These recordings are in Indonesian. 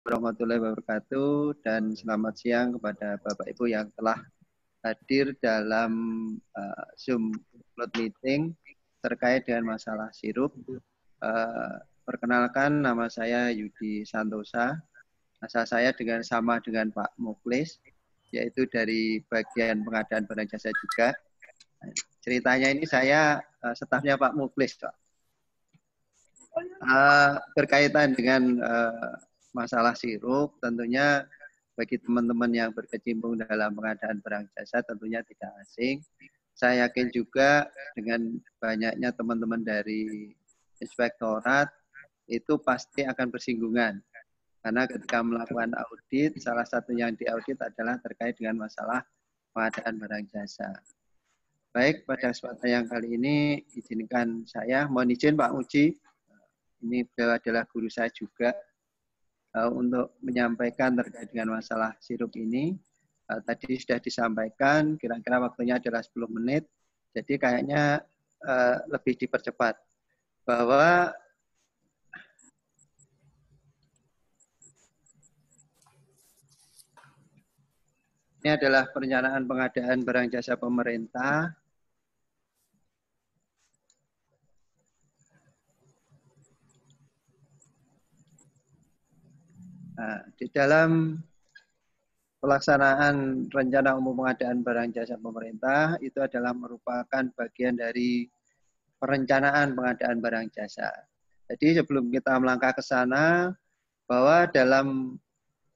warahmatullahi wabarakatuh dan selamat siang kepada Bapak Ibu yang telah hadir dalam uh, Zoom Cloud Meeting terkait dengan masalah sirup. Uh, perkenalkan nama saya Yudi Santosa. Asal saya dengan sama dengan Pak Muklis, yaitu dari bagian pengadaan barang jasa juga. Ceritanya ini saya uh, stafnya Pak Muklis, Pak. Uh, berkaitan dengan uh, masalah sirup tentunya bagi teman-teman yang berkecimpung dalam pengadaan barang jasa tentunya tidak asing. Saya yakin juga dengan banyaknya teman-teman dari inspektorat itu pasti akan bersinggungan. Karena ketika melakukan audit, salah satu yang diaudit adalah terkait dengan masalah pengadaan barang jasa. Baik, pada kesempatan yang kali ini izinkan saya, mohon izin Pak Uci, ini beliau adalah guru saya juga, uh, untuk menyampaikan terkait dengan masalah sirup ini. Uh, tadi sudah disampaikan, kira-kira waktunya adalah 10 menit, jadi kayaknya uh, lebih dipercepat. Bahwa ini adalah perencanaan pengadaan barang jasa pemerintah Nah, di dalam pelaksanaan rencana umum pengadaan barang jasa pemerintah itu adalah merupakan bagian dari perencanaan pengadaan barang jasa. Jadi sebelum kita melangkah ke sana, bahwa dalam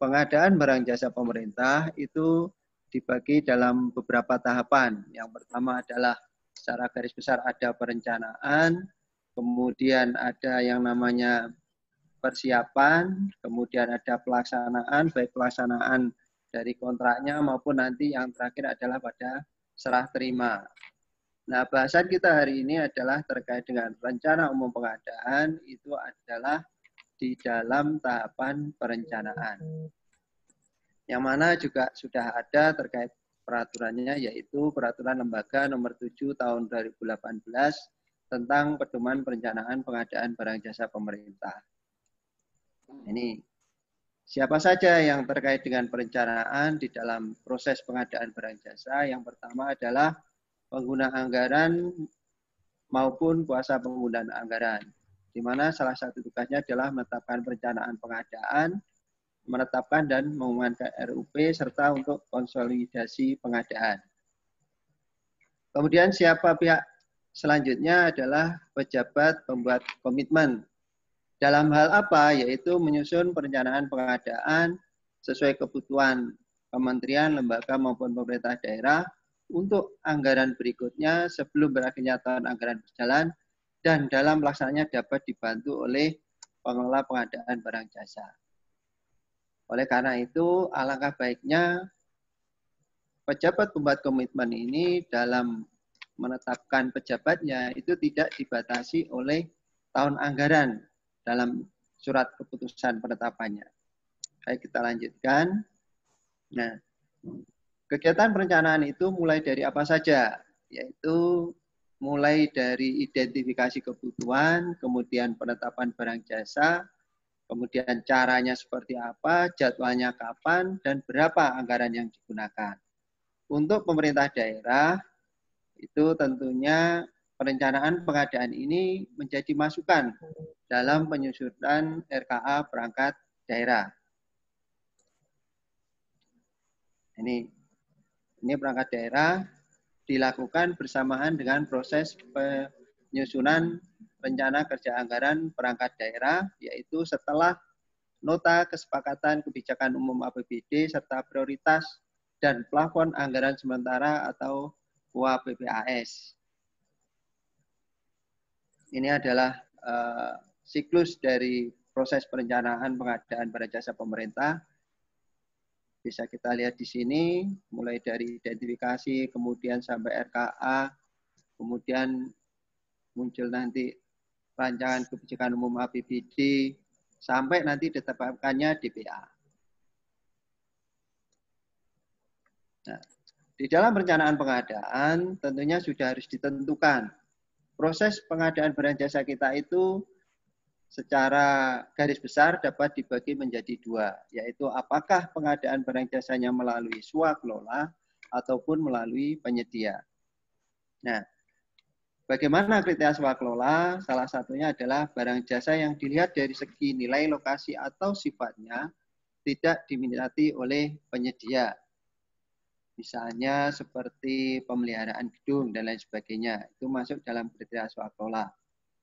pengadaan barang jasa pemerintah itu dibagi dalam beberapa tahapan. Yang pertama adalah secara garis besar ada perencanaan, kemudian ada yang namanya persiapan, kemudian ada pelaksanaan, baik pelaksanaan dari kontraknya maupun nanti yang terakhir adalah pada serah terima. Nah, bahasan kita hari ini adalah terkait dengan rencana umum pengadaan itu adalah di dalam tahapan perencanaan. Yang mana juga sudah ada terkait peraturannya yaitu peraturan lembaga nomor 7 tahun 2018 tentang pedoman perencanaan pengadaan barang jasa pemerintah. Ini siapa saja yang terkait dengan perencanaan di dalam proses pengadaan barang jasa. Yang pertama adalah pengguna anggaran maupun kuasa penggunaan anggaran. Di mana salah satu tugasnya adalah menetapkan perencanaan pengadaan, menetapkan dan mengumumkan RUP serta untuk konsolidasi pengadaan. Kemudian siapa pihak selanjutnya adalah pejabat pembuat komitmen dalam hal apa? Yaitu menyusun perencanaan pengadaan sesuai kebutuhan kementerian, lembaga maupun pemerintah daerah untuk anggaran berikutnya sebelum berakhirnya tahun anggaran berjalan dan dalam pelaksanaannya dapat dibantu oleh pengelola pengadaan barang jasa. Oleh karena itu, alangkah baiknya pejabat pembuat komitmen ini dalam menetapkan pejabatnya itu tidak dibatasi oleh tahun anggaran, dalam surat keputusan penetapannya. Baik, kita lanjutkan. Nah, kegiatan perencanaan itu mulai dari apa saja? Yaitu mulai dari identifikasi kebutuhan, kemudian penetapan barang jasa, kemudian caranya seperti apa, jadwalnya kapan, dan berapa anggaran yang digunakan. Untuk pemerintah daerah, itu tentunya perencanaan pengadaan ini menjadi masukan dalam penyusunan RKA perangkat daerah. Ini ini perangkat daerah dilakukan bersamaan dengan proses penyusunan rencana kerja anggaran perangkat daerah yaitu setelah nota kesepakatan kebijakan umum APBD serta prioritas dan plafon anggaran sementara atau UAPPAS ini adalah uh, siklus dari proses perencanaan pengadaan pada jasa pemerintah. Bisa kita lihat di sini, mulai dari identifikasi, kemudian sampai RKA, kemudian muncul nanti rancangan kebijakan umum APBD, sampai nanti ditetapkannya DPA. Nah, di dalam perencanaan pengadaan tentunya sudah harus ditentukan proses pengadaan barang jasa kita itu secara garis besar dapat dibagi menjadi dua, yaitu apakah pengadaan barang jasanya melalui swakelola ataupun melalui penyedia. Nah, bagaimana kriteria swakelola? Salah satunya adalah barang jasa yang dilihat dari segi nilai lokasi atau sifatnya tidak diminati oleh penyedia. Misalnya seperti pemeliharaan gedung dan lain sebagainya. Itu masuk dalam kriteria swakola.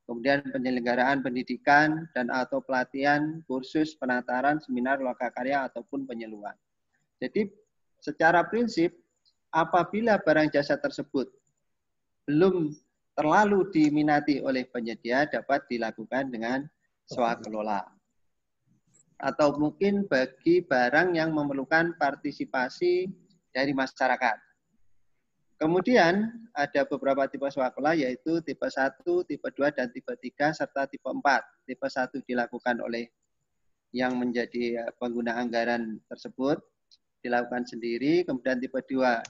Kemudian penyelenggaraan pendidikan dan atau pelatihan, kursus, penataran, seminar, loka karya, ataupun penyeluan. Jadi secara prinsip, apabila barang jasa tersebut belum terlalu diminati oleh penyedia dapat dilakukan dengan swakelola. Atau mungkin bagi barang yang memerlukan partisipasi dari masyarakat. Kemudian ada beberapa tipe swakola yaitu tipe 1, tipe 2, dan tipe 3, serta tipe 4. Tipe 1 dilakukan oleh yang menjadi eh, pengguna anggaran tersebut, dilakukan sendiri, kemudian tipe 2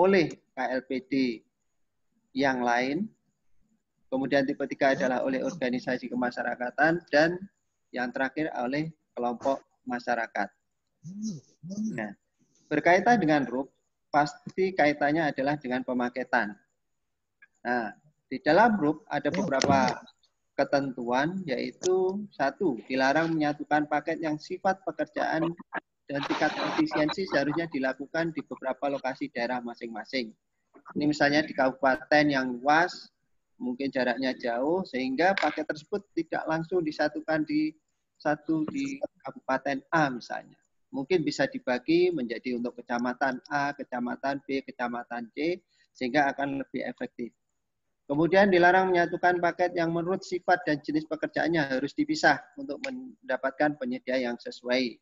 oleh KLPD yang lain, kemudian tipe 3 adalah oleh organisasi kemasyarakatan, dan yang terakhir oleh kelompok masyarakat. Nah, Berkaitan dengan rup, pasti kaitannya adalah dengan pemaketan. Nah, di dalam rup ada beberapa ketentuan, yaitu satu, dilarang menyatukan paket yang sifat pekerjaan dan tingkat efisiensi seharusnya dilakukan di beberapa lokasi daerah masing-masing. Ini misalnya di kabupaten yang luas, mungkin jaraknya jauh, sehingga paket tersebut tidak langsung disatukan di satu di kabupaten A misalnya mungkin bisa dibagi menjadi untuk kecamatan A, kecamatan B, kecamatan C, sehingga akan lebih efektif. Kemudian dilarang menyatukan paket yang menurut sifat dan jenis pekerjaannya harus dipisah untuk mendapatkan penyedia yang sesuai.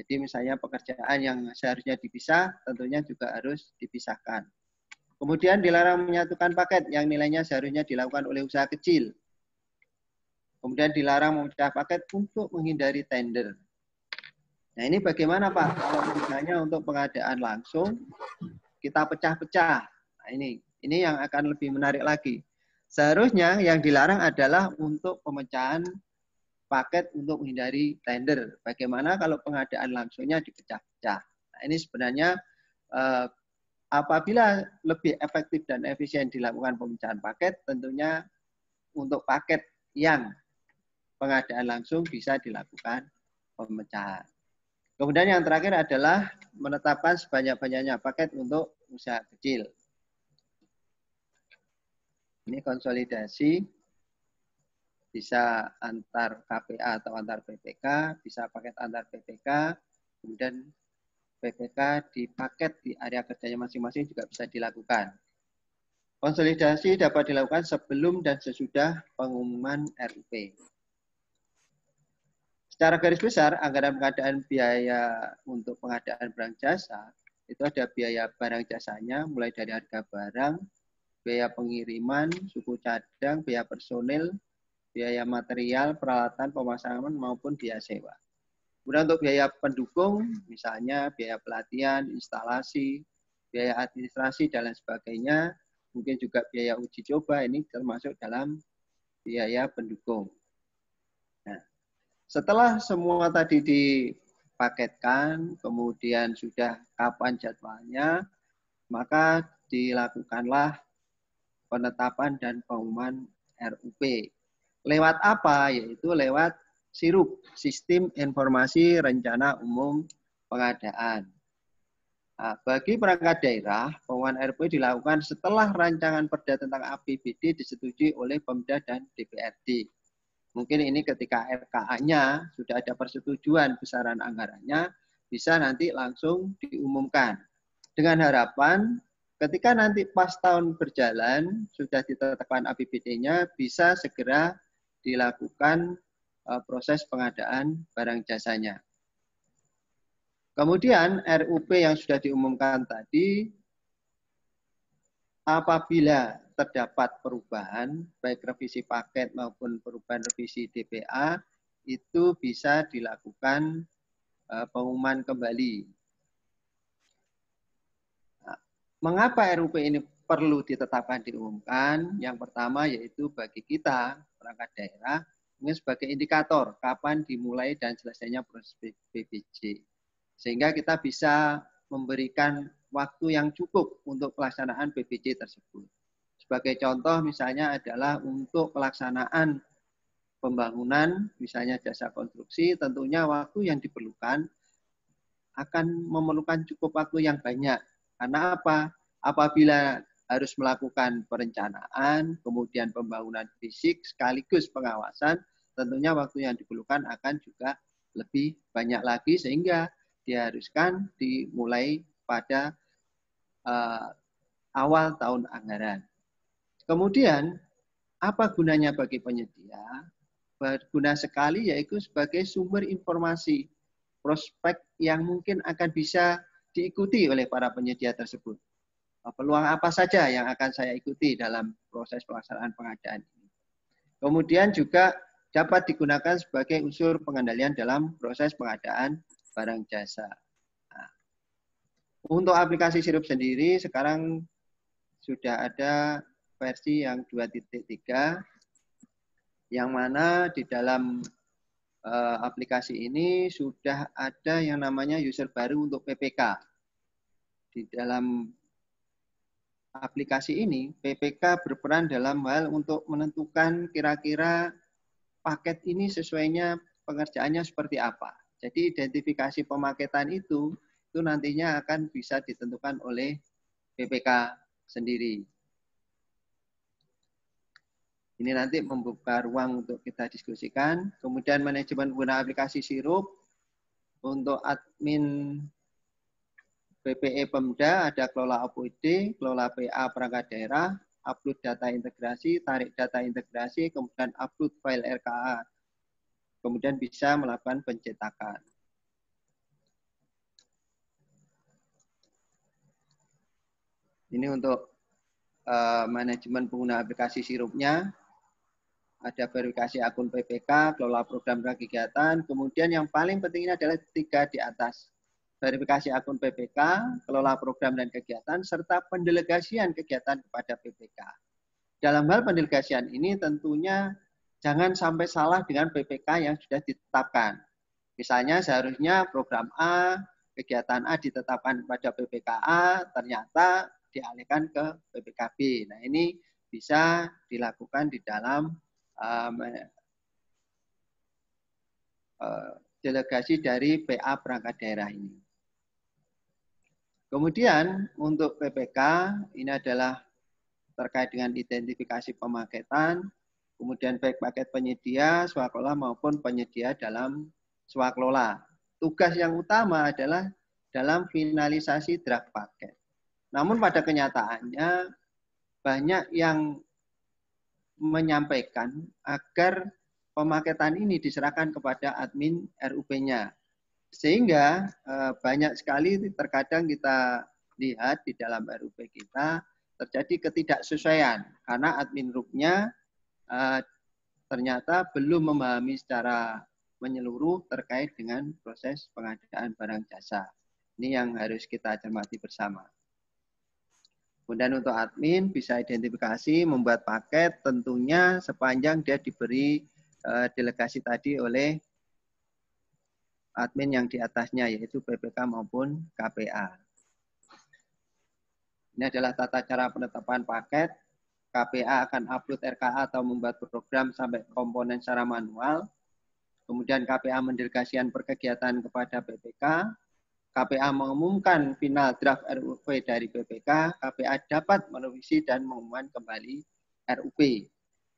Jadi misalnya pekerjaan yang seharusnya dipisah, tentunya juga harus dipisahkan. Kemudian dilarang menyatukan paket yang nilainya seharusnya dilakukan oleh usaha kecil. Kemudian dilarang memecah paket untuk menghindari tender. Nah ini bagaimana Pak? Kalau misalnya untuk pengadaan langsung, kita pecah-pecah. Nah ini, ini yang akan lebih menarik lagi. Seharusnya yang dilarang adalah untuk pemecahan paket untuk menghindari tender. Bagaimana kalau pengadaan langsungnya dipecah-pecah? Nah ini sebenarnya eh, apabila lebih efektif dan efisien dilakukan pemecahan paket, tentunya untuk paket yang pengadaan langsung bisa dilakukan pemecahan. Kemudian yang terakhir adalah menetapkan sebanyak-banyaknya paket untuk usaha kecil. Ini konsolidasi bisa antar KPA atau antar PPK, bisa paket antar PPK, kemudian PPK di paket di area kerjanya masing-masing juga bisa dilakukan. Konsolidasi dapat dilakukan sebelum dan sesudah pengumuman RUP. Secara garis besar, anggaran pengadaan biaya untuk pengadaan barang jasa itu ada biaya barang jasanya mulai dari harga barang, biaya pengiriman, suku cadang, biaya personil, biaya material, peralatan, pemasangan maupun biaya sewa. Kemudian untuk biaya pendukung, misalnya biaya pelatihan, instalasi, biaya administrasi, dan lain sebagainya, mungkin juga biaya uji coba, ini termasuk dalam biaya pendukung. Setelah semua tadi dipaketkan, kemudian sudah kapan jadwalnya, maka dilakukanlah penetapan dan pengumuman RUP. Lewat apa? Yaitu lewat SIRUP, Sistem Informasi Rencana Umum Pengadaan. Nah, bagi perangkat daerah, pengumuman RUP dilakukan setelah rancangan perda tentang APBD disetujui oleh Pemda dan DPRD. Mungkin ini ketika RKA-nya sudah ada persetujuan besaran anggarannya, bisa nanti langsung diumumkan. Dengan harapan ketika nanti pas tahun berjalan sudah ditetapkan APBD-nya bisa segera dilakukan eh, proses pengadaan barang jasanya. Kemudian RUP yang sudah diumumkan tadi apabila terdapat perubahan, baik revisi paket maupun perubahan revisi DPA, itu bisa dilakukan e, pengumuman kembali. Nah, mengapa RUP ini perlu ditetapkan diumumkan? Yang pertama yaitu bagi kita, perangkat daerah, ini sebagai indikator kapan dimulai dan selesainya proses BPJ. Sehingga kita bisa memberikan waktu yang cukup untuk pelaksanaan BPJ tersebut. Sebagai contoh misalnya adalah untuk pelaksanaan pembangunan, misalnya jasa konstruksi, tentunya waktu yang diperlukan akan memerlukan cukup waktu yang banyak. Karena apa? Apabila harus melakukan perencanaan, kemudian pembangunan fisik sekaligus pengawasan, tentunya waktu yang diperlukan akan juga lebih banyak lagi sehingga diharuskan dimulai pada uh, awal tahun anggaran. Kemudian, apa gunanya bagi penyedia? Berguna sekali yaitu sebagai sumber informasi prospek yang mungkin akan bisa diikuti oleh para penyedia tersebut. Peluang apa saja yang akan saya ikuti dalam proses pelaksanaan pengadaan ini. Kemudian juga dapat digunakan sebagai unsur pengendalian dalam proses pengadaan barang jasa. Nah, untuk aplikasi sirup sendiri, sekarang sudah ada versi yang 2.3 yang mana di dalam uh, aplikasi ini sudah ada yang namanya user baru untuk PPK. Di dalam aplikasi ini, PPK berperan dalam hal untuk menentukan kira-kira paket ini sesuainya pengerjaannya seperti apa. Jadi identifikasi pemaketan itu itu nantinya akan bisa ditentukan oleh PPK sendiri. Ini nanti membuka ruang untuk kita diskusikan. Kemudian manajemen pengguna aplikasi sirup untuk admin BPE Pemda ada kelola OPD, kelola PA perangkat daerah, upload data integrasi, tarik data integrasi, kemudian upload file RKA. Kemudian bisa melakukan pencetakan. Ini untuk uh, manajemen pengguna aplikasi sirupnya ada verifikasi akun PPK, kelola program dan kegiatan. Kemudian yang paling penting ini adalah tiga di atas. Verifikasi akun PPK, kelola program dan kegiatan, serta pendelegasian kegiatan kepada PPK. Dalam hal pendelegasian ini tentunya jangan sampai salah dengan PPK yang sudah ditetapkan. Misalnya seharusnya program A, kegiatan A ditetapkan pada PPKA, ternyata dialihkan ke PPKB. Nah ini bisa dilakukan di dalam um, uh, delegasi dari PA perangkat daerah ini. Kemudian untuk PPK ini adalah terkait dengan identifikasi pemaketan, kemudian baik paket penyedia, swakelola maupun penyedia dalam swakelola. Tugas yang utama adalah dalam finalisasi draft paket. Namun pada kenyataannya banyak yang menyampaikan agar pemaketan ini diserahkan kepada admin RUP-nya. Sehingga eh, banyak sekali terkadang kita lihat di dalam RUP kita terjadi ketidaksesuaian karena admin RUP-nya eh, ternyata belum memahami secara menyeluruh terkait dengan proses pengadaan barang jasa. Ini yang harus kita cermati bersama. Kemudian untuk admin bisa identifikasi, membuat paket tentunya sepanjang dia diberi eh, delegasi tadi oleh admin yang di atasnya yaitu PPK maupun KPA. Ini adalah tata cara penetapan paket. KPA akan upload RKA atau membuat program sampai komponen secara manual. Kemudian KPA mendelegasikan perkegiatan kepada PPK. KPA mengumumkan final draft RUP dari BPK, KPA dapat merevisi dan mengumumkan kembali RUP.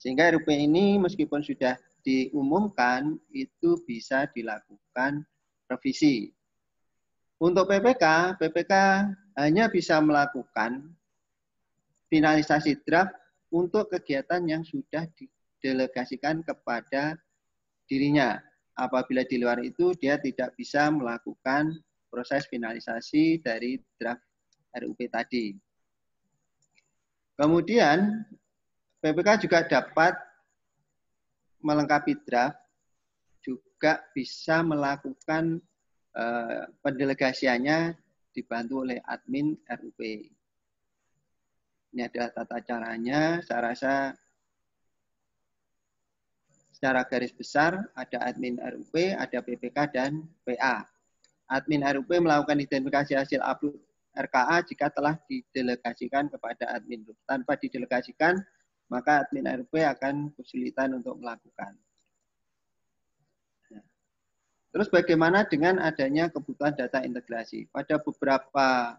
Sehingga RUP ini meskipun sudah diumumkan, itu bisa dilakukan revisi. Untuk PPK, PPK hanya bisa melakukan finalisasi draft untuk kegiatan yang sudah didelegasikan kepada dirinya. Apabila di luar itu, dia tidak bisa melakukan proses finalisasi dari draft RUP tadi. Kemudian PPK juga dapat melengkapi draft, juga bisa melakukan eh, pendelegasiannya dibantu oleh admin RUP. Ini adalah tata caranya. Saya rasa secara garis besar ada admin RUP, ada PPK, dan PA admin RUP melakukan identifikasi hasil upload RKA jika telah didelegasikan kepada admin RUP. Tanpa didelegasikan, maka admin RUP akan kesulitan untuk melakukan. Terus bagaimana dengan adanya kebutuhan data integrasi? Pada beberapa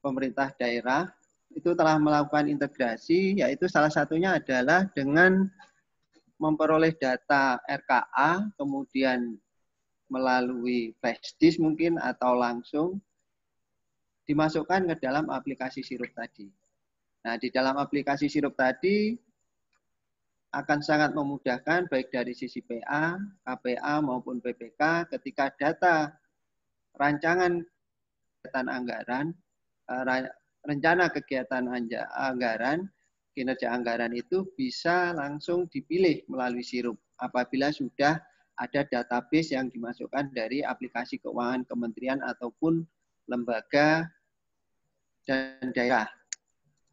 pemerintah daerah itu telah melakukan integrasi, yaitu salah satunya adalah dengan memperoleh data RKA, kemudian melalui flash disk mungkin atau langsung dimasukkan ke dalam aplikasi sirup tadi. Nah, di dalam aplikasi sirup tadi akan sangat memudahkan baik dari sisi PA, KPA maupun PPK ketika data rancangan kegiatan anggaran, eh, rencana kegiatan anggaran, kinerja anggaran itu bisa langsung dipilih melalui sirup apabila sudah ada database yang dimasukkan dari aplikasi keuangan kementerian ataupun lembaga dan daerah.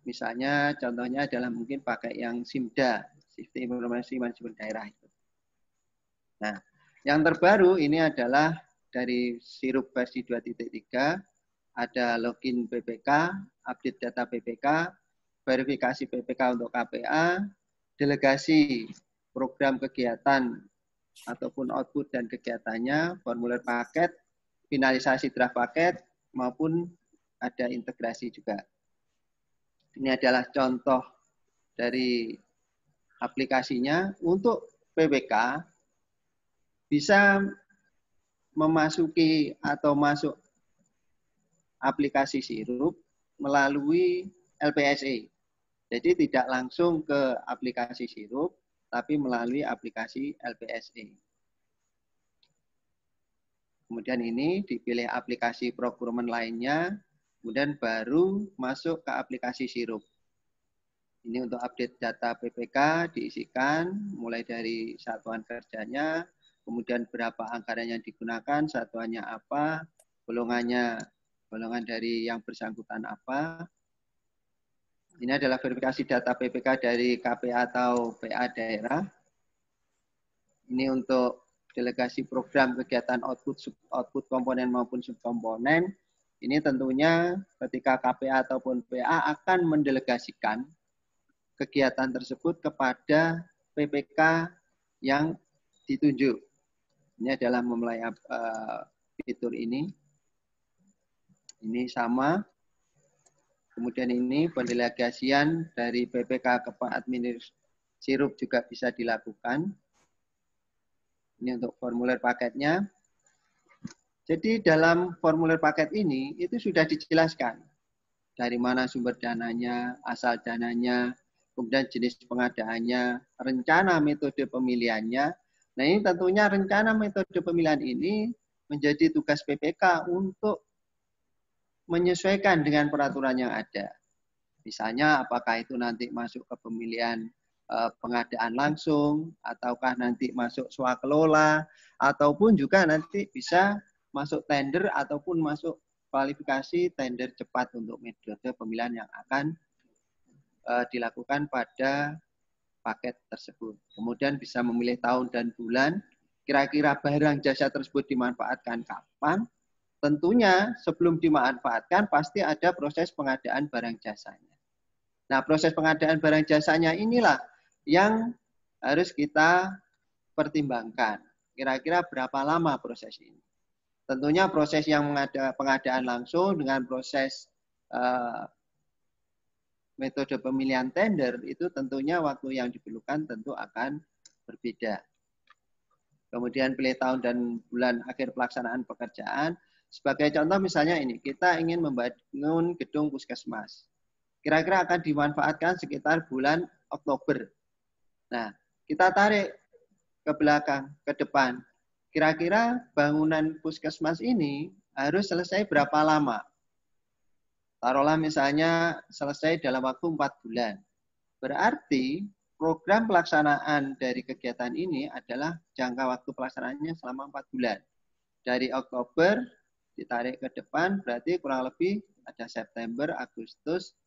Misalnya contohnya adalah mungkin pakai yang SIMDA, Sistem Informasi Manajemen Daerah itu. Nah, yang terbaru ini adalah dari sirup versi 2.3 ada login PPK, update data PPK, verifikasi PPK untuk KPA, delegasi program kegiatan ataupun output dan kegiatannya, formulir paket, finalisasi draft paket, maupun ada integrasi juga. Ini adalah contoh dari aplikasinya untuk PBK bisa memasuki atau masuk aplikasi sirup melalui LPSE. Jadi tidak langsung ke aplikasi sirup, tapi melalui aplikasi LPSE. Kemudian ini dipilih aplikasi procurement lainnya, kemudian baru masuk ke aplikasi sirup. Ini untuk update data PPK diisikan mulai dari satuan kerjanya, kemudian berapa anggaran yang digunakan, satuannya apa, golongannya, golongan dari yang bersangkutan apa, ini adalah verifikasi data PPK dari KPA atau PA daerah. Ini untuk delegasi program kegiatan output output komponen maupun subkomponen. Ini tentunya ketika KPA ataupun PA akan mendelegasikan kegiatan tersebut kepada PPK yang ditunjuk. Ini adalah memulai uh, fitur ini. Ini sama Kemudian ini pendelegasian dari BPK ke Pak Admin Sirup juga bisa dilakukan. Ini untuk formulir paketnya. Jadi dalam formulir paket ini itu sudah dijelaskan dari mana sumber dananya, asal dananya, kemudian jenis pengadaannya, rencana metode pemilihannya. Nah ini tentunya rencana metode pemilihan ini menjadi tugas PPK untuk menyesuaikan dengan peraturan yang ada. Misalnya apakah itu nanti masuk ke pemilihan eh, pengadaan langsung, ataukah nanti masuk swakelola, ataupun juga nanti bisa masuk tender ataupun masuk kualifikasi tender cepat untuk metode pemilihan yang akan eh, dilakukan pada paket tersebut. Kemudian bisa memilih tahun dan bulan, kira-kira barang jasa tersebut dimanfaatkan kapan, tentunya sebelum dimanfaatkan pasti ada proses pengadaan barang jasanya. Nah, proses pengadaan barang jasanya inilah yang harus kita pertimbangkan. Kira-kira berapa lama proses ini? Tentunya proses yang mengada, pengadaan langsung dengan proses uh, metode pemilihan tender itu tentunya waktu yang diperlukan tentu akan berbeda. Kemudian pilih tahun dan bulan akhir pelaksanaan pekerjaan, sebagai contoh misalnya ini, kita ingin membangun gedung puskesmas. Kira-kira akan dimanfaatkan sekitar bulan Oktober. Nah, kita tarik ke belakang, ke depan. Kira-kira bangunan puskesmas ini harus selesai berapa lama? Taruhlah misalnya selesai dalam waktu 4 bulan. Berarti program pelaksanaan dari kegiatan ini adalah jangka waktu pelaksanaannya selama 4 bulan. Dari Oktober ditarik ke depan berarti kurang lebih ada September, Agustus,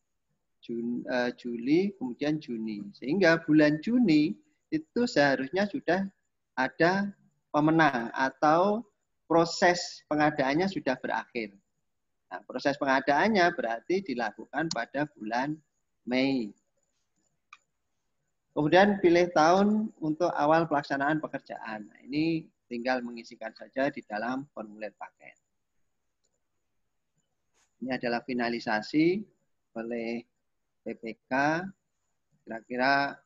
Juni, uh, eh, Juli, kemudian Juni. Sehingga bulan Juni itu seharusnya sudah ada pemenang atau proses pengadaannya sudah berakhir. Nah, proses pengadaannya berarti dilakukan pada bulan Mei. Kemudian pilih tahun untuk awal pelaksanaan pekerjaan. Nah, ini tinggal mengisikan saja di dalam formulir paket. Ini adalah finalisasi oleh PPK. Kira-kira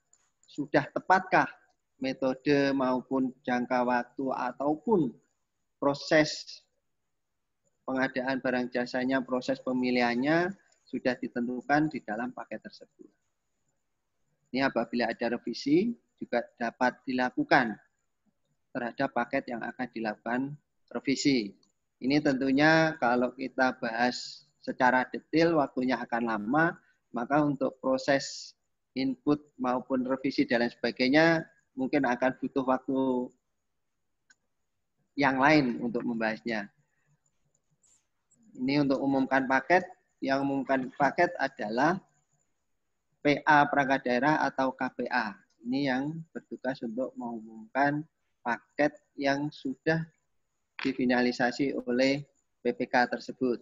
sudah tepatkah metode maupun jangka waktu ataupun proses pengadaan barang jasanya, proses pemilihannya sudah ditentukan di dalam paket tersebut. Ini apabila ada revisi juga dapat dilakukan terhadap paket yang akan dilakukan revisi. Ini tentunya kalau kita bahas secara detail, waktunya akan lama, maka untuk proses input maupun revisi dan lain sebagainya mungkin akan butuh waktu yang lain untuk membahasnya. Ini untuk umumkan paket, yang umumkan paket adalah PA perangkat daerah atau KPA. Ini yang bertugas untuk mengumumkan paket yang sudah difinalisasi oleh PPK tersebut.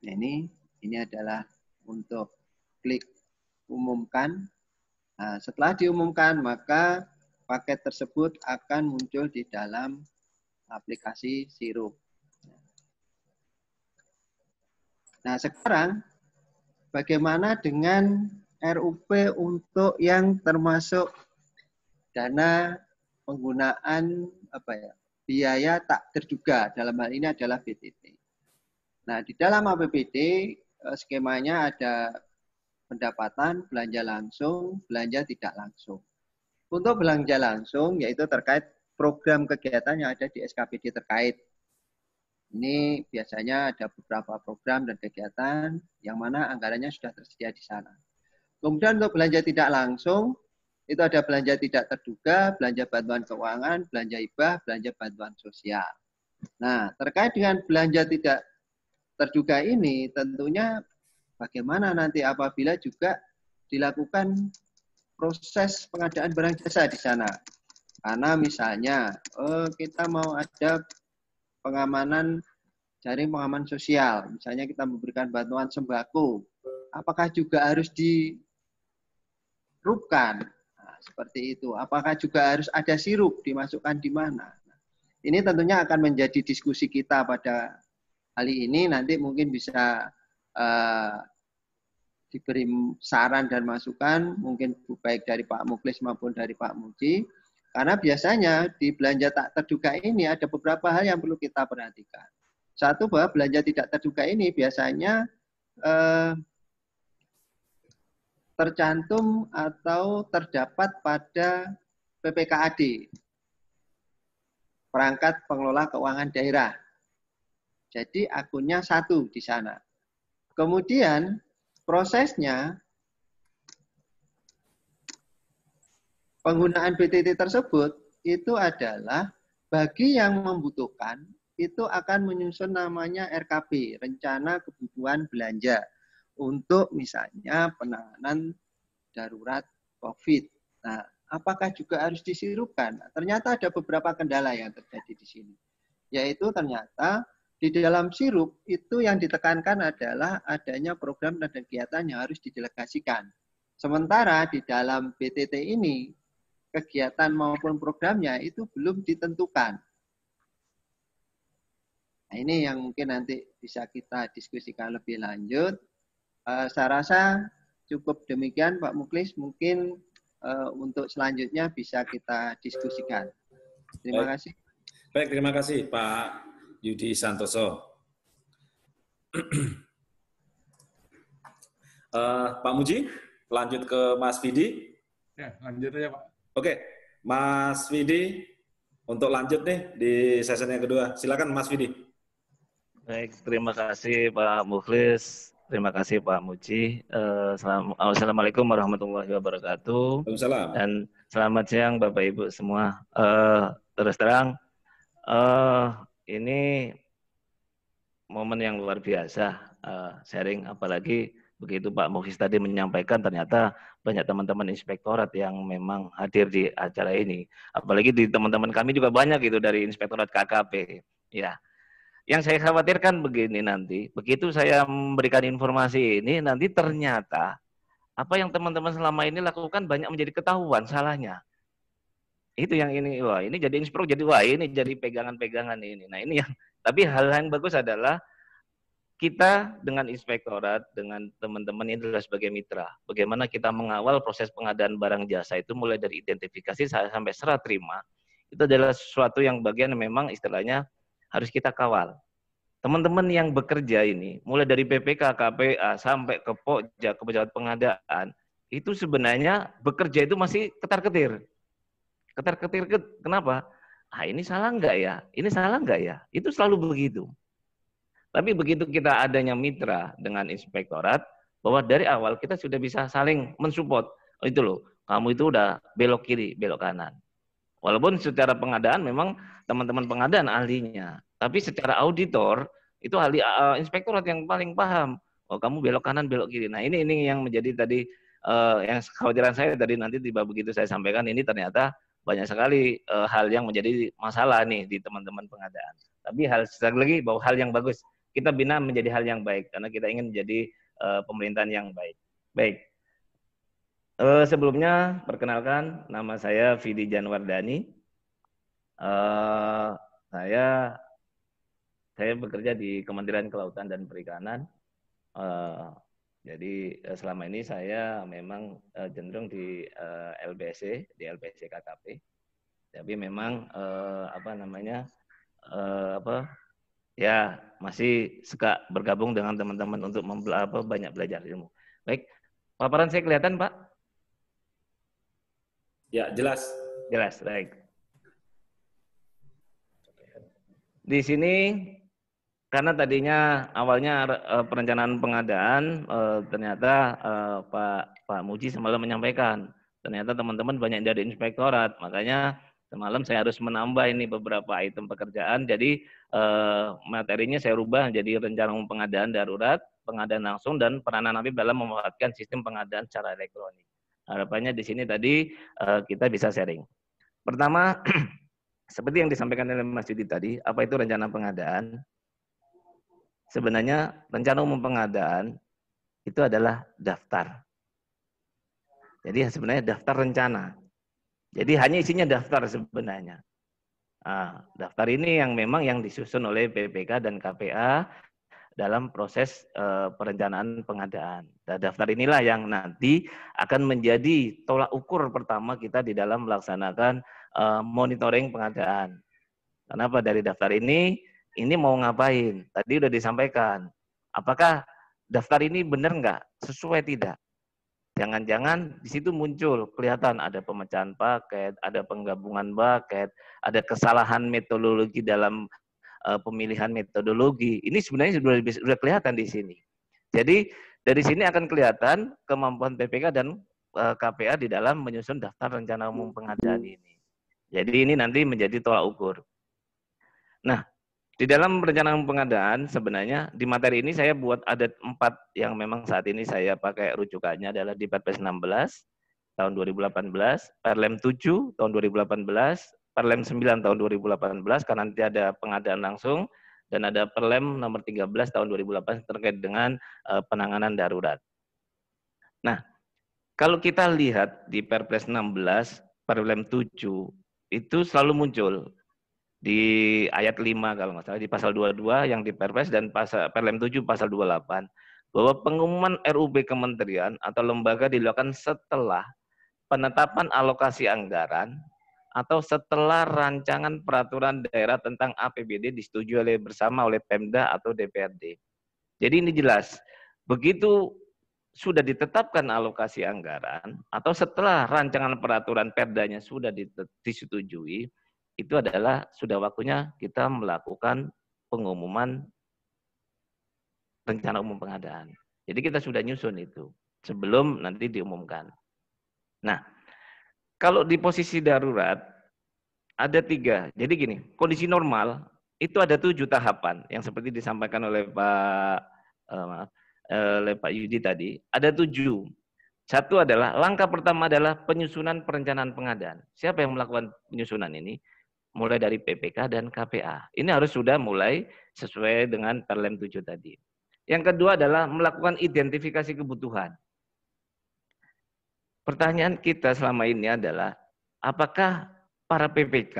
Nah, ini ini adalah untuk klik umumkan. Nah, setelah diumumkan, maka paket tersebut akan muncul di dalam aplikasi sirup. Nah, sekarang bagaimana dengan RUP untuk yang termasuk dana penggunaan apa ya biaya tak terduga dalam hal ini adalah BTT. Nah, di dalam APBD eh, skemanya ada pendapatan, belanja langsung, belanja tidak langsung. Untuk belanja langsung yaitu terkait program kegiatan yang ada di SKPD terkait. Ini biasanya ada beberapa program dan kegiatan yang mana anggarannya sudah tersedia di sana. Kemudian untuk belanja tidak langsung, itu ada belanja tidak terduga, belanja bantuan keuangan, belanja ibah, belanja bantuan sosial. Nah, terkait dengan belanja tidak terduga ini tentunya bagaimana nanti apabila juga dilakukan proses pengadaan barang jasa di sana. Karena misalnya eh, kita mau ada pengamanan jaring pengaman sosial, misalnya kita memberikan bantuan sembako, apakah juga harus dirupkan? Nah, seperti itu. Apakah juga harus ada sirup dimasukkan di mana? Nah, ini tentunya akan menjadi diskusi kita pada kali ini nanti mungkin bisa uh, diberi saran dan masukan mungkin baik dari Pak Muklis maupun dari Pak Muji karena biasanya di belanja tak terduga ini ada beberapa hal yang perlu kita perhatikan. Satu bahwa belanja tidak terduga ini biasanya eh, tercantum atau terdapat pada PPKAD, perangkat pengelola keuangan daerah. Jadi akunnya satu di sana. Kemudian prosesnya penggunaan BTT tersebut itu adalah bagi yang membutuhkan itu akan menyusun namanya RKB, rencana kebutuhan belanja untuk misalnya penanganan darurat COVID. Nah, apakah juga harus disirupkan? Nah, ternyata ada beberapa kendala yang terjadi di sini. Yaitu ternyata di dalam sirup itu yang ditekankan adalah adanya program dan kegiatan yang harus didelegasikan. Sementara di dalam BTT ini kegiatan maupun programnya itu belum ditentukan. Nah, ini yang mungkin nanti bisa kita diskusikan lebih lanjut. Uh, saya rasa cukup demikian Pak Muklis. Mungkin uh, untuk selanjutnya bisa kita diskusikan. Terima Baik. kasih. Baik, terima kasih Pak Yudi Santoso. uh, Pak Muji, lanjut ke Mas Vidi. Ya, lanjut aja Pak. Oke, Mas Vidi, untuk lanjut nih di sesi yang kedua. Silakan Mas Vidi. Baik, terima kasih Pak Mukhlis, Terima kasih Pak Muji. Uh, salam, Assalamualaikum warahmatullahi wabarakatuh. Waalaikumsalam. Dan selamat siang Bapak Ibu semua. Uh, terus terang, uh, ini momen yang luar biasa uh, sharing apalagi begitu Pak Mukhis tadi menyampaikan ternyata banyak teman-teman inspektorat yang memang hadir di acara ini apalagi di teman-teman kami juga banyak gitu dari inspektorat KKP ya yang saya khawatirkan begini nanti begitu saya memberikan informasi ini nanti ternyata apa yang teman-teman selama ini lakukan banyak menjadi ketahuan salahnya itu yang ini wah ini jadi inspiro jadi wah ini jadi pegangan-pegangan ini nah ini yang tapi hal yang bagus adalah kita dengan inspektorat, dengan teman-teman ini adalah sebagai mitra. Bagaimana kita mengawal proses pengadaan barang jasa itu mulai dari identifikasi sampai serah terima. Itu adalah sesuatu yang bagian yang memang istilahnya harus kita kawal. Teman-teman yang bekerja ini, mulai dari PPK, KPA, sampai ke POJA ke pejabat pengadaan, itu sebenarnya bekerja itu masih ketar-ketir ketar-ketir kenapa? Ah ini salah nggak ya? Ini salah nggak ya? Itu selalu begitu. Tapi begitu kita adanya mitra dengan inspektorat, bahwa dari awal kita sudah bisa saling mensupport. Oh, itu loh, kamu itu udah belok kiri, belok kanan. Walaupun secara pengadaan memang teman-teman pengadaan ahlinya, tapi secara auditor itu ahli uh, inspektorat yang paling paham. Oh, kamu belok kanan, belok kiri. Nah, ini ini yang menjadi tadi uh, yang kekhawatiran saya tadi nanti tiba begitu saya sampaikan ini ternyata banyak sekali uh, hal yang menjadi masalah nih di teman-teman pengadaan. Tapi hal sekali lagi bahwa hal yang bagus kita bina menjadi hal yang baik karena kita ingin menjadi uh, pemerintahan yang baik. Baik. Uh, sebelumnya perkenalkan nama saya Vidi Janwardani. Uh, saya saya bekerja di Kementerian Kelautan dan Perikanan. Uh, jadi eh, selama ini saya memang eh, cenderung di eh, LBC, di LBC KKP. Tapi memang apa namanya apa ya masih suka bergabung dengan teman-teman untuk apa, banyak belajar ilmu. Baik, paparan saya kelihatan Pak? Ya jelas. Jelas, baik. Di sini karena tadinya awalnya uh, perencanaan pengadaan uh, ternyata uh, Pak Pak Muji semalam menyampaikan ternyata teman-teman banyak dari inspektorat makanya semalam saya harus menambah ini beberapa item pekerjaan jadi uh, materinya saya rubah jadi rencana pengadaan darurat pengadaan langsung dan peranan Nabi dalam memanfaatkan sistem pengadaan secara elektronik harapannya di sini tadi uh, kita bisa sharing pertama seperti yang disampaikan oleh Mas Yudi tadi apa itu rencana pengadaan sebenarnya rencana umum pengadaan itu adalah daftar. Jadi sebenarnya daftar rencana. Jadi hanya isinya daftar sebenarnya. Nah, daftar ini yang memang yang disusun oleh PPK dan KPA dalam proses uh, perencanaan pengadaan. Nah, daftar inilah yang nanti akan menjadi tolak ukur pertama kita di dalam melaksanakan uh, monitoring pengadaan. Kenapa dari daftar ini ini mau ngapain? Tadi udah disampaikan. Apakah daftar ini benar nggak? Sesuai tidak? Jangan-jangan di situ muncul kelihatan ada pemecahan paket, ada penggabungan paket, ada kesalahan metodologi dalam uh, pemilihan metodologi. Ini sebenarnya sudah sudah kelihatan di sini. Jadi dari sini akan kelihatan kemampuan PPK dan uh, eh, KPA di dalam menyusun daftar rencana umum pengadaan ini. Jadi ini nanti menjadi tolak ukur. Nah, di dalam perencanaan pengadaan sebenarnya di materi ini saya buat ada empat yang memang saat ini saya pakai rujukannya adalah di Perpres 16 tahun 2018, Perlem 7 tahun 2018, Perlem 9 tahun 2018 karena nanti ada pengadaan langsung dan ada Perlem nomor 13 tahun 2018 terkait dengan eh, penanganan darurat. Nah, kalau kita lihat di Perpres 16, Perlem 7 itu selalu muncul di ayat 5 kalau nggak salah di pasal 22 yang di Perpres dan pasal Perlem 7 pasal 28 bahwa pengumuman RUB kementerian atau lembaga dilakukan setelah penetapan alokasi anggaran atau setelah rancangan peraturan daerah tentang APBD disetujui oleh bersama oleh Pemda atau DPRD. Jadi ini jelas. Begitu sudah ditetapkan alokasi anggaran atau setelah rancangan peraturan perdanya sudah disetujui, itu adalah sudah waktunya kita melakukan pengumuman rencana umum pengadaan. Jadi kita sudah nyusun itu sebelum nanti diumumkan. Nah, kalau di posisi darurat ada tiga. Jadi gini, kondisi normal itu ada tujuh tahapan yang seperti disampaikan oleh Pak eh, eh, oleh Pak Yudi tadi. Ada tujuh. Satu adalah langkah pertama adalah penyusunan perencanaan pengadaan. Siapa yang melakukan penyusunan ini? mulai dari PPK dan KPA. Ini harus sudah mulai sesuai dengan Perlem 7 tadi. Yang kedua adalah melakukan identifikasi kebutuhan. Pertanyaan kita selama ini adalah apakah para PPK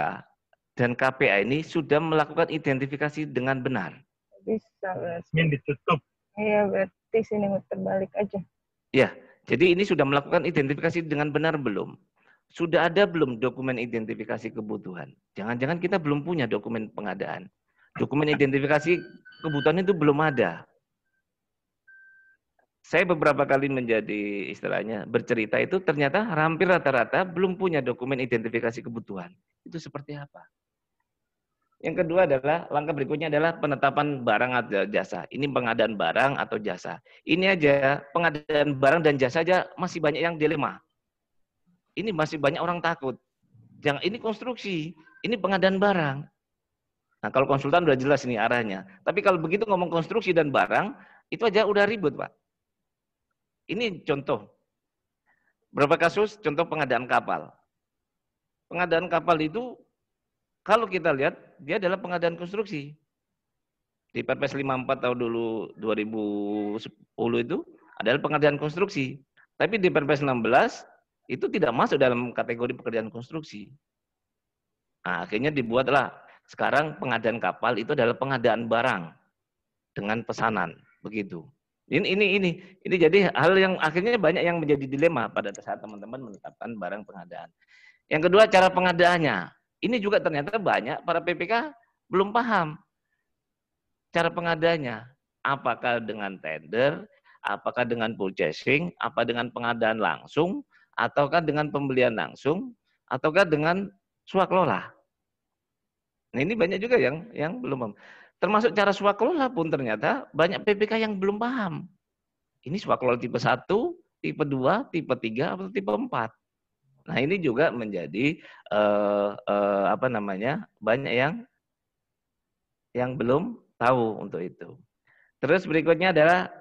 dan KPA ini sudah melakukan identifikasi dengan benar? Bisa. ditutup. Iya, berarti sini terbalik aja. Ya, jadi ini sudah melakukan identifikasi dengan benar belum? Sudah ada belum dokumen identifikasi kebutuhan? Jangan-jangan kita belum punya dokumen pengadaan. Dokumen identifikasi kebutuhan itu belum ada. Saya beberapa kali menjadi istilahnya bercerita itu ternyata hampir rata-rata belum punya dokumen identifikasi kebutuhan. Itu seperti apa? Yang kedua adalah langkah berikutnya adalah penetapan barang atau jasa. Ini pengadaan barang atau jasa. Ini aja pengadaan barang dan jasa aja masih banyak yang dilema. Ini masih banyak orang takut. Yang ini konstruksi, ini pengadaan barang. Nah, kalau konsultan udah jelas ini arahnya. Tapi kalau begitu ngomong konstruksi dan barang, itu aja udah ribut, Pak. Ini contoh. Berapa kasus contoh pengadaan kapal? Pengadaan kapal itu kalau kita lihat dia adalah pengadaan konstruksi. Di Perpres 54 tahun dulu 2010 itu adalah pengadaan konstruksi. Tapi di Perpres 16 itu tidak masuk dalam kategori pekerjaan konstruksi. Nah, akhirnya dibuatlah sekarang pengadaan kapal itu adalah pengadaan barang dengan pesanan, begitu. Ini ini ini ini jadi hal yang akhirnya banyak yang menjadi dilema pada saat teman-teman menetapkan barang pengadaan. Yang kedua cara pengadaannya. Ini juga ternyata banyak para PPK belum paham cara pengadaannya. Apakah dengan tender, apakah dengan purchasing, apa dengan pengadaan langsung, ataukah dengan pembelian langsung, ataukah dengan swakelola. Nah, ini banyak juga yang yang belum paham. Termasuk cara swakelola pun ternyata banyak PPK yang belum paham. Ini swakelola tipe 1, tipe 2, tipe 3 atau tipe 4. Nah, ini juga menjadi uh, uh, apa namanya? banyak yang yang belum tahu untuk itu. Terus berikutnya adalah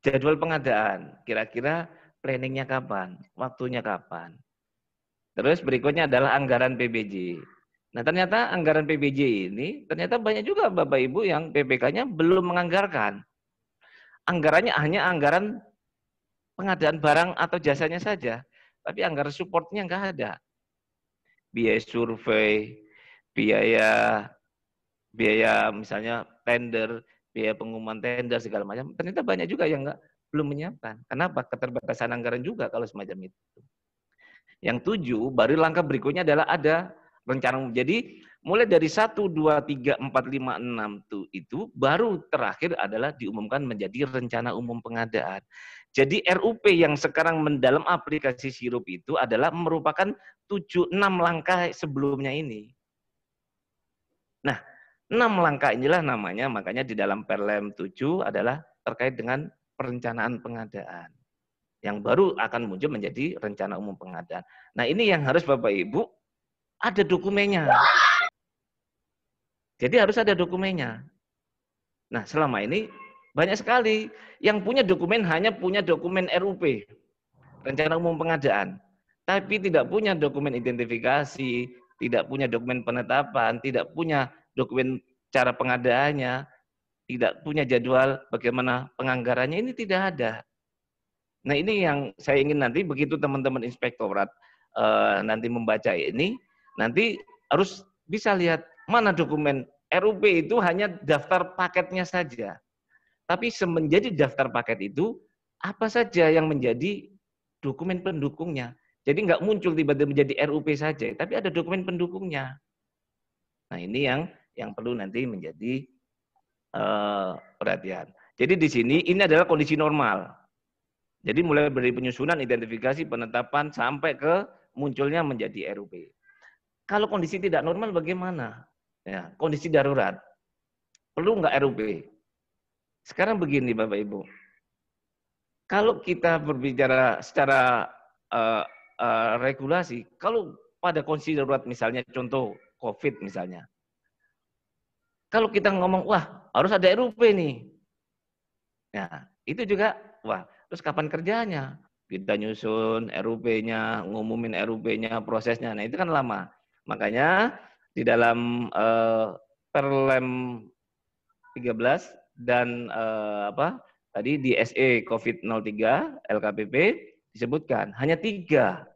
jadwal pengadaan. Kira-kira planningnya kapan, waktunya kapan. Terus berikutnya adalah anggaran PBJ. Nah ternyata anggaran PBJ ini ternyata banyak juga Bapak Ibu yang PPK-nya belum menganggarkan. Anggarannya hanya anggaran pengadaan barang atau jasanya saja. Tapi anggaran supportnya nggak ada. Biaya survei, biaya biaya misalnya tender, biaya pengumuman tender segala macam. Ternyata banyak juga yang nggak belum menyiapkan. Kenapa? Keterbatasan anggaran juga kalau semacam itu. Yang tujuh, baru langkah berikutnya adalah ada rencana menjadi Jadi mulai dari 1, 2, 3, 4, 5, 6 itu, itu baru terakhir adalah diumumkan menjadi rencana umum pengadaan. Jadi RUP yang sekarang mendalam aplikasi sirup itu adalah merupakan 7, 6 langkah sebelumnya ini. Nah, 6 langkah inilah namanya, makanya di dalam Perlem 7 adalah terkait dengan perencanaan pengadaan yang baru akan muncul menjadi rencana umum pengadaan. Nah, ini yang harus Bapak Ibu ada dokumennya. Jadi harus ada dokumennya. Nah, selama ini banyak sekali yang punya dokumen hanya punya dokumen RUP, rencana umum pengadaan, tapi tidak punya dokumen identifikasi, tidak punya dokumen penetapan, tidak punya dokumen cara pengadaannya tidak punya jadwal bagaimana penganggarannya ini tidak ada. Nah ini yang saya ingin nanti begitu teman-teman inspektorat uh, nanti membaca ini, nanti harus bisa lihat mana dokumen RUP itu hanya daftar paketnya saja. Tapi semenjadi daftar paket itu apa saja yang menjadi dokumen pendukungnya. Jadi nggak muncul tiba-tiba menjadi RUP saja, tapi ada dokumen pendukungnya. Nah ini yang yang perlu nanti menjadi Eh, perhatian. Jadi di sini ini adalah kondisi normal. Jadi mulai dari penyusunan, identifikasi, penetapan sampai ke munculnya menjadi RUP. Kalau kondisi tidak normal bagaimana? Ya, kondisi darurat. Perlu enggak RUP? Sekarang begini Bapak Ibu. Kalau kita berbicara secara uh, uh, regulasi, kalau pada kondisi darurat misalnya contoh COVID misalnya, kalau kita ngomong, wah harus ada RUP nih. Nah, itu juga, wah terus kapan kerjanya? Kita nyusun RUP-nya, ngumumin RUP-nya, prosesnya. Nah, itu kan lama. Makanya di dalam uh, Perlem 13 dan uh, apa tadi di SE COVID-03 LKPP disebutkan hanya tiga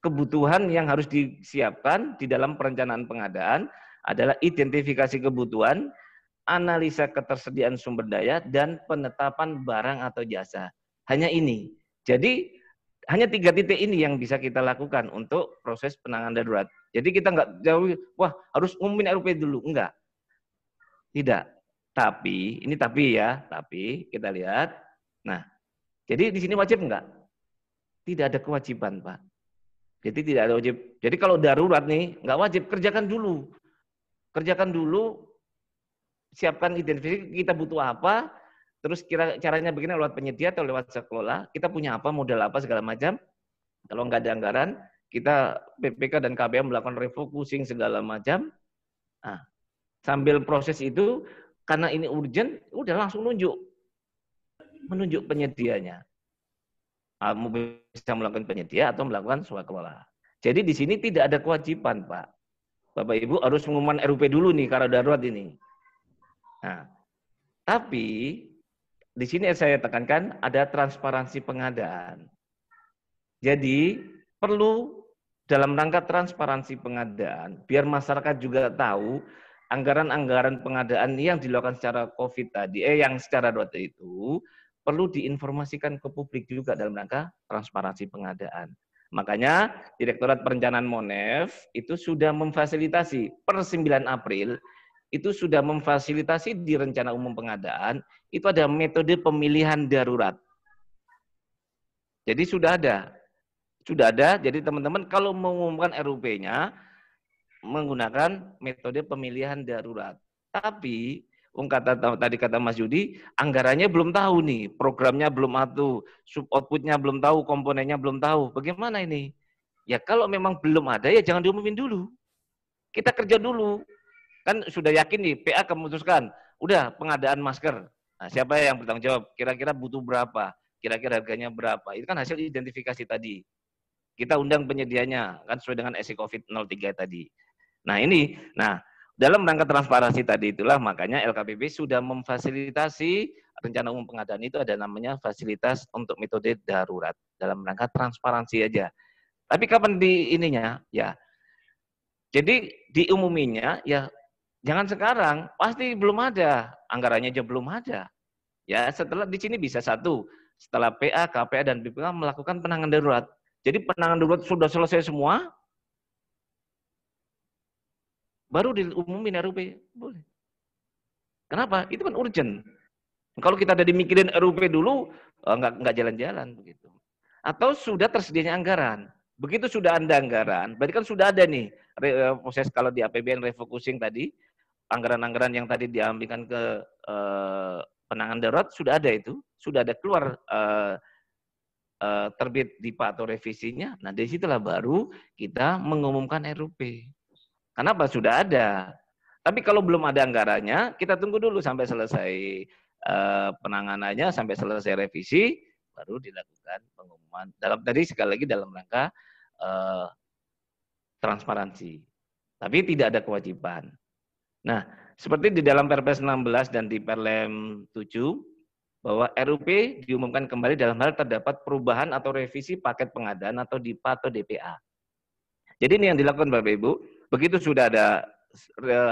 kebutuhan yang harus disiapkan di dalam perencanaan pengadaan adalah identifikasi kebutuhan, analisa ketersediaan sumber daya, dan penetapan barang atau jasa. Hanya ini. Jadi hanya tiga titik ini yang bisa kita lakukan untuk proses penanganan darurat. Jadi kita nggak jauh, wah harus ngumumin RUP dulu. Enggak. Tidak. Tapi, ini tapi ya, tapi kita lihat. Nah, jadi di sini wajib enggak? Tidak ada kewajiban, Pak. Jadi tidak ada wajib. Jadi kalau darurat nih, enggak wajib, kerjakan dulu kerjakan dulu, siapkan identifikasi kita butuh apa, terus kira caranya begini lewat penyedia atau lewat sekolah, kita punya apa, modal apa, segala macam. Kalau nggak ada anggaran, kita PPK dan KBM melakukan refocusing segala macam. Nah, sambil proses itu, karena ini urgent, udah langsung nunjuk. Menunjuk penyedianya. Nah, bisa melakukan penyedia atau melakukan swakelola Jadi di sini tidak ada kewajiban, Pak. Bapak Ibu harus mengumumkan RUP dulu nih karena darurat ini. Nah, tapi di sini saya tekankan ada transparansi pengadaan. Jadi perlu dalam rangka transparansi pengadaan, biar masyarakat juga tahu anggaran-anggaran pengadaan yang dilakukan secara COVID tadi, eh yang secara darurat itu perlu diinformasikan ke publik juga dalam rangka transparansi pengadaan. Makanya Direktorat Perencanaan Monef itu sudah memfasilitasi per 9 April itu sudah memfasilitasi di rencana umum pengadaan itu ada metode pemilihan darurat. Jadi sudah ada. Sudah ada. Jadi teman-teman kalau mengumumkan RUP-nya menggunakan metode pemilihan darurat. Tapi Ung oh, kata tadi kata Mas Yudi, anggarannya belum tahu nih, programnya belum tahu, sub outputnya belum tahu, komponennya belum tahu. Bagaimana ini? Ya kalau memang belum ada ya jangan diumumin dulu. Kita kerja dulu. Kan sudah yakin nih, PA memutuskan, udah pengadaan masker. Nah, siapa yang bertanggung jawab? Kira-kira butuh berapa? Kira-kira harganya berapa? Itu kan hasil identifikasi tadi. Kita undang penyedianya, kan sesuai dengan SI COVID-03 tadi. Nah ini, nah dalam rangka transparansi tadi itulah makanya LKPP sudah memfasilitasi rencana umum pengadaan itu ada namanya fasilitas untuk metode darurat dalam rangka transparansi aja. Tapi kapan di ininya? Ya. Jadi di diumuminya ya jangan sekarang, pasti belum ada. Anggarannya aja belum ada. Ya, setelah di sini bisa satu, setelah PA, KPA dan BPK melakukan penanganan darurat. Jadi penanganan darurat sudah selesai semua, Baru diumumin ya, RUP. Boleh. Kenapa? Itu kan urgent. Kalau kita ada dimikirin RUP dulu, eh, nggak nggak jalan-jalan begitu. Atau sudah tersedianya anggaran. Begitu sudah ada anggaran, berarti kan sudah ada nih eh, proses kalau di APBN refocusing tadi, anggaran-anggaran yang tadi diambilkan ke eh, penanganan darurat sudah ada itu, sudah ada keluar eh, eh, terbit di atau revisinya. Nah, di situlah baru kita mengumumkan RUP. Kenapa? Sudah ada. Tapi kalau belum ada anggarannya, kita tunggu dulu sampai selesai eh, penanganannya, sampai selesai revisi, baru dilakukan pengumuman. Dalam tadi sekali lagi dalam rangka eh, transparansi. Tapi tidak ada kewajiban. Nah, seperti di dalam Perpres 16 dan di Perlem 7 bahwa RUP diumumkan kembali dalam hal terdapat perubahan atau revisi paket pengadaan atau DIPA atau DPA. Jadi ini yang dilakukan Bapak Ibu, Begitu sudah ada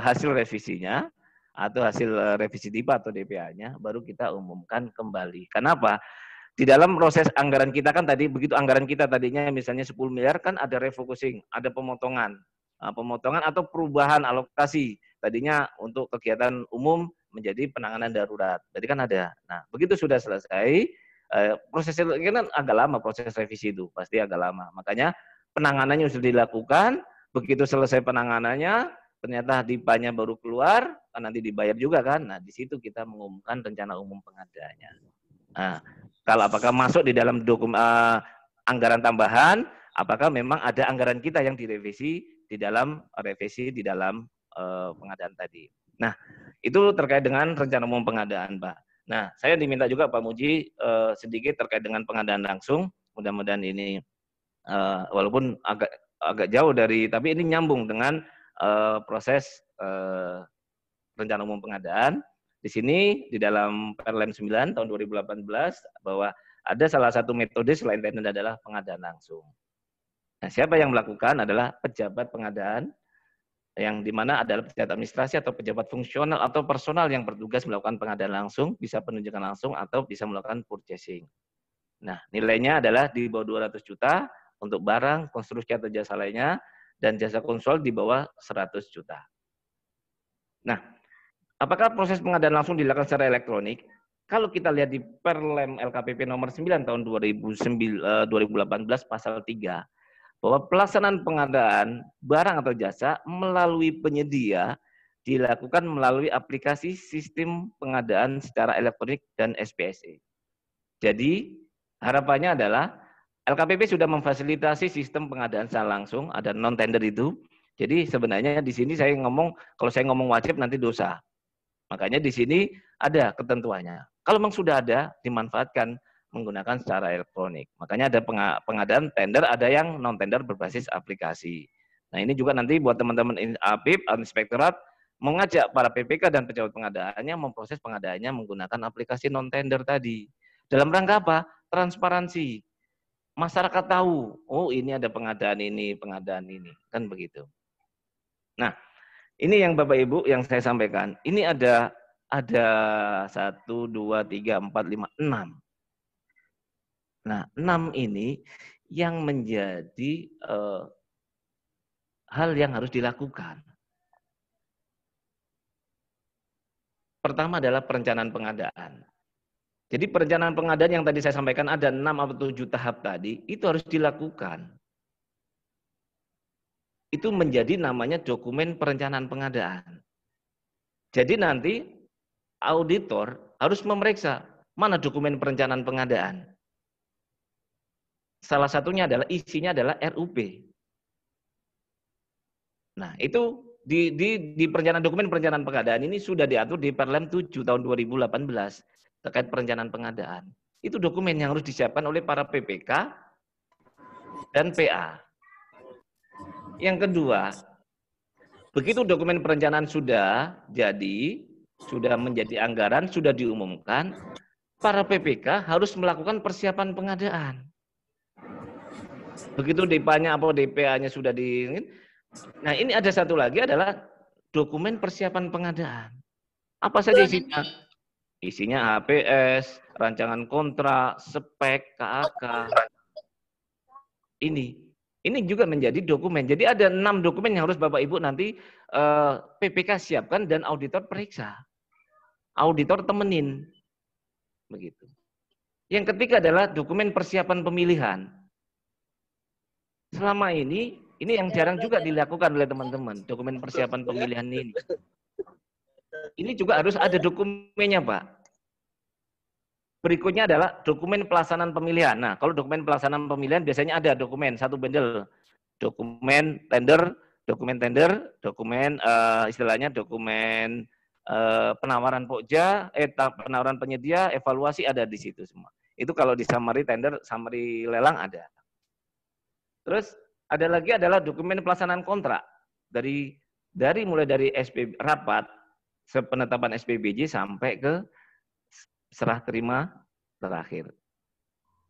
hasil revisinya atau hasil e, revisi tiba atau DPA-nya baru kita umumkan kembali. Kenapa? Di dalam proses anggaran kita kan tadi begitu anggaran kita tadinya misalnya 10 miliar kan ada refocusing, ada pemotongan. E, pemotongan atau perubahan alokasi tadinya untuk kegiatan umum menjadi penanganan darurat. Jadi kan ada. Nah, begitu sudah selesai e, proses kan agak lama proses revisi itu, pasti agak lama. Makanya penanganannya sudah dilakukan, Begitu selesai penanganannya, ternyata dipanya baru keluar, kan nanti dibayar juga kan. Nah, di situ kita mengumumkan rencana umum pengadaannya. Nah, kalau apakah masuk di dalam dokumen uh, anggaran tambahan, apakah memang ada anggaran kita yang direvisi di dalam revisi di dalam uh, pengadaan tadi. Nah, itu terkait dengan rencana umum pengadaan, Pak. Nah, saya diminta juga Pak Muji uh, sedikit terkait dengan pengadaan langsung. Mudah-mudahan ini uh, walaupun agak agak jauh dari tapi ini nyambung dengan uh, proses uh, rencana umum pengadaan. Di sini di dalam Perlem 9 tahun 2018 bahwa ada salah satu metode selain tender adalah pengadaan langsung. Nah, siapa yang melakukan adalah pejabat pengadaan yang dimana adalah pejabat administrasi atau pejabat fungsional atau personal yang bertugas melakukan pengadaan langsung, bisa penunjukan langsung atau bisa melakukan purchasing. Nah, nilainya adalah di bawah 200 juta, untuk barang, konstruksi atau jasa lainnya, dan jasa konsol di bawah 100 juta. Nah, apakah proses pengadaan langsung dilakukan secara elektronik? Kalau kita lihat di Perlem LKPP nomor 9 tahun 2018 eh, pasal 3, bahwa pelaksanaan pengadaan barang atau jasa melalui penyedia dilakukan melalui aplikasi sistem pengadaan secara elektronik dan SPSE. Jadi harapannya adalah LKPP sudah memfasilitasi sistem pengadaan secara langsung, ada non tender itu. Jadi sebenarnya di sini saya ngomong kalau saya ngomong wajib nanti dosa. Makanya di sini ada ketentuannya. Kalau memang sudah ada dimanfaatkan menggunakan secara elektronik. Makanya ada pengadaan tender, ada yang non tender berbasis aplikasi. Nah, ini juga nanti buat teman-teman APIP Inspektorat mengajak para PPK dan pejabat pengadaannya memproses pengadaannya menggunakan aplikasi non tender tadi. Dalam rangka apa? Transparansi masyarakat tahu, oh ini ada pengadaan ini, pengadaan ini, kan begitu. Nah, ini yang Bapak Ibu yang saya sampaikan. Ini ada ada satu, dua, tiga, empat, lima, enam. Nah, enam ini yang menjadi uh, hal yang harus dilakukan. Pertama adalah perencanaan pengadaan. Jadi perencanaan pengadaan yang tadi saya sampaikan ada 6 atau 7 tahap tadi, itu harus dilakukan. Itu menjadi namanya dokumen perencanaan pengadaan. Jadi nanti auditor harus memeriksa mana dokumen perencanaan pengadaan. Salah satunya adalah isinya adalah RUP. Nah, itu di, di, di perencanaan dokumen perencanaan pengadaan ini sudah diatur di Perlem 7 tahun 2018 terkait perencanaan pengadaan. Itu dokumen yang harus disiapkan oleh para PPK dan PA. Yang kedua, begitu dokumen perencanaan sudah jadi, sudah menjadi anggaran, sudah diumumkan, para PPK harus melakukan persiapan pengadaan. Begitu DPA-nya apa DPA-nya sudah di Nah, ini ada satu lagi adalah dokumen persiapan pengadaan. Apa saja isinya? Isinya HPS, rancangan kontra, spek, KAK. Ini. Ini juga menjadi dokumen. Jadi ada enam dokumen yang harus Bapak Ibu nanti eh, PPK siapkan dan auditor periksa. Auditor temenin. Begitu. Yang ketiga adalah dokumen persiapan pemilihan. Selama ini, ini yang jarang juga dilakukan oleh teman-teman, dokumen persiapan pemilihan ini. Ini juga harus ada dokumennya, Pak. Berikutnya adalah dokumen pelaksanaan pemilihan. Nah, kalau dokumen pelaksanaan pemilihan biasanya ada dokumen satu bundel, dokumen tender, dokumen tender, dokumen uh, istilahnya dokumen uh, penawaran pokja, eh penawaran penyedia, evaluasi ada di situ semua. Itu kalau di summary tender, summary lelang ada. Terus ada lagi adalah dokumen pelaksanaan kontrak dari dari mulai dari SP rapat sepenetapan SPBJ sampai ke serah terima terakhir.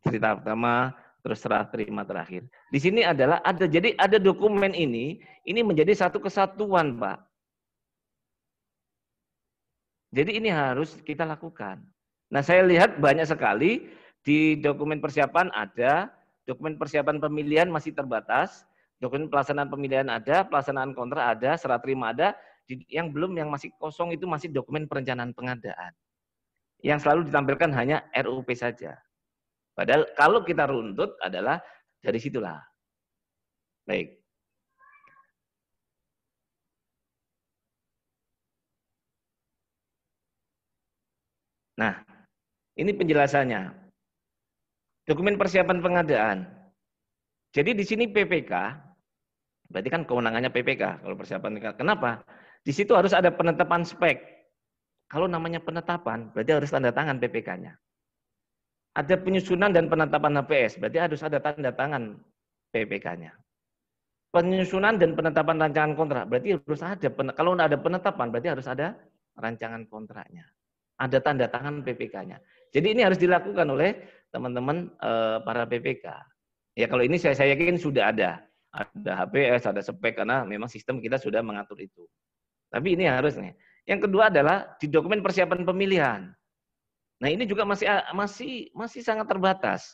Cerita pertama, terus serah terima terakhir. Di sini adalah ada jadi ada dokumen ini, ini menjadi satu kesatuan, Pak. Jadi ini harus kita lakukan. Nah, saya lihat banyak sekali di dokumen persiapan ada, dokumen persiapan pemilihan masih terbatas, dokumen pelaksanaan pemilihan ada, pelaksanaan kontra ada, serah terima ada, yang belum yang masih kosong itu masih dokumen perencanaan pengadaan. Yang selalu ditampilkan hanya RUP saja. Padahal kalau kita runtut adalah dari situlah. Baik. Nah, ini penjelasannya. Dokumen persiapan pengadaan. Jadi di sini PPK, berarti kan kewenangannya PPK kalau persiapan. Kenapa? Di situ harus ada penetapan spek. Kalau namanya penetapan, berarti harus tanda tangan PPK-nya. Ada penyusunan dan penetapan HPS, berarti harus ada tanda tangan PPK-nya. Penyusunan dan penetapan rancangan kontrak, berarti harus ada. Kalau ada penetapan, berarti harus ada rancangan kontraknya. Ada tanda tangan PPK-nya. Jadi ini harus dilakukan oleh teman-teman eh, para PPK. Ya kalau ini saya, saya yakin sudah ada. Ada HPS, ada spek, karena memang sistem kita sudah mengatur itu. Tapi ini harus nih. Yang kedua adalah di dokumen persiapan pemilihan. Nah, ini juga masih masih masih sangat terbatas.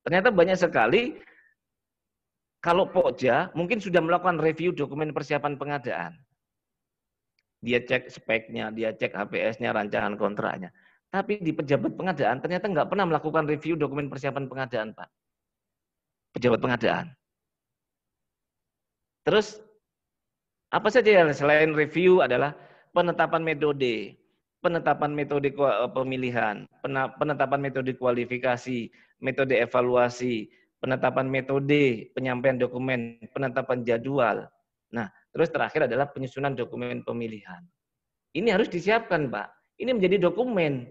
Ternyata banyak sekali kalau POJA mungkin sudah melakukan review dokumen persiapan pengadaan. Dia cek speknya, dia cek HPS-nya, rancangan kontraknya. Tapi di pejabat pengadaan ternyata nggak pernah melakukan review dokumen persiapan pengadaan, Pak. Pejabat pengadaan. Terus apa saja selain review adalah penetapan metode, penetapan metode eh, pemilihan, penetapan metode kualifikasi, metode evaluasi, penetapan metode penyampaian dokumen, penetapan jadwal. Nah, terus terakhir adalah penyusunan dokumen pemilihan. Ini harus disiapkan, Pak. Ini menjadi dokumen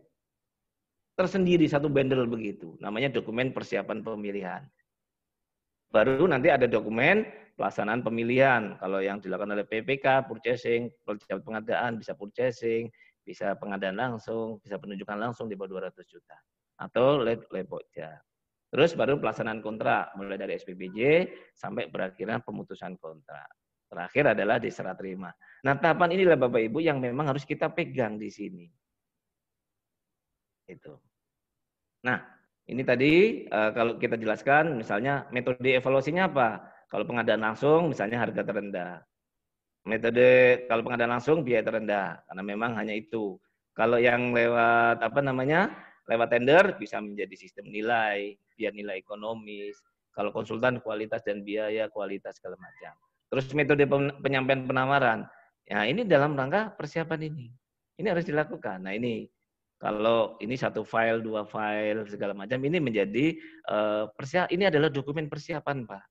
tersendiri satu bundle begitu. Namanya dokumen persiapan pemilihan. Baru nanti ada dokumen pelaksanaan pemilihan. Kalau yang dilakukan oleh PPK, purchasing, pejabat pengadaan bisa purchasing, bisa pengadaan langsung, bisa penunjukan langsung di bawah 200 juta. Atau lepoja. Terus baru pelaksanaan kontrak, mulai dari SPBJ sampai berakhirnya pemutusan kontrak. Terakhir adalah diserah terima. Nah, tahapan inilah Bapak Ibu yang memang harus kita pegang di sini. Itu. Nah, ini tadi eh, kalau kita jelaskan misalnya metode evaluasinya apa? Kalau pengadaan langsung misalnya harga terendah. Metode kalau pengadaan langsung biaya terendah karena memang hanya itu. Kalau yang lewat apa namanya? lewat tender bisa menjadi sistem nilai, biar nilai ekonomis. Kalau konsultan kualitas dan biaya, kualitas segala macam. Terus metode penyampaian penawaran. Ya, ini dalam rangka persiapan ini. Ini harus dilakukan. Nah, ini kalau ini satu file, dua file, segala macam, ini menjadi eh, persiapan. Ini adalah dokumen persiapan, Pak.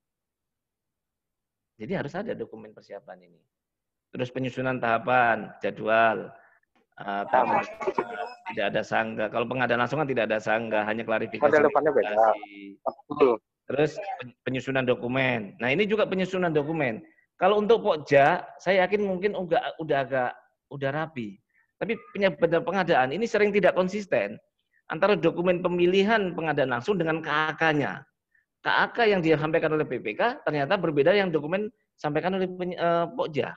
Jadi harus ada dokumen persiapan ini. Terus penyusunan tahapan, jadwal, uh, uh, tidak ada sangga. Kalau pengadaan langsungan tidak ada sangga, hanya klarifikasi. beda. Terus penyusunan dokumen. Nah ini juga penyusunan dokumen. Kalau untuk Pokja, saya yakin mungkin udah, udah agak udah rapi. Tapi penyebab pengadaan ini sering tidak konsisten antara dokumen pemilihan pengadaan langsung dengan KAK-nya. KAK yang disampaikan oleh PPK ternyata berbeda yang dokumen sampaikan oleh uh, Pokja.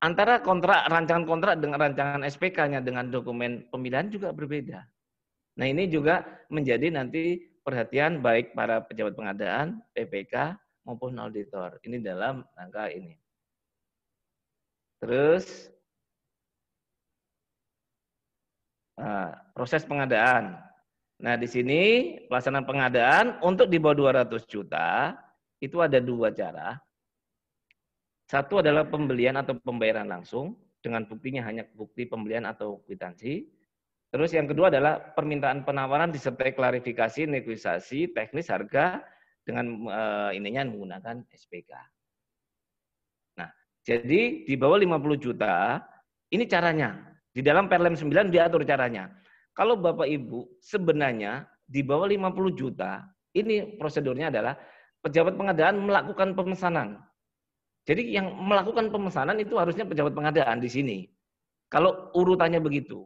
Antara kontrak rancangan kontrak dengan rancangan SPK-nya dengan dokumen pemilihan juga berbeda. Nah, ini juga menjadi nanti perhatian baik para pejabat pengadaan, PPK maupun auditor. Ini dalam rangka ini. Terus e, proses pengadaan Nah, di sini pelaksanaan pengadaan untuk di bawah 200 juta itu ada dua cara. Satu adalah pembelian atau pembayaran langsung dengan buktinya hanya bukti pembelian atau kwitansi. Terus yang kedua adalah permintaan penawaran disertai klarifikasi negosiasi teknis harga dengan e, ininya menggunakan SPK. Nah, jadi di bawah 50 juta ini caranya. Di dalam Perlem 9 diatur caranya kalau Bapak Ibu sebenarnya di bawah 50 juta, ini prosedurnya adalah pejabat pengadaan melakukan pemesanan. Jadi yang melakukan pemesanan itu harusnya pejabat pengadaan di sini. Kalau urutannya begitu.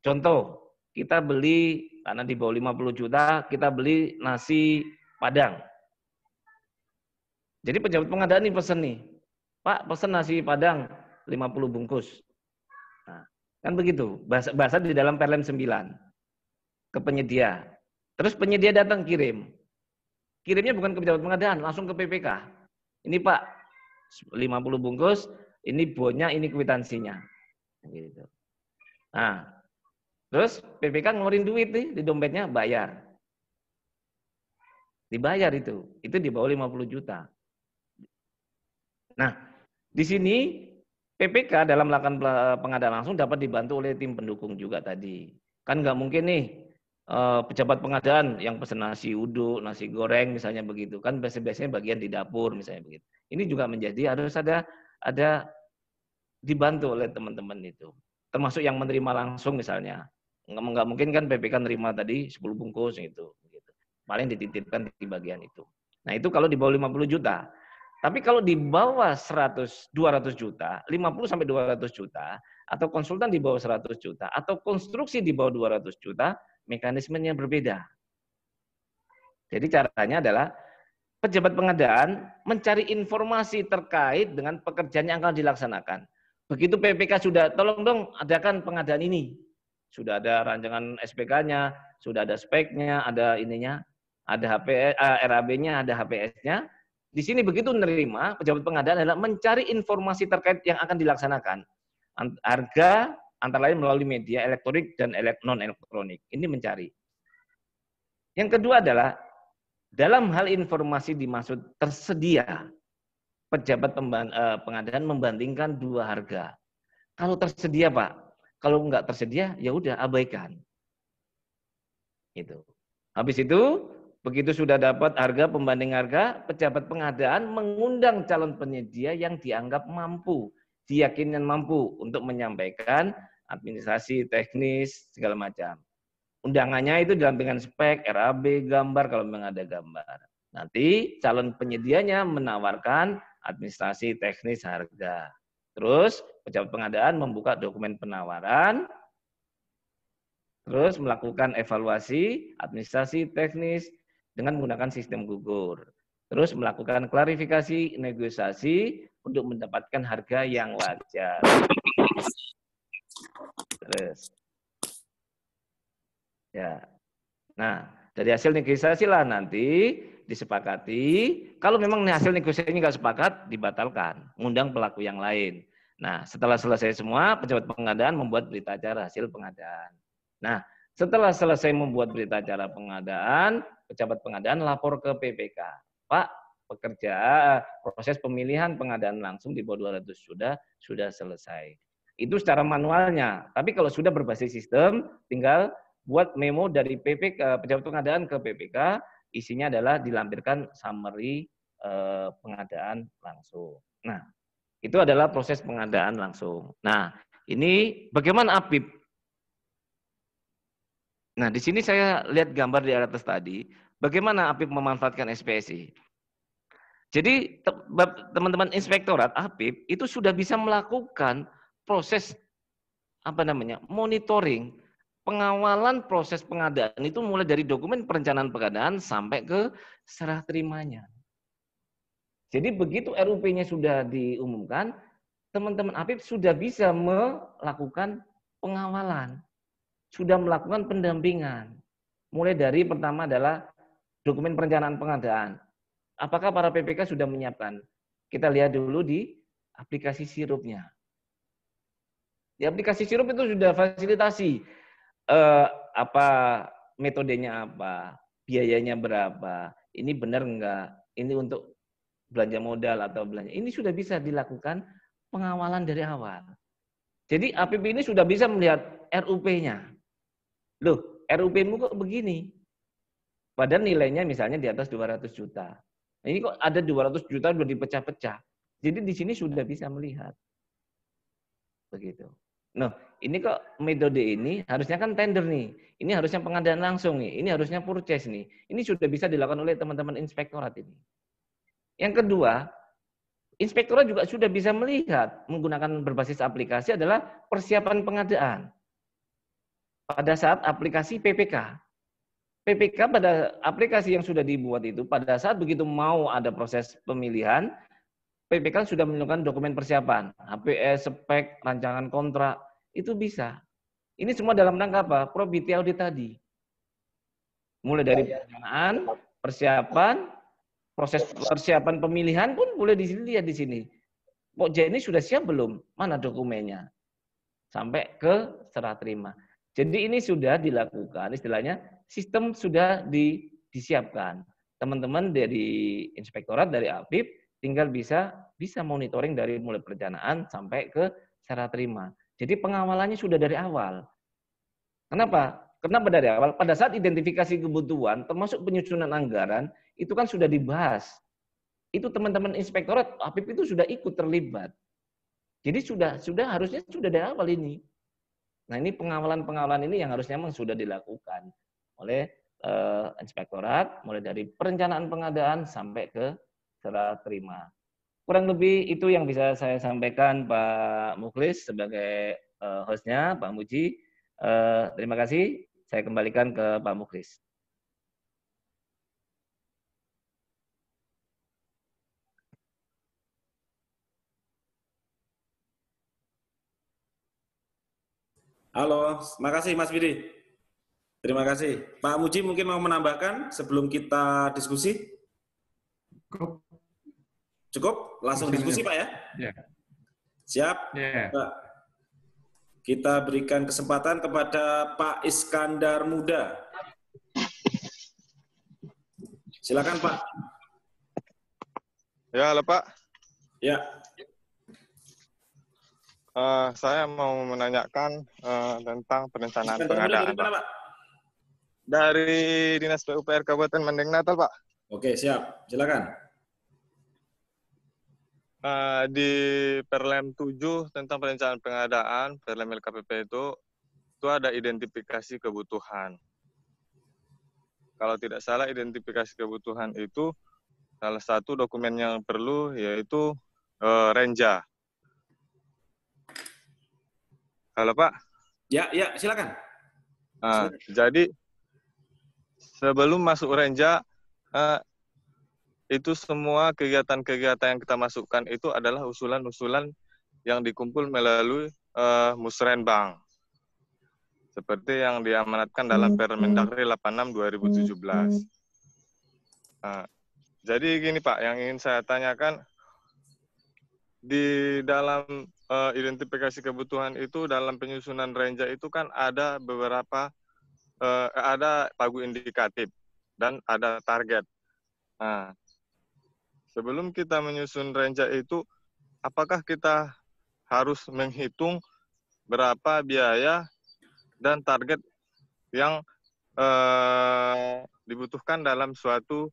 Contoh, kita beli karena di bawah 50 juta, kita beli nasi padang. Jadi pejabat pengadaan ini pesan nih, Pak pesen nasi padang 50 bungkus. Kan begitu, bahasa, bahasa di dalam Perlem 9. Ke penyedia. Terus penyedia datang kirim. Kirimnya bukan ke pejabat pengadaan, langsung ke PPK. Ini Pak, 50 bungkus, ini bonnya, ini kwitansinya. Gitu. Nah, terus PPK ngeluarin duit nih di dompetnya, bayar. Dibayar itu. Itu di bawah 50 juta. Nah, di sini PPK dalam melakukan eh, pengadaan langsung dapat dibantu oleh tim pendukung juga tadi. Kan nggak mungkin nih eh, pejabat pengadaan yang pesan nasi uduk, nasi goreng misalnya begitu. Kan biasanya bagian di dapur misalnya begitu. Ini juga menjadi harus ada ada dibantu oleh teman-teman itu. Termasuk yang menerima langsung misalnya. Nggak mungkin kan PPK menerima tadi 10 bungkus gitu. Paling dititipkan di bagian itu. Nah itu kalau di bawah 50 juta. Tapi kalau di bawah 100, 200 juta, 50 sampai 200 juta, atau konsultan di bawah 100 juta, atau konstruksi di bawah 200 juta, mekanismenya berbeda. Jadi caranya adalah pejabat pengadaan mencari informasi terkait dengan pekerjaan yang akan dilaksanakan. Begitu PPK sudah, tolong dong adakan pengadaan ini. Sudah ada rancangan SPK-nya, sudah ada speknya, ada ininya, ada HP, eh, RAB-nya, ada HPS-nya, di sini begitu menerima, pejabat pengadaan adalah mencari informasi terkait yang akan dilaksanakan. Harga antara lain melalui media elektronik dan non elektronik. Ini mencari. Yang kedua adalah dalam hal informasi dimaksud tersedia pejabat eh, pengadaan membandingkan dua harga. Kalau tersedia, Pak. Kalau nggak tersedia, ya udah abaikan. itu Habis itu Begitu sudah dapat harga pembanding harga, pejabat pengadaan mengundang calon penyedia yang dianggap mampu, diyakini mampu untuk menyampaikan administrasi, teknis, segala macam. Undangannya itu dilampirkan spek, RAB, gambar kalau memang ada gambar. Nanti calon penyedianya menawarkan administrasi, teknis, harga. Terus pejabat pengadaan membuka dokumen penawaran, terus melakukan evaluasi administrasi teknis dengan menggunakan sistem gugur. Terus melakukan klarifikasi negosiasi untuk mendapatkan harga yang wajar. Terus. Ya. Nah, dari hasil negosiasi lah nanti disepakati. Kalau memang hasil negosiasinya nggak sepakat, dibatalkan. mengundang pelaku yang lain. Nah, setelah selesai semua, pejabat pengadaan membuat berita acara hasil pengadaan. Nah, setelah selesai membuat berita acara pengadaan, pejabat pengadaan lapor ke PPK. Pak, pekerja eh, proses pemilihan pengadaan langsung di bawah 200 sudah sudah selesai. Itu secara manualnya. Tapi kalau sudah berbasis sistem, tinggal buat memo dari PPK eh, pejabat pengadaan ke PPK, isinya adalah dilampirkan summary eh, pengadaan langsung. Nah, itu adalah proses pengadaan langsung. Nah, ini bagaimana APIP Nah, di sini saya lihat gambar di atas tadi, bagaimana APIP memanfaatkan SPSI. Jadi teman-teman inspektorat APIP itu sudah bisa melakukan proses apa namanya monitoring pengawalan proses pengadaan itu mulai dari dokumen perencanaan pengadaan sampai ke serah terimanya. Jadi begitu RUP-nya sudah diumumkan, teman-teman APIP sudah bisa melakukan pengawalan sudah melakukan pendampingan. Mulai dari pertama adalah dokumen perencanaan pengadaan. Apakah para PPK sudah menyiapkan? Kita lihat dulu di aplikasi sirupnya. Di aplikasi sirup itu sudah fasilitasi eh, apa metodenya apa, biayanya berapa, ini benar enggak, ini untuk belanja modal atau belanja. Ini sudah bisa dilakukan pengawalan dari awal. Jadi APB ini sudah bisa melihat RUP-nya. Loh, RUP-mu kok begini? Padahal nilainya misalnya di atas 200 juta. Nah, ini kok ada 200 juta sudah dipecah-pecah. Jadi di sini sudah bisa melihat. Begitu. Nah, ini kok metode ini harusnya kan tender nih. Ini harusnya pengadaan langsung nih. Ini harusnya purchase nih. Ini sudah bisa dilakukan oleh teman-teman inspektorat ini. Yang kedua, inspektorat juga sudah bisa melihat menggunakan berbasis aplikasi adalah persiapan pengadaan pada saat aplikasi PPK. PPK pada aplikasi yang sudah dibuat itu pada saat begitu mau ada proses pemilihan, PPK sudah menunjukkan dokumen persiapan, HPS, eh, spek, rancangan kontrak, itu bisa. Ini semua dalam rangka apa? Probity audit tadi. Mulai dari oh, iya. perencanaan, persiapan, proses persiapan pemilihan pun boleh dilihat di sini. Pokja ini sudah siap belum? Mana dokumennya? Sampai ke serah terima. Jadi ini sudah dilakukan, istilahnya sistem sudah di, disiapkan. Teman-teman dari inspektorat, dari APIP, tinggal bisa bisa monitoring dari mulai perencanaan sampai ke serah terima. Jadi pengawalannya sudah dari awal. Kenapa? Kenapa dari awal? Pada saat identifikasi kebutuhan, termasuk penyusunan anggaran, itu kan sudah dibahas. Itu teman-teman inspektorat, APIP itu sudah ikut terlibat. Jadi sudah sudah harusnya sudah dari awal ini. Nah ini pengawalan-pengawalan ini yang harusnya memang sudah dilakukan oleh uh, inspektorat, mulai dari perencanaan pengadaan sampai ke serah terima. Kurang lebih itu yang bisa saya sampaikan Pak Muklis sebagai uh, hostnya, Pak Muji. Uh, terima kasih. Saya kembalikan ke Pak Muklis. Halo, kasih Mas Bidi. Terima kasih. Pak Muji mungkin mau menambahkan sebelum kita diskusi? Cukup. Cukup? Langsung Bisa diskusi ya. Pak ya? Ya. Siap? Ya. Pak. Kita berikan kesempatan kepada Pak Iskandar Muda. Silakan Pak. Ya, halo Pak. Ya, uh, saya mau menanyakan uh, tentang perencanaan pengadaan. Dari, dari Dinas PUPR Kabupaten Mandeng Natal, Pak. Oke, siap. Silakan. Uh, di Perlem 7 tentang perencanaan pengadaan, Perlem LKPP itu, itu ada identifikasi kebutuhan. Kalau tidak salah, identifikasi kebutuhan itu salah satu dokumen yang perlu yaitu uh, renja Halo Pak. Ya, ya, silakan. Uh, Jadi sebelum masuk Renja uh, itu semua kegiatan-kegiatan yang kita masukkan itu adalah usulan-usulan yang dikumpul melalui uh, eh, Musrenbang. Seperti yang diamanatkan dalam Permendagri 86 2017. Uh, jadi gini Pak, yang ingin saya tanyakan di dalam uh, identifikasi kebutuhan itu dalam penyusunan renja itu kan ada beberapa uh, ada pagu indikatif dan ada target. Nah, sebelum kita menyusun renja itu apakah kita harus menghitung berapa biaya dan target yang uh, dibutuhkan dalam suatu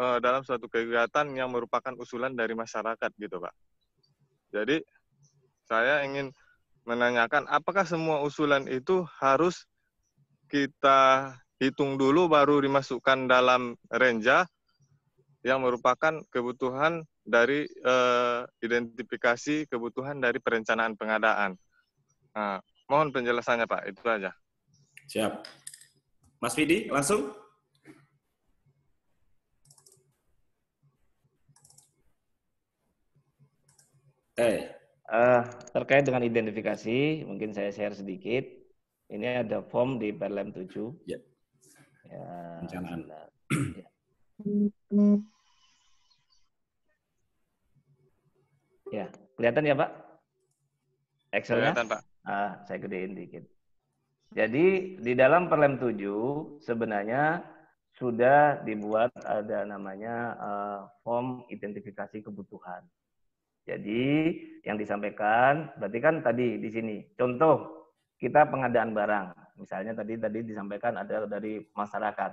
uh, dalam suatu kegiatan yang merupakan usulan dari masyarakat gitu, Pak. Jadi saya ingin menanyakan apakah semua usulan itu harus kita hitung dulu baru dimasukkan dalam renja yang merupakan kebutuhan dari eh, identifikasi kebutuhan dari perencanaan pengadaan. Nah, mohon penjelasannya Pak, itu aja. Siap. Mas Fidi langsung. Eh, Uh, terkait dengan identifikasi, mungkin saya share sedikit. Ini ada form di perlem 7. Ya. ya Jangan. Ya. ya, kelihatan ya Pak? Excel-nya? Kelihatan Pak. Ah, saya gedein dikit. Jadi di dalam Perlem 7 sebenarnya sudah dibuat ada namanya uh, form identifikasi kebutuhan. Jadi yang disampaikan berarti kan tadi di sini contoh kita pengadaan barang misalnya tadi tadi disampaikan ada dari masyarakat.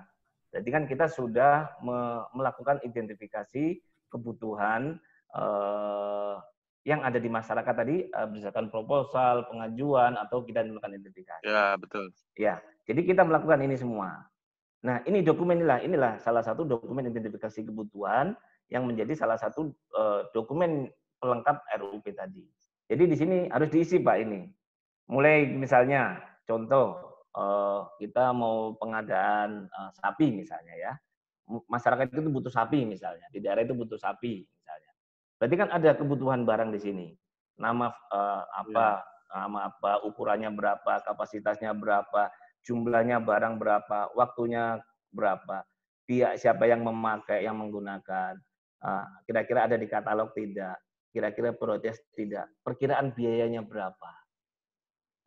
Jadi kan kita sudah me melakukan identifikasi kebutuhan eh, yang ada di masyarakat tadi eh, berdasarkan proposal, pengajuan atau kita melakukan identifikasi. Ya, betul. Ya. Jadi kita melakukan ini semua. Nah, ini dokumen inilah inilah salah satu dokumen identifikasi kebutuhan yang menjadi salah satu eh, dokumen pelengkap RUP tadi. Jadi di sini harus diisi Pak ini. Mulai misalnya contoh eh, kita mau pengadaan eh, sapi misalnya ya. Masyarakat itu butuh sapi misalnya, di daerah itu butuh sapi misalnya. Berarti kan ada kebutuhan barang di sini. Nama eh, apa, iya. nama apa, ukurannya berapa, kapasitasnya berapa, jumlahnya barang berapa, waktunya berapa, pihak siapa yang memakai, yang menggunakan, kira-kira ada di katalog tidak kira-kira protes tidak, perkiraan biayanya berapa.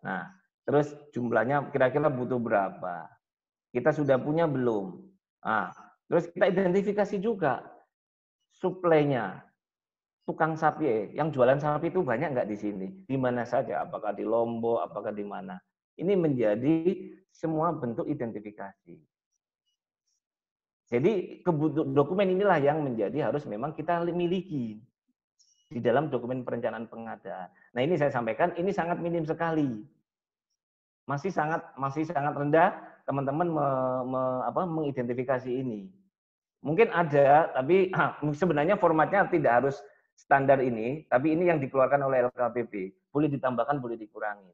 Nah, terus jumlahnya kira-kira butuh berapa. Kita sudah punya belum? Nah, terus kita identifikasi juga suplainya. Tukang sapi, eh, yang jualan sapi itu banyak nggak di sini? Di mana saja? Apakah di Lombok? Apakah di mana? Ini menjadi semua bentuk identifikasi. Jadi kebutuhan dokumen inilah yang menjadi harus memang kita miliki di dalam dokumen perencanaan pengadaan. Nah, ini saya sampaikan ini sangat minim sekali. Masih sangat masih sangat rendah teman-teman me, me, mengidentifikasi ini. Mungkin ada, tapi sebenarnya formatnya tidak harus standar ini, tapi ini yang dikeluarkan oleh LKPP. Boleh ditambahkan, boleh dikurangi.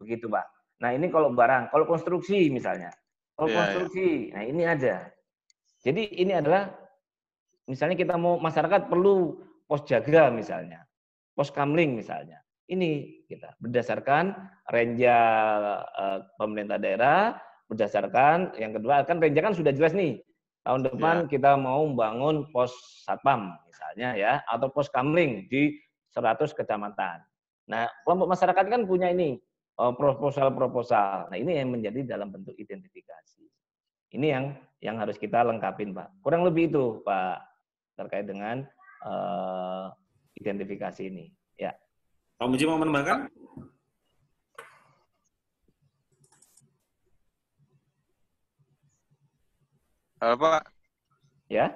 Begitu, Pak. Nah, ini kalau barang, kalau konstruksi misalnya. Kalau yeah, iya. konstruksi, yeah. nah ini ada. Jadi ini adalah misalnya kita mau masyarakat perlu pos jaga misalnya, pos kamling misalnya. Ini kita berdasarkan renja eh, pemerintah daerah, berdasarkan yang kedua kan renja kan sudah jelas nih. Tahun ya. depan ya. kita mau membangun pos satpam misalnya ya atau pos kamling di 100 kecamatan. Nah, kelompok masyarakat kan punya ini eh, proposal-proposal. Nah, ini yang menjadi dalam bentuk identifikasi. Ini yang yang harus kita lengkapin, Pak. Kurang lebih itu, Pak, terkait dengan uh, identifikasi ini. Ya. Pak Muji mau menambahkan? Halo Pak. Ya.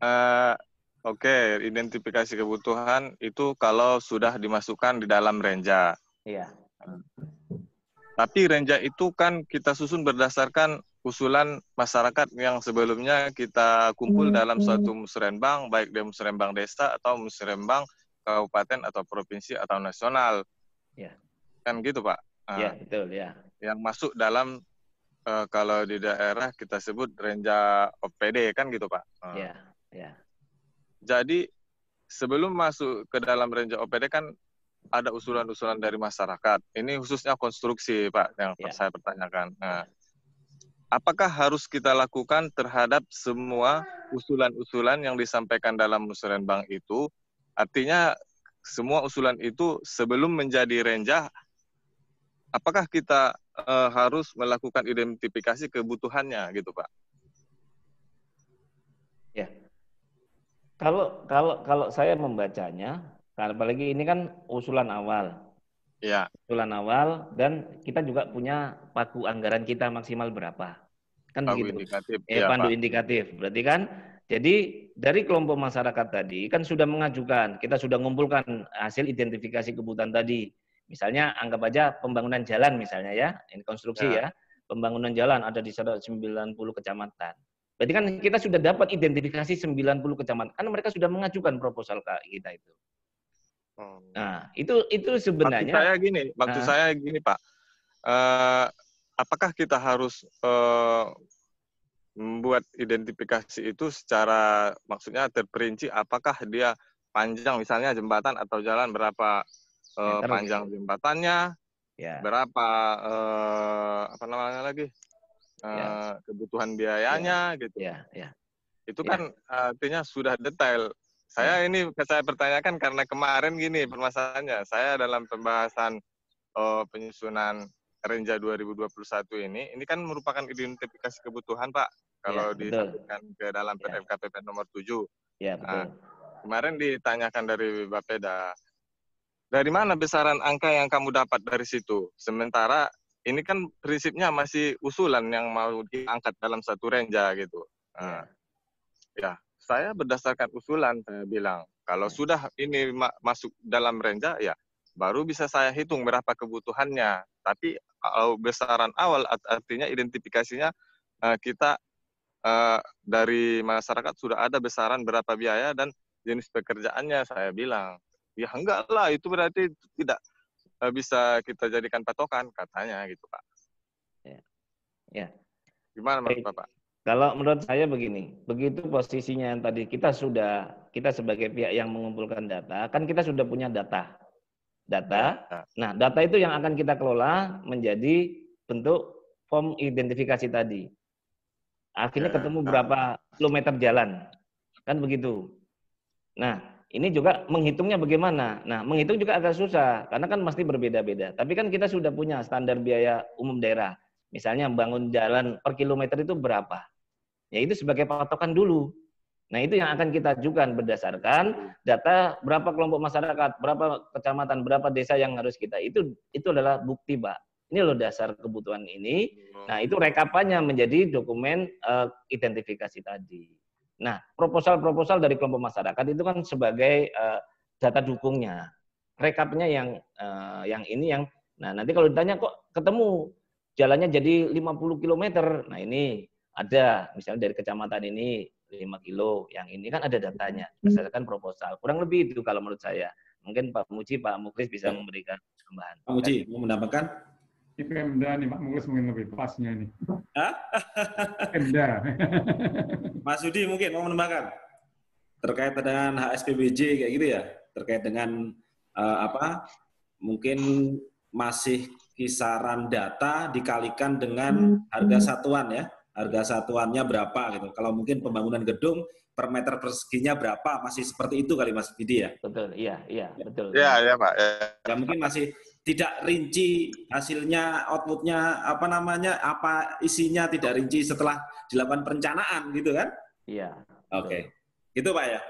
Uh, Oke, okay. identifikasi kebutuhan itu kalau sudah dimasukkan di dalam renja. Iya. Tapi renja itu kan kita susun berdasarkan usulan masyarakat yang sebelumnya kita kumpul hmm, dalam hmm. suatu musrembang, baik di musrembang desa atau musrembang kabupaten atau provinsi atau nasional. Ya. Kan gitu, Pak. Nah, ya, betul, ya. Yang masuk dalam uh, kalau di daerah kita sebut renja OPD kan gitu, Pak. Uh. Ya, ya. Jadi sebelum masuk ke dalam renja OPD kan ada usulan-usulan dari masyarakat. Ini khususnya konstruksi, Pak, yang ya. saya pertanyakan. Nah, apakah harus kita lakukan terhadap semua usulan-usulan yang disampaikan dalam musrenbang itu? Artinya semua usulan itu sebelum menjadi renjah, apakah kita e, harus melakukan identifikasi kebutuhannya gitu, Pak? Ya, kalau kalau kalau saya membacanya, apalagi ini kan usulan awal ya. usulan awal dan kita juga punya paku anggaran kita maksimal berapa. Kan pandu begitu. Indikatif, eh, ya, pandu Pak. indikatif. Berarti kan jadi dari kelompok masyarakat tadi kan sudah mengajukan, kita sudah mengumpulkan hasil identifikasi kebutuhan tadi. Misalnya anggap aja pembangunan jalan misalnya ya, ini konstruksi ya. ya. Pembangunan jalan ada di 90 kecamatan. Berarti kan kita sudah dapat identifikasi 90 kecamatan. Kan mereka sudah mengajukan proposal ke kita itu. Oh. Nah, itu itu sebenarnya. Maksud saya gini, maksud uh, saya gini Pak. Uh, apakah kita harus uh, membuat identifikasi itu secara maksudnya terperinci? Apakah dia panjang misalnya jembatan atau jalan berapa uh, panjang jembatannya? Yeah. Berapa uh, apa namanya lagi? Uh, yeah. kebutuhan biayanya yeah. gitu. Yeah. Yeah. Itu ya. kan artinya sudah detail saya hmm. ini saya pertanyakan karena kemarin gini permasalahannya. Saya dalam pembahasan oh, penyusunan Renja 2021 ini, ini kan merupakan identifikasi kebutuhan, Pak. Kalau ya, disampaikan ke dalam ya. PMKPP nomor 7. Ya, nah, betul. Nah, kemarin ditanyakan dari Bapeda, dari mana besaran angka yang kamu dapat dari situ? Sementara ini kan prinsipnya masih usulan yang mau diangkat dalam satu renja gitu. Nah, ya. ya, saya berdasarkan usulan saya bilang kalau sudah ini ma masuk dalam renja ya baru bisa saya hitung berapa kebutuhannya tapi kalau besaran awal artinya identifikasinya uh, kita uh, dari masyarakat sudah ada besaran berapa biaya dan jenis pekerjaannya saya bilang ya enggak lah itu berarti tidak uh, bisa kita jadikan patokan katanya gitu pak ya, yeah. gimana mas bapak kalau menurut saya begini, begitu posisinya yang tadi kita sudah kita sebagai pihak yang mengumpulkan data, kan kita sudah punya data. Data. Ya. Nah, data itu yang akan kita kelola menjadi bentuk form identifikasi tadi. Akhirnya ya, ketemu nah. berapa kilometer jalan. Kan begitu. Nah, ini juga menghitungnya bagaimana? Nah, menghitung juga agak susah karena kan pasti berbeda-beda. Tapi kan kita sudah punya standar biaya umum daerah. Misalnya bangun jalan per kilometer itu berapa? Ya itu sebagai patokan dulu. Nah, itu yang akan kita ajukan berdasarkan data berapa kelompok masyarakat, berapa kecamatan, berapa desa yang harus kita. Itu itu adalah bukti, Pak. Ini loh dasar kebutuhan ini. Nah, itu rekapannya menjadi dokumen uh, identifikasi tadi. Nah, proposal-proposal dari kelompok masyarakat itu kan sebagai uh, data dukungnya. Rekapnya yang uh, yang ini yang Nah, nanti kalau ditanya kok ketemu jalannya jadi 50 km. Nah, ini ada misalnya dari kecamatan ini 5 kilo, yang ini kan ada datanya hmm. berdasarkan proposal. Kurang lebih itu kalau menurut saya. Mungkin Pak Muji, Pak Mukris bisa ya. memberikan tambahan. Pak Muji, mau menambahkan? di Pemda nih, Pak Mukris mungkin lebih pasnya nih. Hah? Pemda. Mas Yudi mungkin mau menambahkan? Terkait dengan HSPBJ kayak gitu ya? Terkait dengan uh, apa? Mungkin masih kisaran data dikalikan dengan hmm. harga satuan ya? harga satuannya berapa gitu. Kalau mungkin pembangunan gedung per meter perseginya berapa masih seperti itu kali Mas Bidi ya. Betul, iya, iya, ya. betul. Iya, iya Pak. Ya. ya mungkin masih tidak rinci hasilnya, outputnya apa namanya, apa isinya tidak rinci setelah dilakukan perencanaan gitu kan? Iya. Oke, okay. gitu Pak ya.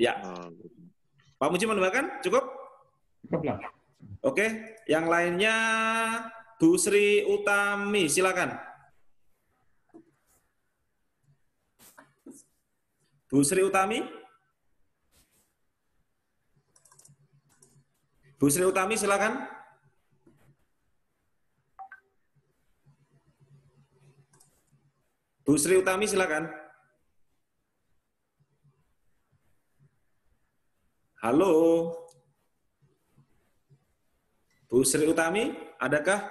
Ya. Hmm. Pak Muji menambahkan cukup? Cukup lah. Oke, okay. yang lainnya Bu Sri Utami silakan. Bu Sri Utami? Bu Sri Utami silakan. Bu Sri Utami silakan. Halo. Bu Sri Utami, adakah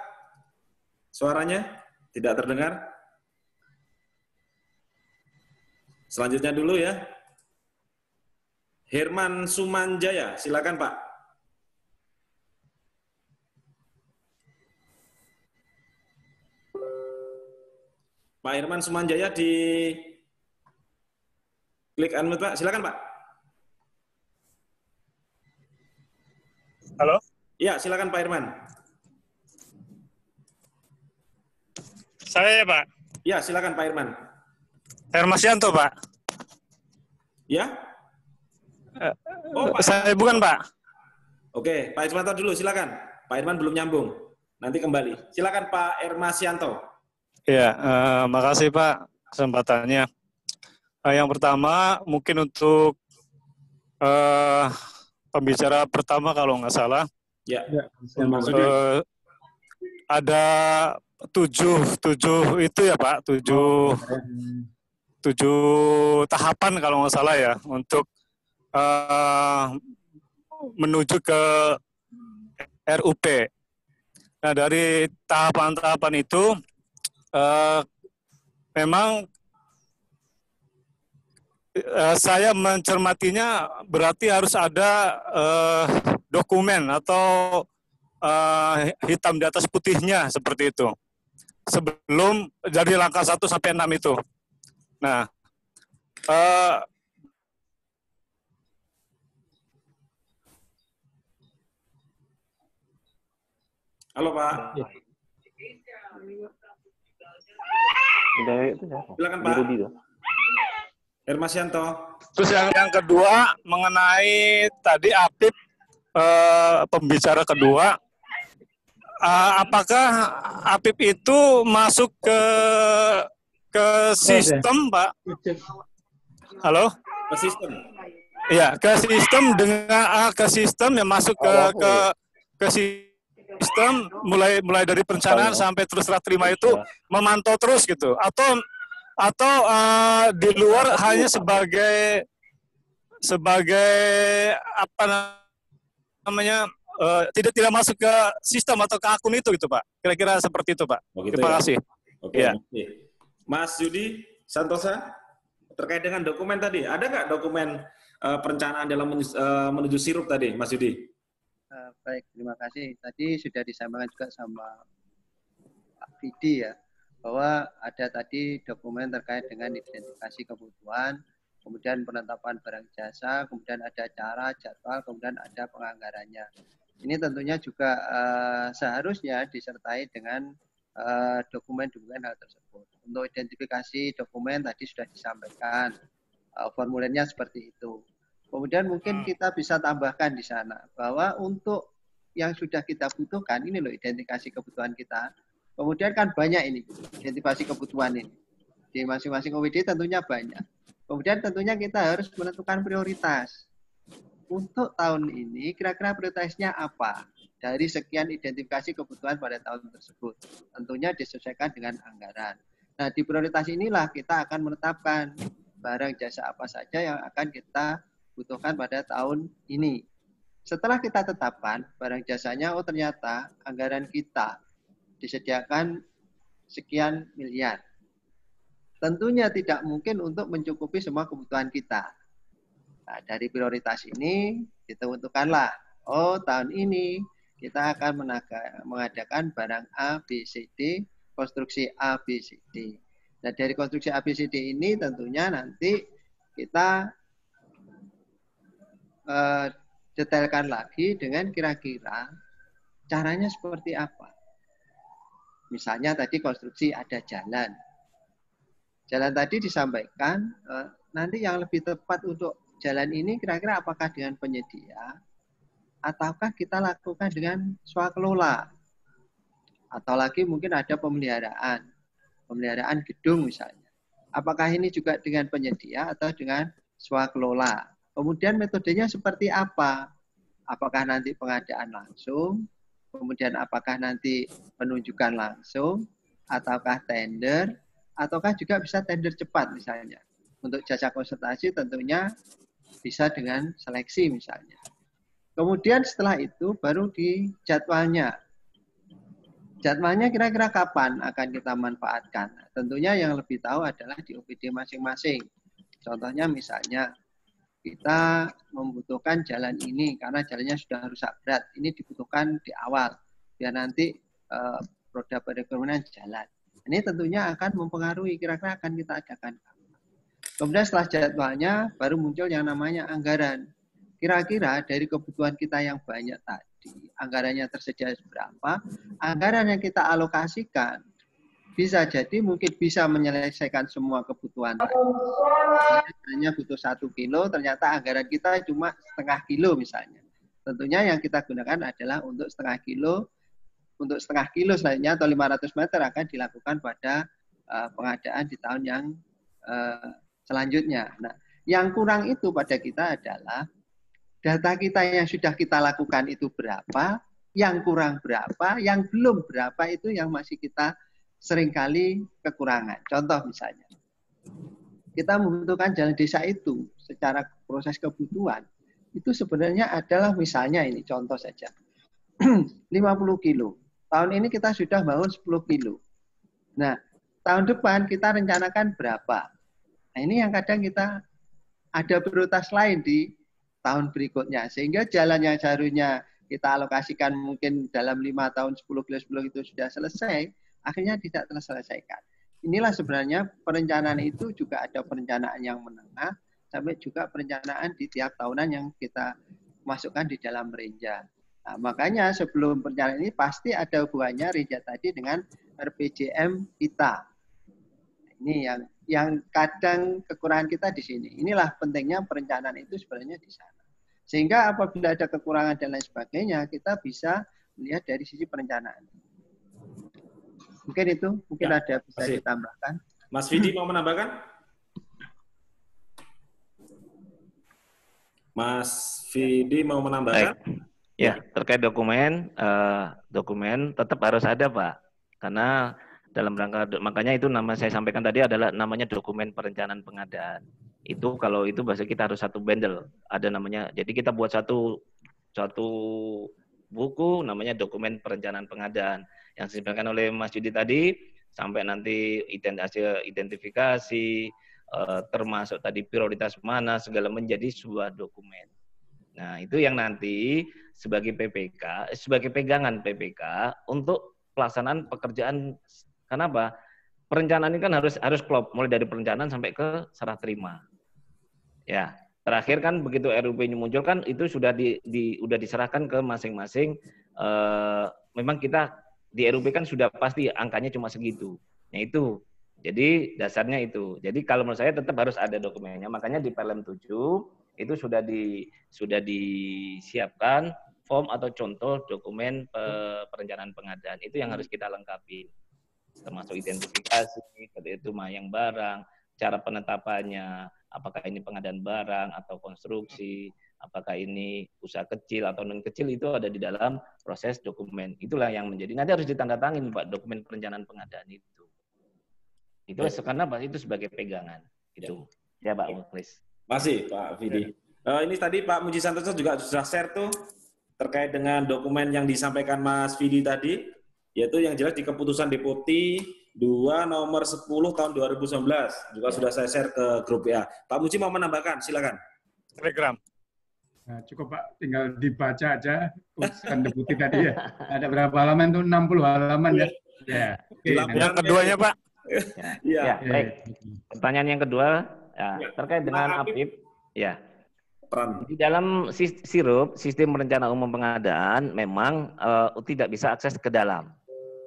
suaranya tidak terdengar? Selanjutnya dulu ya. Herman Sumanjaya, silakan Pak. Pak Herman Sumanjaya di klik unmute Pak, silakan Pak. Halo? Ya, silakan Pak Herman. Saya ya Pak? Ya, silakan Pak Herman. Hermasianto, Pak. Ya? Eh, oh, Pak. Saya bukan, Pak. Oke, Pak Irmanto dulu, silakan. Pak Irman belum nyambung. Nanti kembali. Silakan Pak Ermasianto. Ya, eh, makasih Pak kesempatannya. Eh, yang pertama, mungkin untuk eh, pembicara pertama kalau nggak salah. Ya, ya eh, ada tujuh, tujuh itu ya Pak, tujuh oh, ya tujuh tahapan kalau nggak salah ya untuk uh, menuju ke RUP. Nah dari tahapan-tahapan itu uh, memang uh, saya mencermatinya berarti harus ada uh, dokumen atau uh, hitam di atas putihnya seperti itu sebelum jadi langkah 1 sampai 6 itu. Nah, uh, halo Pak. Iya. Ya, itu ya. Silakan Pak. Hermasianto. Terus yang, yang kedua mengenai tadi Apip uh, eh, pembicara kedua eh, apakah Apip itu masuk ke ke sistem, Pak. Halo? Ke sistem. Iya, ke sistem dengan ke sistem yang masuk ke ke iya. ke sistem mulai mulai dari perencanaan sampai terus serah terima itu iya. memantau terus gitu atau atau uh, di luar hanya sebagai sebagai apa namanya uh, tidak tidak masuk ke sistem atau ke akun itu gitu Pak. Kira-kira seperti itu Pak. Oh gitu Terima ya? kasih. Ya? Oke. Okay. Iya. Mas Yudi Santosa terkait dengan dokumen tadi, ada nggak dokumen uh, perencanaan dalam menuju, uh, eh, menuju sirup tadi, Mas Yudi? Uh, baik, terima kasih. Tadi sudah disampaikan juga sama Pak Fidi ya, bahwa ada tadi dokumen terkait dengan identifikasi kebutuhan, kemudian penetapan barang jasa, kemudian ada cara, jadwal, kemudian ada penganggarannya. Ini tentunya juga uh, seharusnya disertai dengan dokumen-dokumen eh, hal tersebut. Untuk identifikasi dokumen tadi sudah disampaikan eh, formulirnya seperti itu. Kemudian mungkin hmm. kita bisa tambahkan di sana bahwa untuk yang sudah kita butuhkan ini loh identifikasi kebutuhan kita. Kemudian kan banyak ini identifikasi kebutuhan ini di masing-masing OWD tentunya banyak. Kemudian tentunya kita harus menentukan prioritas. Untuk tahun ini kira-kira prioritasnya apa? dari sekian identifikasi kebutuhan pada tahun tersebut. Tentunya disesuaikan dengan anggaran. Nah, di prioritas inilah kita akan menetapkan barang jasa apa saja yang akan kita butuhkan pada tahun ini. Setelah kita tetapkan barang jasanya, oh ternyata anggaran kita disediakan sekian miliar. Tentunya tidak mungkin untuk mencukupi semua kebutuhan kita. Nah, dari prioritas ini, ditentukanlah, oh tahun ini kita akan mengadakan barang A, B, C, D, konstruksi A, B, C, D. Nah, dari konstruksi A, B, C, D ini tentunya nanti kita eh, detailkan lagi dengan kira-kira caranya seperti apa. Misalnya tadi konstruksi ada jalan. Jalan tadi disampaikan, eh, nanti yang lebih tepat untuk jalan ini kira-kira apakah dengan penyedia ataukah kita lakukan dengan swakelola atau lagi mungkin ada pemeliharaan pemeliharaan gedung misalnya apakah ini juga dengan penyedia atau dengan swakelola kemudian metodenya seperti apa apakah nanti pengadaan langsung kemudian apakah nanti penunjukan langsung ataukah tender ataukah juga bisa tender cepat misalnya untuk jasa konsultasi tentunya bisa dengan seleksi misalnya Kemudian setelah itu baru di jadwalnya. Jadwalnya kira-kira kapan akan kita manfaatkan? Tentunya yang lebih tahu adalah di OPD masing-masing. Contohnya misalnya kita membutuhkan jalan ini karena jalannya sudah rusak berat. Ini dibutuhkan di awal biar nanti e, eh, produk perekonomian jalan. Ini tentunya akan mempengaruhi kira-kira akan kita adakan. Kemudian setelah jadwalnya baru muncul yang namanya anggaran. Kira-kira dari kebutuhan kita yang banyak tadi, anggarannya tersedia berapa, anggaran yang kita alokasikan bisa jadi mungkin bisa menyelesaikan semua kebutuhan tadi. Hanya butuh satu kilo, ternyata anggaran kita cuma setengah kilo misalnya. Tentunya yang kita gunakan adalah untuk setengah kilo, untuk setengah kilo selanjutnya atau 500 meter akan dilakukan pada eh, pengadaan di tahun yang eh, selanjutnya. Nah, yang kurang itu pada kita adalah data kita yang sudah kita lakukan itu berapa, yang kurang berapa, yang belum berapa itu yang masih kita seringkali kekurangan. Contoh misalnya, kita membutuhkan jalan desa itu secara proses kebutuhan. Itu sebenarnya adalah misalnya ini contoh saja. 50 kilo. Tahun ini kita sudah bangun 10 kilo. Nah, tahun depan kita rencanakan berapa? Nah, ini yang kadang kita ada prioritas lain di tahun berikutnya. Sehingga jalan yang seharusnya kita alokasikan mungkin dalam lima tahun, 10, 10 itu sudah selesai, akhirnya tidak terselesaikan. Inilah sebenarnya perencanaan itu juga ada perencanaan yang menengah, sampai juga perencanaan di tiap tahunan yang kita masukkan di dalam renja. Nah, makanya sebelum perencanaan ini pasti ada hubungannya renja tadi dengan RPJM kita ini yang yang kadang kekurangan kita di sini. Inilah pentingnya perencanaan itu sebenarnya di sana. Sehingga apabila ada kekurangan dan lain sebagainya, kita bisa melihat dari sisi perencanaan. Mungkin itu, mungkin ya, ada bisa masih. ditambahkan. Mas Vidi mau menambahkan? Mas Vidi mau menambahkan? Baik. Ya, terkait dokumen, eh, dokumen tetap harus ada, Pak. Karena dalam rangka makanya itu nama saya sampaikan tadi adalah namanya dokumen perencanaan pengadaan itu kalau itu bahasa kita harus satu bundle ada namanya jadi kita buat satu satu buku namanya dokumen perencanaan pengadaan yang disampaikan oleh Mas Yudi tadi sampai nanti identifikasi, identifikasi eh, termasuk tadi prioritas mana segala menjadi sebuah dokumen Nah, itu yang nanti sebagai PPK, sebagai pegangan PPK untuk pelaksanaan pekerjaan Kenapa? Perencanaan ini kan harus harus klop mulai dari perencanaan sampai ke serah terima. Ya, terakhir kan begitu RUP ini muncul kan itu sudah di, di udah diserahkan ke masing-masing e, memang kita di RUP kan sudah pasti angkanya cuma segitu. Nah itu. Jadi dasarnya itu. Jadi kalau menurut saya tetap harus ada dokumennya. Makanya di Perlem 7 itu sudah di sudah disiapkan form atau contoh dokumen eh, perencanaan pengadaan itu yang harus kita lengkapi termasuk identifikasi, seperti itu mayang barang, cara penetapannya, apakah ini pengadaan barang atau konstruksi, apakah ini usaha kecil atau non kecil itu ada di dalam proses dokumen. Itulah yang menjadi nanti harus ditandatangin Pak dokumen perencanaan pengadaan itu. Itu ya. karena Pak itu sebagai pegangan. Itu. Ya, ya Pak Muklis. Masih Pak Vidi. Ya. Uh, ini tadi Pak Muji Santoso juga sudah share tuh terkait dengan dokumen yang disampaikan Mas Vidi tadi yaitu yang jelas di keputusan Deputi 2 nomor 10 tahun 2019 juga ya. sudah saya share ke grup ya. Pak Muji mau menambahkan, silakan. Telegram. Nah, cukup Pak, tinggal dibaca aja keputusan Deputi tadi ya. Ada berapa halaman tuh? 60 halaman ya. Ya. Okay, nah, yang keduanya Pak. ya. ya, ya, baik. Ya, ya. Pertanyaan yang kedua ya, ya. terkait dengan APIP. ya. Peran. Di dalam sirup sistem rencana umum pengadaan memang uh, tidak bisa akses ke dalam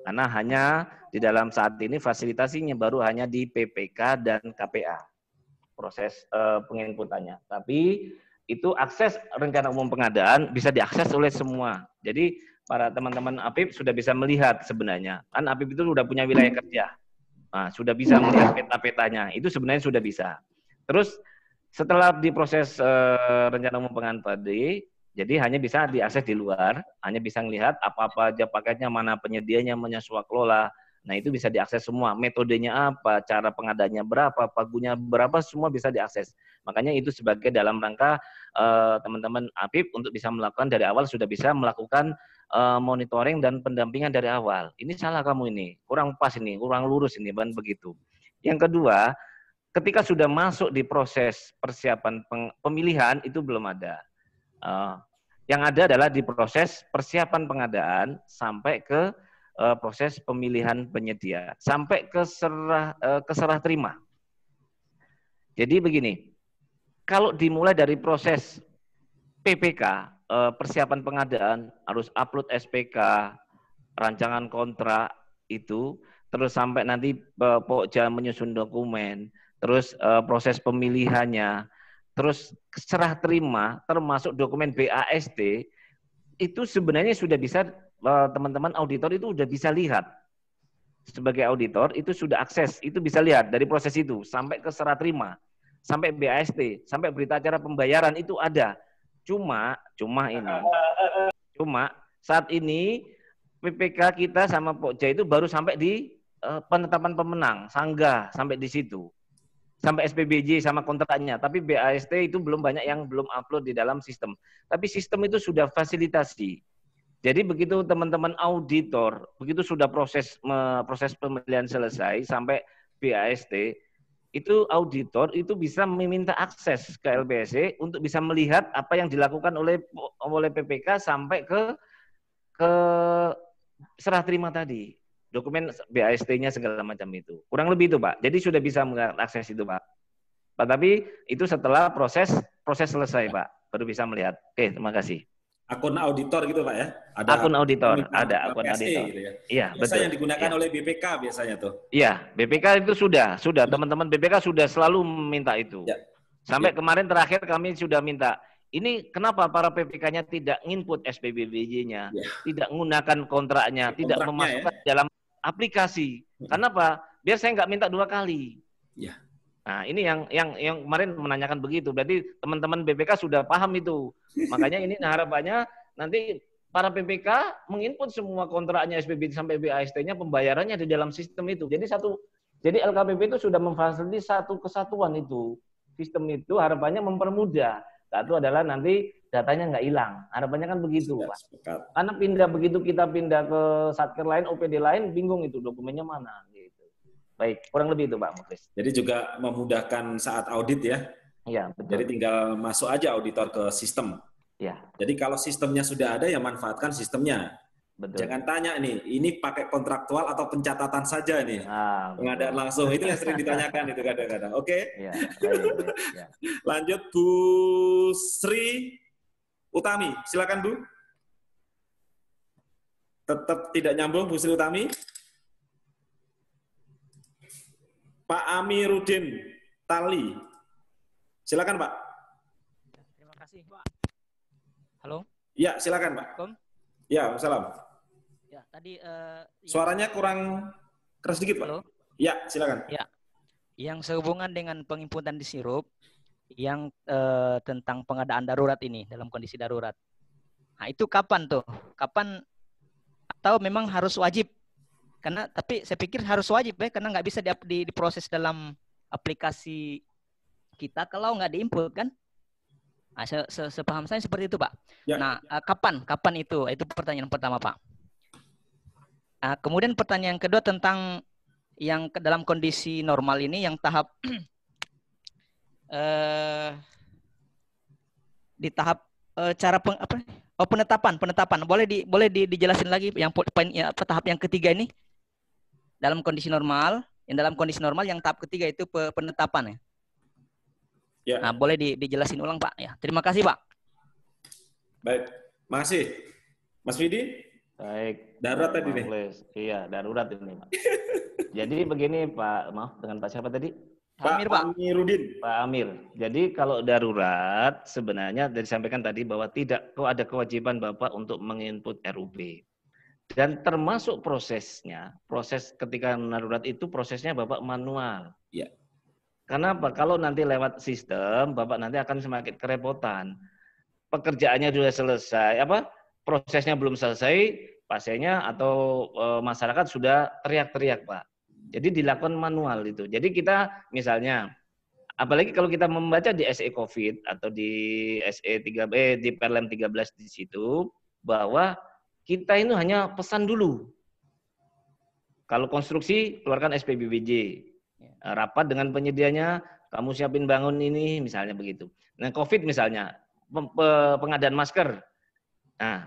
karena hanya di dalam saat ini fasilitasinya baru hanya di PPK dan KPA proses uh, eh, penginputannya. Tapi itu akses rencana umum pengadaan bisa diakses oleh semua. Jadi para teman-teman APIP sudah bisa melihat sebenarnya. Kan APIP itu sudah punya wilayah kerja. Nah, sudah bisa melihat peta-petanya. Itu sebenarnya sudah bisa. Terus setelah diproses uh, eh, rencana umum pengadaan tadi, jadi hanya bisa diakses di luar, hanya bisa melihat apa-apa aja paketnya, mana penyedianya, menyesua kelola. Nah itu bisa diakses semua, metodenya apa, cara pengadanya berapa, pagunya berapa, semua bisa diakses. Makanya itu sebagai dalam rangka eh, teman-teman uh, Apip untuk bisa melakukan dari awal sudah bisa melakukan uh, monitoring dan pendampingan dari awal. Ini salah kamu ini, kurang pas ini, kurang lurus ini, ban begitu. Yang kedua, ketika sudah masuk di proses persiapan pemilihan itu belum ada. Uh, yang ada adalah di proses persiapan pengadaan sampai ke uh, proses pemilihan penyedia, sampai ke serah, uh, ke terima. Jadi begini, kalau dimulai dari proses PPK, uh, persiapan pengadaan, harus upload SPK, rancangan kontrak itu, terus sampai nanti uh, Pokja menyusun dokumen, terus uh, proses pemilihannya, terus serah terima termasuk dokumen BAST itu sebenarnya sudah bisa eh, teman-teman auditor itu sudah bisa lihat sebagai auditor itu sudah akses itu bisa lihat dari proses itu sampai ke serah terima sampai BAST sampai berita acara pembayaran itu ada cuma cuma ini cuma saat ini PPK kita sama Pokja itu baru sampai di eh, penetapan pemenang sangga sampai di situ sampai SPBJ sama kontraknya, tapi BAST itu belum banyak yang belum upload di dalam sistem. Tapi sistem itu sudah fasilitasi. Jadi begitu teman-teman auditor, begitu sudah proses proses pembelian selesai sampai BAST, itu auditor itu bisa meminta akses ke LBC e untuk bisa melihat apa yang dilakukan oleh oleh PPK sampai ke ke serah terima tadi dokumen BAST-nya segala macam itu. Kurang lebih itu, Pak. Jadi sudah bisa mengakses itu, Pak. Pak, tapi itu setelah proses proses selesai, Pak. Baru bisa melihat. Oke, terima kasih. Akun auditor gitu, Pak ya? Ada akun auditor, ada akun BAST, auditor. Gitu ya? Iya, Biasa betul. yang digunakan ya. oleh BPK biasanya tuh. Iya, BPK itu sudah, sudah teman-teman BPK sudah selalu minta itu. Ya. Sampai ya. kemarin terakhir kami sudah minta ini kenapa para PPK-nya tidak input SPBBJ-nya, ya. tidak menggunakan kontraknya, ya, kontraknya tidak memasukkan ya. dalam aplikasi. Hmm. Karena apa? Biar saya nggak minta dua kali. Ya. Nah, ini yang yang yang kemarin menanyakan begitu. Berarti teman-teman BPK sudah paham itu. Makanya ini harapannya nanti para PPK menginput semua kontraknya SPB sampai BAST-nya pembayarannya di dalam sistem itu. Jadi satu jadi LKPP itu sudah memfasilitasi satu kesatuan itu. Sistem itu harapannya mempermudah. Satu adalah nanti datanya nggak hilang. Harapannya kan begitu, iya, Pak. Karena pindah begitu kita pindah ke satker lain, OPD lain, bingung itu dokumennya mana. Gitu. Baik, kurang lebih itu, Pak Mukris. Jadi juga memudahkan saat audit ya. Iya, Jadi tinggal masuk aja auditor ke sistem. Ya. Jadi kalau sistemnya sudah ada, ya manfaatkan sistemnya. Betul. Jangan tanya nih, ini pakai kontraktual atau pencatatan saja nih. Ah, Pengadaan langsung itu yang sering ditanyakan itu kadang-kadang. Oke. Okay? Iya, ya, ya. Lanjut Bu Sri Utami, silakan Bu. Tetap tidak nyambung Bu Sri Utami. Pak Amirudin Tali. Silakan Pak. Terima kasih Pak. Halo. Ya, silakan Pak. Assalamualaikum. Ya, assalam. Ya, tadi uh, suaranya kurang keras sedikit, Pak. Halo? Ya, silakan. Ya. Yang sehubungan dengan pengimputan di sirup yang uh, tentang pengadaan darurat ini dalam kondisi darurat. Nah, itu kapan tuh? Kapan atau memang harus wajib? Karena tapi saya pikir harus wajib ya karena nggak bisa di, di, diproses dalam aplikasi kita kalau nggak diinput kan? Nah, se -se sepaham saya seperti itu, Pak. Ya. Nah, eh, kapan? Kapan itu? Itu pertanyaan pertama, Pak. nah, kemudian pertanyaan kedua tentang yang ke dalam kondisi normal ini yang tahap eh, di tahap eh, cara peng, apa? Oh, penetapan, penetapan. Boleh di boleh di, dijelasin lagi yang poin ya, tahap yang ketiga ini dalam kondisi normal, yang dalam kondisi normal yang tahap ketiga itu penetapan ya. Ya. Nah, boleh di, dijelasin ulang Pak ya. Terima kasih Pak. Baik, makasih. Mas Widi? Baik. Darurat tadi nih. Iya, darurat ini Pak. Jadi begini Pak, maaf dengan Pak siapa tadi? Pak Amir, Pak. Amirudin. Pak Amir. Jadi kalau darurat sebenarnya dari sampaikan tadi bahwa tidak ada kewajiban Bapak untuk menginput RUB. Dan termasuk prosesnya, proses ketika darurat itu prosesnya Bapak manual. Ya. Karena apa? Kalau nanti lewat sistem, Bapak nanti akan semakin kerepotan. Pekerjaannya sudah selesai, apa prosesnya belum selesai, pasiennya atau e, masyarakat sudah teriak-teriak, Pak. Jadi dilakukan manual itu. Jadi kita misalnya apalagi kalau kita membaca di SE COVID atau di SE 3 eh, di Perlem 13 di situ bahwa kita ini hanya pesan dulu. Kalau konstruksi keluarkan SPBBJ, Ya, rapat dengan penyedianya, kamu siapin bangun ini, misalnya begitu. Nah, COVID misalnya, pengadaan masker. Nah,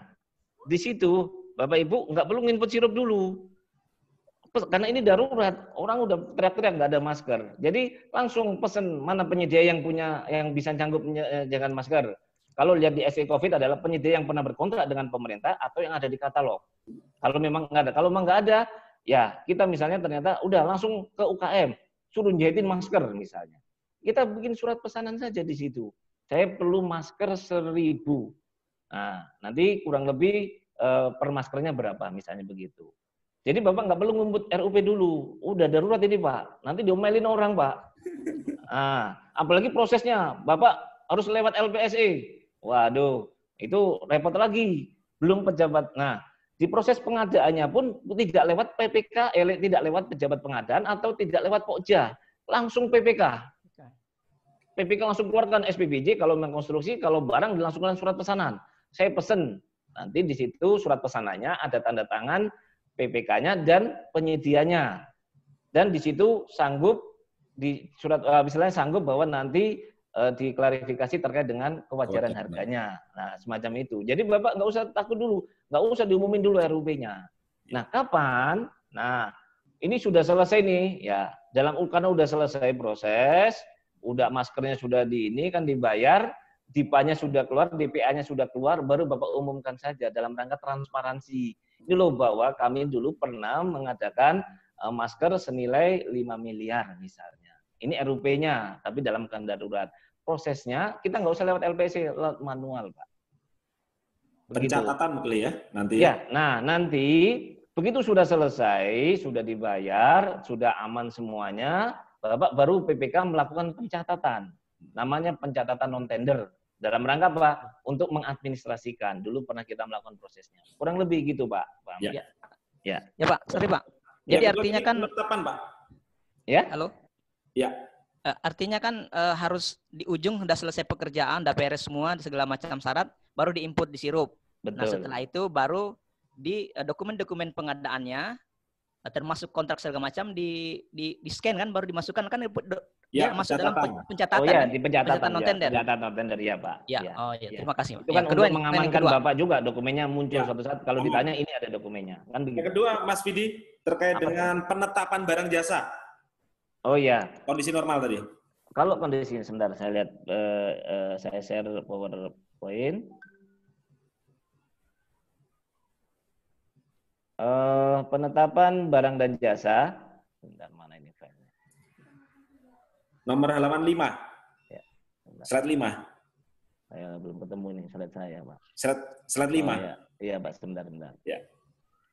di situ Bapak Ibu nggak perlu nginput sirup dulu. Karena ini darurat, orang udah teriak-teriak nggak ada masker. Jadi langsung pesen mana penyedia yang punya yang bisa canggup menyediakan eh, masker. Kalau lihat di SE COVID adalah penyedia yang pernah berkontrak dengan pemerintah atau yang ada di katalog. Kalau memang nggak ada, kalau memang nggak ada, ya kita misalnya ternyata udah langsung ke UKM suruh jahitin masker misalnya. Kita bikin surat pesanan saja di situ. Saya perlu masker seribu. Nah, nanti kurang lebih eh, per maskernya berapa misalnya begitu. Jadi Bapak nggak perlu ngumpet RUP dulu. Udah darurat ini Pak. Nanti diomelin orang Pak. Nah, apalagi prosesnya. Bapak harus lewat LPSE. Waduh, itu repot lagi. Belum pejabat. Nah, di proses pengadaannya pun tidak lewat PPK, eh, tidak lewat pejabat pengadaan atau tidak lewat Pokja, langsung PPK. PPK langsung keluarkan SPBJ kalau mengkonstruksi, kalau barang dilangsungkan surat pesanan. Saya pesen, nanti di situ surat pesanannya ada tanda tangan PPK-nya dan penyedianya. Dan di situ sanggup di surat eh, misalnya sanggup bahwa nanti Eh, diklarifikasi terkait dengan kewajaran oh, harganya. Nah, semacam itu. Jadi Bapak nggak usah takut dulu, nggak usah diumumin dulu RUP-nya. Iya. Nah, kapan? Nah, ini sudah selesai nih, ya. Dalam karena udah selesai proses, udah maskernya sudah di ini kan dibayar, DIPA-nya sudah keluar, DPA-nya sudah keluar, baru Bapak umumkan saja dalam rangka transparansi. Ini loh bahwa kami dulu pernah mengadakan uh, masker senilai 5 miliar misalnya. Ini RUP-nya, tapi dalam keadaan darurat prosesnya kita nggak usah lewat LPC, lewat manual, Pak. Begitu. Pencatatan kali ya nanti. Ya. ya, nah nanti begitu sudah selesai, sudah dibayar, sudah aman semuanya, Bapak baru PPK melakukan pencatatan. Namanya pencatatan non tender. Dalam rangka Pak untuk mengadministrasikan. Dulu pernah kita melakukan prosesnya. Kurang lebih gitu Pak. bang ya. ya. ya. Ya. Pak, sorry Pak. Ya, Jadi ya, artinya kan penetapan Pak. Ya? Halo? Ya, Eh, artinya kan uh, harus di ujung sudah selesai pekerjaan, sudah beres semua segala macam syarat, baru diinput di sirup. Nah, Betul. Nah setelah itu baru di eh, dokumen-dokumen pengadaannya, termasuk kontrak segala macam di di, di scan kan, baru dimasukkan kan ya, ya masuk dalam pencatatan. Oh iya kan? di pencatatan, pencatatan non tender. Ya, pencatatan non tender ya pak. Ya, ya. oh ya, terima iya. kasih. Itu kan yang kedua, untuk mengamankan kedua. bapak juga dokumennya muncul ya. suatu saat. Kalau hmm. ditanya ini ada dokumennya kan begitu. Yang kedua Mas Vidi terkait Apa dengan itu? penetapan barang jasa. Oh iya. Kondisi normal tadi. Kalau kondisi sebentar saya lihat uh, uh, saya share PowerPoint. Uh, penetapan barang dan jasa. sebentar mana ini filenya? Nomor halaman 5. Ya, Serat 5. Saya belum ketemu ini slide saya, Pak. Slide slide 5. Oh, iya. iya, Pak, sebentar, sebentar. Ya.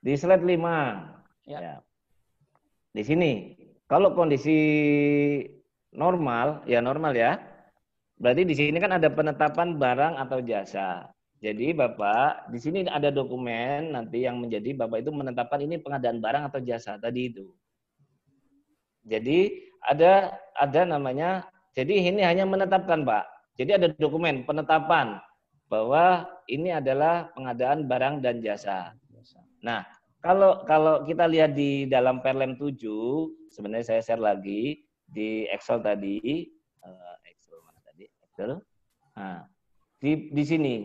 Di slide 5. Ya. ya. Di sini kalau kondisi normal, ya normal ya. Berarti di sini kan ada penetapan barang atau jasa. Jadi Bapak, di sini ada dokumen nanti yang menjadi Bapak itu menetapkan ini pengadaan barang atau jasa tadi itu. Jadi ada ada namanya, jadi ini hanya menetapkan Pak. Jadi ada dokumen penetapan bahwa ini adalah pengadaan barang dan jasa. Nah, kalau kalau kita lihat di dalam Perlem 7, sebenarnya saya share lagi di Excel tadi, uh, Excel mana tadi? Excel. Nah, di di sini.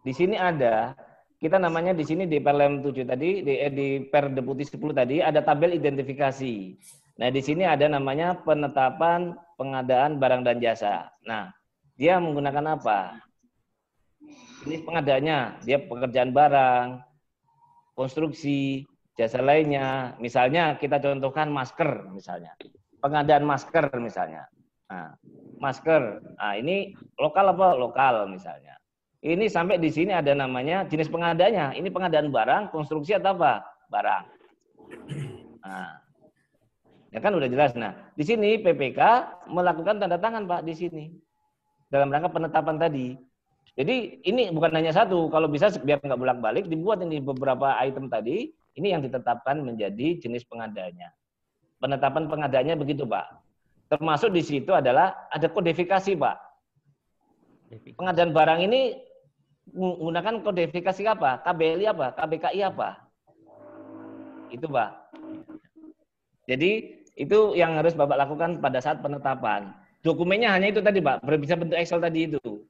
Di sini ada kita namanya di sini di Perlem 7 tadi di, eh, di Per Deputi 10 tadi ada tabel identifikasi. Nah, di sini ada namanya penetapan pengadaan barang dan jasa. Nah, dia menggunakan apa? Ini pengadaannya, dia pekerjaan barang, konstruksi, jasa lainnya. Misalnya kita contohkan masker misalnya. Pengadaan masker misalnya. Nah, masker. Nah, ini lokal apa? Lokal misalnya. Ini sampai di sini ada namanya jenis pengadanya. Ini pengadaan barang, konstruksi atau apa? Barang. Nah, ya kan udah jelas. Nah, di sini PPK melakukan tanda tangan Pak di sini dalam rangka penetapan tadi. Jadi ini bukan hanya satu, kalau bisa biar nggak bolak-balik dibuat ini beberapa item tadi, ini yang ditetapkan menjadi jenis pengadanya. Penetapan pengadanya begitu, Pak. Termasuk di situ adalah ada kodifikasi, Pak. Pengadaan barang ini menggunakan kodifikasi apa? KBLI apa? KBKI apa? Itu, Pak. Jadi itu yang harus Bapak lakukan pada saat penetapan. Dokumennya hanya itu tadi, Pak, Bisa bentuk Excel tadi itu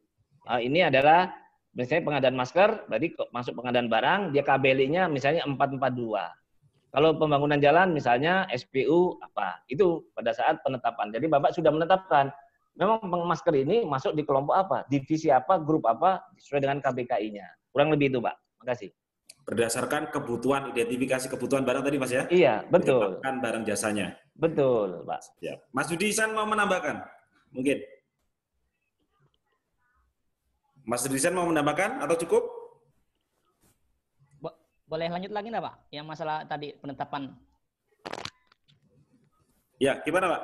uh, ini adalah misalnya pengadaan masker, berarti masuk pengadaan barang, dia KBL-nya misalnya 442. Kalau pembangunan jalan misalnya SPU apa, itu pada saat penetapan. Jadi Bapak sudah menetapkan, memang masker ini masuk di kelompok apa, divisi apa, grup apa, sesuai dengan KBKI-nya. Kurang lebih itu Pak. Makasih. Berdasarkan kebutuhan, identifikasi kebutuhan barang tadi Mas ya? Iya, betul. Menetapkan barang jasanya. Betul Pak. Ya. Mas Yudisan mau menambahkan? Mungkin. Mas Rizan mau menambahkan atau cukup? Bo boleh lanjut lagi enggak, Pak? Yang masalah tadi penetapan. Ya, gimana Pak?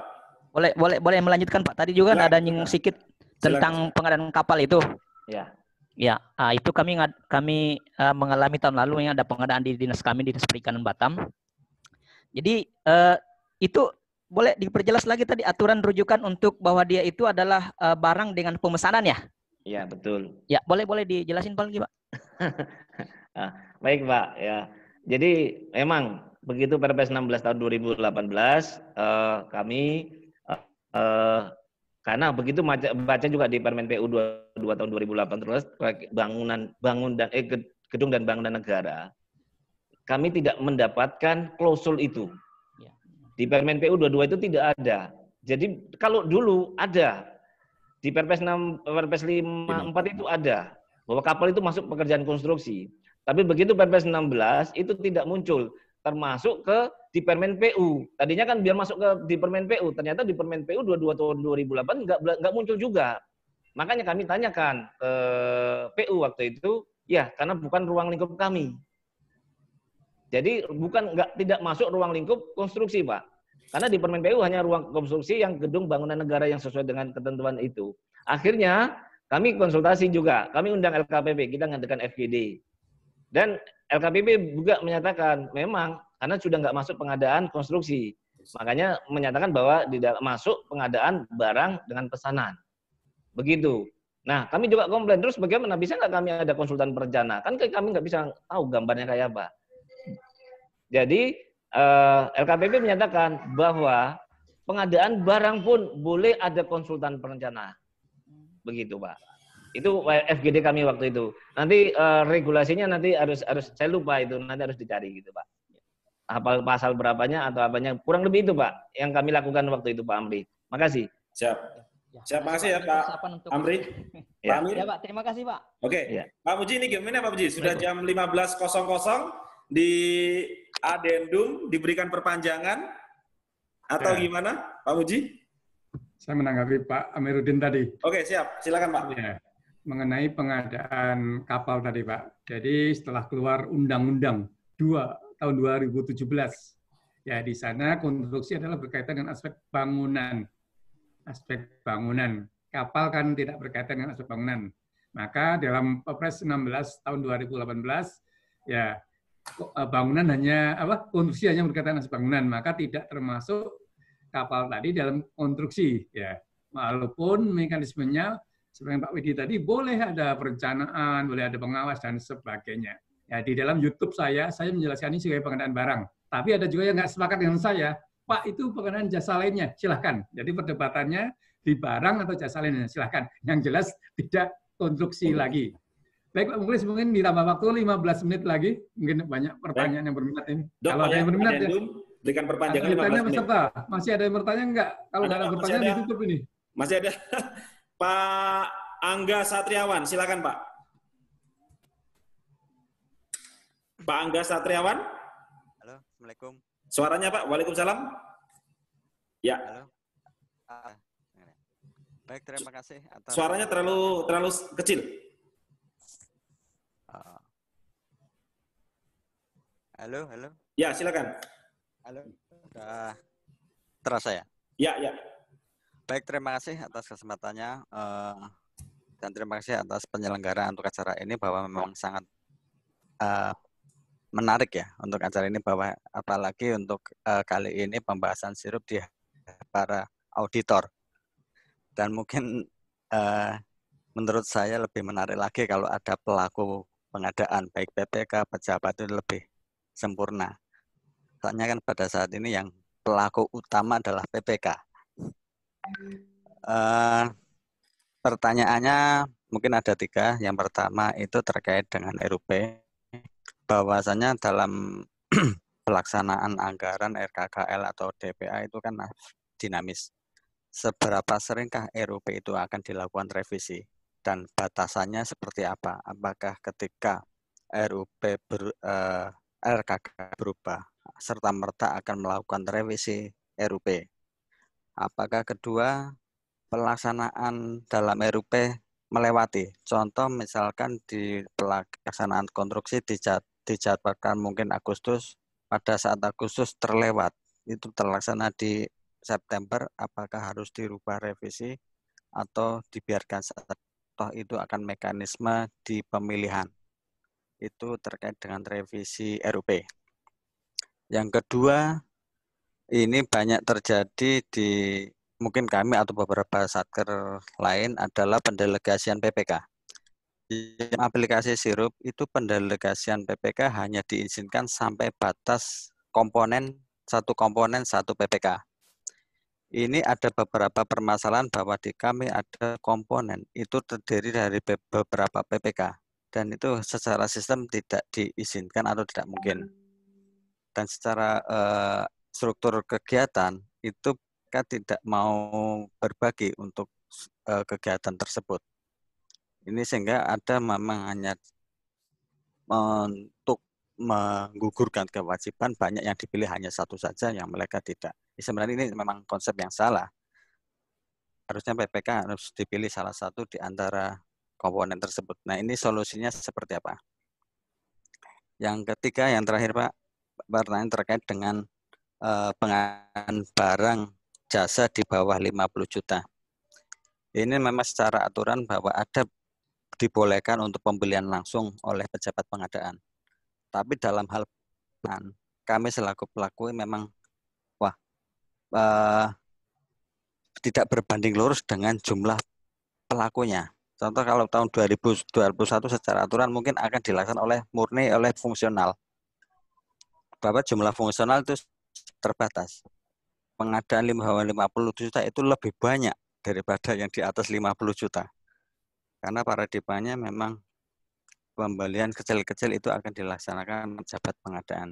Boleh, boleh, boleh melanjutkan Pak. Tadi juga Silahkan. Ya, ada nyinggung ya. sedikit tentang Silahkan. pengadaan kapal itu. Ya. Ya, uh, itu kami kami uh, mengalami tahun lalu yang ada pengadaan di dinas kami dinas perikanan Batam. Jadi uh, itu boleh diperjelas lagi tadi aturan rujukan untuk bahwa dia itu adalah uh, barang dengan pemesanan ya. Ya betul. Ya, boleh boleh dijelasin Pak lagi, Pak. Ah, baik, Pak, ya. Jadi memang begitu Perpres 16 tahun 2018 eh, kami eh, eh karena begitu baca, baca juga di Permen PU 22 tahun 2018 bangunan bangun dan eh, gedung dan bangunan negara kami tidak mendapatkan klausul itu. Ya. Di Permen PU 22 itu tidak ada. Jadi kalau dulu ada di Perpres 6 Perpres 54 itu ada bahwa kapal itu masuk pekerjaan konstruksi. Tapi begitu Perpres 16 itu tidak muncul termasuk ke di Permen PU. Tadinya kan biar masuk ke di Permen PU, ternyata di Permen PU 22 tahun 2008 nggak enggak muncul juga. Makanya kami tanyakan ke PU waktu itu, ya karena bukan ruang lingkup kami. Jadi bukan enggak tidak masuk ruang lingkup konstruksi, Pak. Karena di Permen PU hanya ruang konstruksi yang gedung bangunan negara yang sesuai dengan ketentuan itu. Akhirnya kami konsultasi juga, kami undang LKPP, kita ngadakan FGD. Dan LKPP juga menyatakan memang karena sudah nggak masuk pengadaan konstruksi. Makanya menyatakan bahwa tidak masuk pengadaan barang dengan pesanan. Begitu. Nah, kami juga komplain terus bagaimana bisa nggak kami ada konsultan perencana? Kan kami nggak bisa tahu gambarnya kayak apa. Jadi eh, LKPP menyatakan bahwa pengadaan barang pun boleh ada konsultan perencana. Begitu, Pak. Itu FGD kami waktu itu. Nanti eh, regulasinya nanti harus harus saya lupa itu nanti harus dicari gitu, Pak. Apal pasal berapanya atau apanya? Kurang lebih itu, Pak, yang kami lakukan waktu itu, Pak Amri. Makasih. Siap. Ya, siapa Siap, makasih ya Pak untuk... Amri. Ya. Pak Amir. Ya, Pak. Terima kasih, Pak. Oke. Okay. Ya. Pak Puji, ini gimana Pak Puji? Sudah jam 15.00 di adendum diberikan perpanjangan atau ya. gimana, Pak Muji? Saya menanggapi Pak Amiruddin tadi. Oke, siap. Silakan, Pak. Ya. Mengenai pengadaan kapal tadi, Pak. Jadi setelah keluar Undang-Undang 2 tahun 2017, ya di sana konstruksi adalah berkaitan dengan aspek bangunan. Aspek bangunan. Kapal kan tidak berkaitan dengan aspek bangunan. Maka dalam Perpres 16 tahun 2018, ya Eh, bangunan hanya apa konstruksi hanya berkaitan dengan bangunan maka tidak termasuk kapal tadi dalam konstruksi ya walaupun mekanismenya seperti Pak Widi tadi boleh ada perencanaan boleh ada pengawas dan sebagainya ya di dalam YouTube saya saya menjelaskan ini sebagai pengadaan barang tapi ada juga yang nggak sepakat dengan saya Pak itu pengadaan jasa lainnya silahkan jadi perdebatannya di barang atau jasa lainnya silahkan yang jelas tidak konstruksi lagi Baik Pak Muklis, mungkin ditambah waktu 15 menit lagi. Mungkin banyak pertanyaan Baik. yang berminat ini. Dok, Kalau ada yang berminat ya. Zoom, berikan perpanjangan 15 menit. Peserta. Masih ada yang bertanya enggak? Kalau ada, ada pertanyaan, ada, ditutup ini. Masih ada. Pak Angga Satriawan, silakan Pak. Pak Angga Satriawan. Halo, Assalamualaikum. Suaranya Pak, Waalaikumsalam. Ya. Halo. Ah, Baik, terima kasih. Atas... Suaranya terlalu terlalu kecil. Halo, halo. Ya, silakan. Halo. Sudah terasa ya? Ya, ya. Baik, terima kasih atas kesempatannya eh, dan terima kasih atas penyelenggaraan untuk acara ini bahwa memang sangat eh, menarik ya untuk acara ini bahwa apalagi untuk eh, kali ini pembahasan sirup di para auditor dan mungkin menurut saya lebih menarik lagi kalau ada pelaku pengadaan baik PPK pejabat itu lebih sempurna. Soalnya kan pada saat ini yang pelaku utama adalah PPK. Uh, eh, pertanyaannya mungkin ada tiga. Yang pertama itu terkait dengan RUP. Bahwasannya dalam pelaksanaan anggaran RKKL atau DPA itu kan nah, dinamis. Seberapa seringkah RUP itu akan dilakukan revisi? Dan batasannya seperti apa? Apakah ketika RUP ber, eh, RKK berubah serta merta akan melakukan revisi RUP. Apakah kedua pelaksanaan dalam RUP melewati? Contoh misalkan di pelaksanaan konstruksi dijad, dijadwalkan mungkin Agustus, pada saat Agustus terlewat, itu terlaksana di September, apakah harus dirubah revisi atau dibiarkan toh itu akan mekanisme di pemilihan itu terkait dengan revisi RUP. Yang kedua, ini banyak terjadi di mungkin kami atau beberapa satker lain adalah pendelegasian PPK. Di aplikasi sirup itu pendelegasian PPK hanya diizinkan sampai batas komponen satu komponen satu PPK. Ini ada beberapa permasalahan bahwa di kami ada komponen itu terdiri dari beberapa PPK dan itu secara sistem tidak diizinkan atau tidak mungkin. Dan secara uh, struktur kegiatan itu kan tidak mau berbagi untuk uh, kegiatan tersebut. Ini sehingga ada memang hanya untuk menggugurkan kewajiban banyak yang dipilih hanya satu saja yang mereka tidak. Sebenarnya ini memang konsep yang salah. Harusnya PPK harus dipilih salah satu di antara komponen tersebut. Nah, ini solusinya seperti apa? Yang ketiga, yang terakhir Pak, pertanyaan terkait dengan uh, pengadaan barang jasa di bawah 50 juta. Ini memang secara aturan bahwa ada dibolehkan untuk pembelian langsung oleh pejabat pengadaan. Tapi dalam hal kami selaku pelaku memang wah uh, tidak berbanding lurus dengan jumlah pelakunya. Contoh kalau tahun 2021 secara aturan mungkin akan dilaksanakan oleh murni oleh fungsional. Bapak jumlah fungsional itu terbatas. Pengadaan 50 juta itu lebih banyak daripada yang di atas 50 juta. Karena paradigmanya memang pembelian kecil-kecil itu akan dilaksanakan pejabat pengadaan.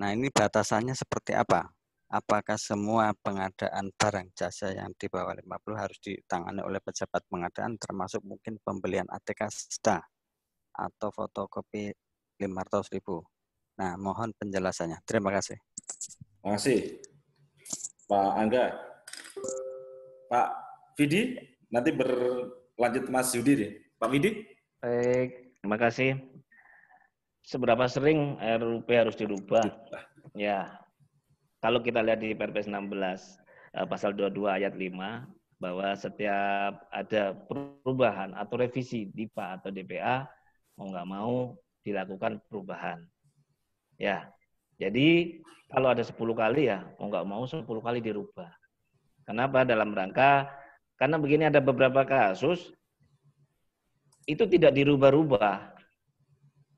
Nah ini batasannya seperti apa? apakah semua pengadaan barang jasa yang di bawah 50 harus ditangani oleh pejabat pengadaan termasuk mungkin pembelian ATK STA atau fotokopi 500 ribu. Nah, mohon penjelasannya. Terima kasih. Terima kasih. Pak Angga. Pak Vidi, nanti berlanjut Mas Yudi deh. Pak Vidi. Baik, terima kasih. Seberapa sering RUP harus dirubah? Ya, kalau kita lihat di Perpres 16 eh, pasal 22 ayat 5 bahwa setiap ada perubahan atau revisi DIPA atau DPA mau nggak mau dilakukan perubahan. Ya. Jadi kalau ada 10 kali ya mau nggak mau 10 kali dirubah. Kenapa? Dalam rangka karena begini ada beberapa kasus itu tidak dirubah-rubah.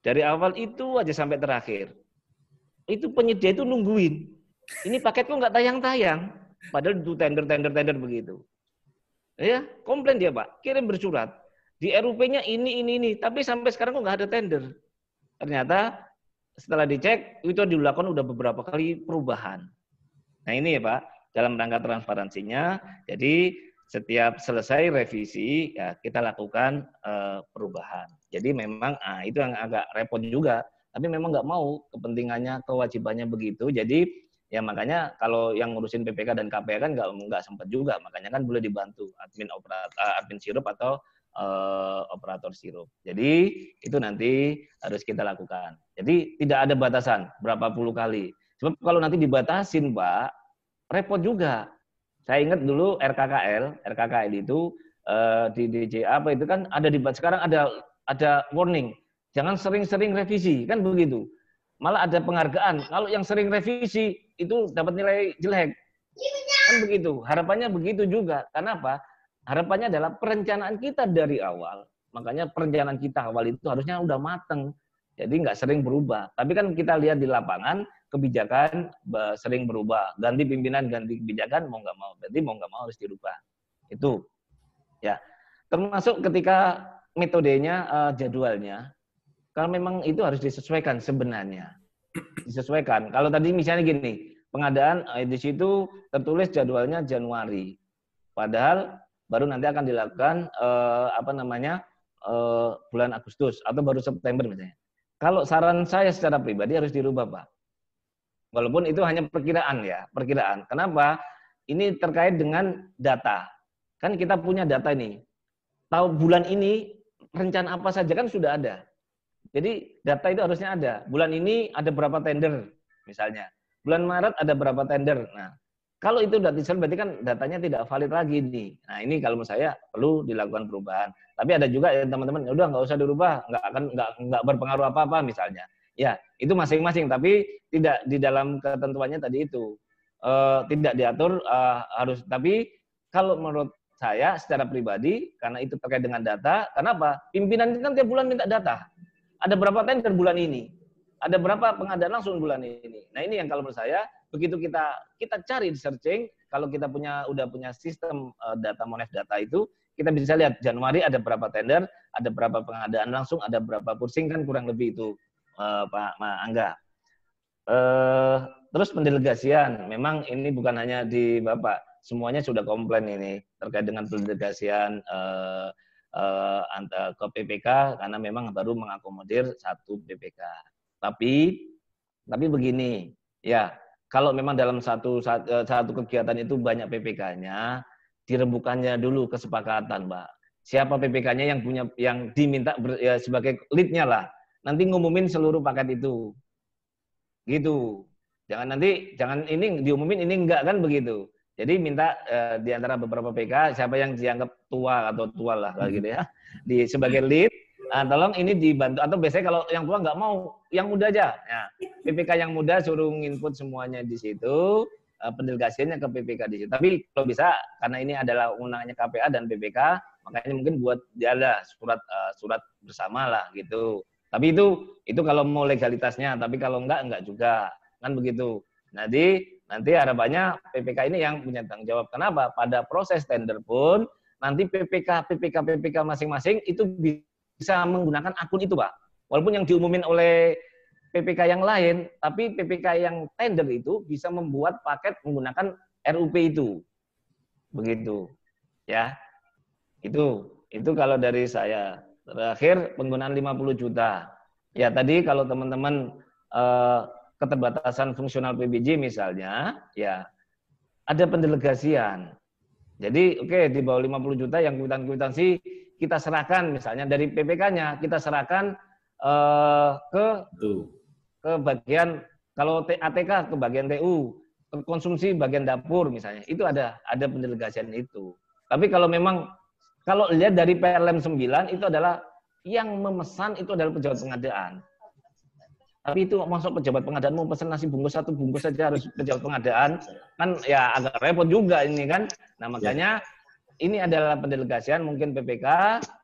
Dari awal itu aja sampai terakhir. Itu penyedia itu nungguin. Ini paketku nggak tayang-tayang. Padahal itu tender, tender, tender begitu. Ya, komplain dia Pak, kirim bersurat. Di RUP-nya ini, ini, ini. Tapi sampai sekarang kok nggak ada tender. Ternyata setelah dicek, itu dilakukan udah beberapa kali perubahan. Nah ini ya Pak, dalam rangka transparansinya. Jadi setiap selesai revisi ya kita lakukan uh, perubahan. Jadi memang ah, itu yang agak repot juga, tapi memang nggak mau kepentingannya kewajibannya begitu. Jadi ya makanya kalau yang ngurusin PPK dan KPK kan nggak nggak sempat juga makanya kan boleh dibantu admin operator eh, admin sirup atau uh, operator sirup jadi itu nanti harus kita lakukan jadi tidak ada batasan berapa puluh kali sebab kalau nanti dibatasin pak repot juga saya ingat dulu RKKL RKKL itu uh, di DJA apa itu kan ada di sekarang ada ada warning jangan sering-sering revisi kan begitu malah ada penghargaan kalau yang sering revisi itu dapat nilai jelek. Kan begitu. Harapannya begitu juga. Karena apa? Harapannya adalah perencanaan kita dari awal. Makanya perencanaan kita awal itu harusnya udah mateng. Jadi nggak sering berubah. Tapi kan kita lihat di lapangan, kebijakan sering berubah. Ganti pimpinan, ganti kebijakan, mau nggak mau. Berarti mau nggak mau harus dirubah. Itu. Ya. Termasuk ketika metodenya, eh, jadwalnya. Kalau memang itu harus disesuaikan sebenarnya. Disesuaikan. Kalau tadi misalnya gini, pengadaan eh, di situ tertulis jadwalnya Januari. Padahal baru nanti akan dilakukan eh, apa namanya eh, bulan Agustus atau baru September misalnya. Kalau saran saya secara pribadi harus dirubah, Pak. Walaupun itu hanya perkiraan ya, perkiraan. Kenapa? Ini terkait dengan data. Kan kita punya data ini. Tahu bulan ini rencana apa saja kan sudah ada. Jadi data itu harusnya ada. Bulan ini ada berapa tender misalnya bulan Maret ada berapa tender. Nah, kalau itu sudah disel, berarti kan datanya tidak valid lagi nih. Nah ini kalau menurut saya perlu dilakukan perubahan. Tapi ada juga ya teman-teman, udah nggak usah dirubah, nggak akan nggak nggak berpengaruh apa-apa misalnya. Ya itu masing-masing, tapi tidak di dalam ketentuannya tadi itu uh, tidak diatur uh, harus. Tapi kalau menurut saya secara pribadi karena itu terkait dengan data, kenapa? Pimpinan itu kan tiap bulan minta data. Ada berapa tender bulan ini? Ada berapa pengadaan langsung bulan ini? Nah ini yang kalau menurut saya begitu kita kita cari di searching, kalau kita punya udah punya sistem eh, data monef data itu, kita bisa lihat Januari ada berapa tender, ada berapa pengadaan langsung, ada berapa pursing kan kurang lebih itu uh, Pak Angga. Uh, terus pendelegasian, memang ini bukan hanya di Bapak, semuanya sudah komplain ini terkait dengan pendelegasian uh, uh, ke PPK karena memang baru mengakomodir satu PPK. Tapi tapi begini, ya, kalau memang dalam satu eh, satu kegiatan itu banyak PPK-nya, dirembukannya dulu kesepakatan, Mbak. Siapa PPK-nya yang punya yang diminta ber, ya, sebagai lead-nya lah. Nanti ngumumin seluruh paket itu. Gitu. Jangan nanti jangan ini diumumin ini enggak kan begitu. Jadi minta eh, di antara beberapa PK siapa yang dianggap tua atau tua lah kayak gitu ya. Di sebagai lead Nah, tolong ini dibantu atau biasanya kalau yang tua nggak mau, yang muda aja. Ya. PPK yang muda suruh nginput semuanya di situ, eh, pendelegasiannya ke PPK di situ. Tapi kalau bisa karena ini adalah undangannya KPA dan PPK, makanya mungkin buat dia ya ada surat uh, surat bersama lah gitu. Tapi itu itu kalau mau legalitasnya, tapi kalau enggak enggak juga. Kan begitu. Nanti nanti harapannya PPK ini yang punya tanggung jawab. Kenapa? Pada proses tender pun nanti PPK PPK PPK masing-masing itu bisa bisa menggunakan akun itu, Pak. Walaupun yang diumumin oleh PPK yang lain, tapi PPK yang tender itu bisa membuat paket menggunakan RUP itu. Begitu. Ya. Itu itu kalau dari saya. Terakhir penggunaan 50 juta. Ya, tadi kalau teman-teman eh, keterbatasan fungsional PBJ misalnya, ya ada pendelegasian. Jadi oke okay, di bawah 50 juta yang kuitan-kuitansi kita serahkan misalnya dari PPK-nya kita serahkan uh, ke ke bagian kalau ATK ke bagian TU, konsumsi bagian dapur misalnya. Itu ada ada pendelegasian itu. Tapi kalau memang kalau lihat dari PLM 9 itu adalah yang memesan itu adalah pejabat pengadaan. Tapi itu masuk pejabat pengadaan mau pesan nasi bungkus satu bungkus saja harus pejabat pengadaan kan ya agak repot juga ini kan. Nah makanya ini adalah pendelegasian mungkin PPK.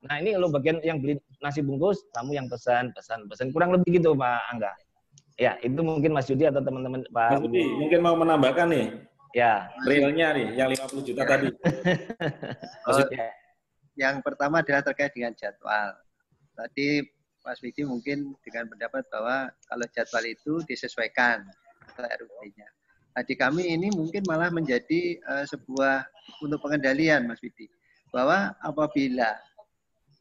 Nah ini lo bagian yang beli nasi bungkus, kamu yang pesan, pesan, pesan. Kurang lebih gitu Pak Angga. Ya, itu mungkin Mas Yudi atau teman-teman Pak. Mas Yudi, mungkin mau menambahkan nih. Ya. Realnya nih, yang 50 juta tadi. oh, ya. Yang pertama adalah terkait dengan jadwal. Tadi Mas Widi mungkin dengan pendapat bahwa kalau jadwal itu disesuaikan ke RUP-nya. Nah, di kami ini mungkin malah menjadi uh, sebuah untuk pengendalian, Mas Widi. Bahwa apabila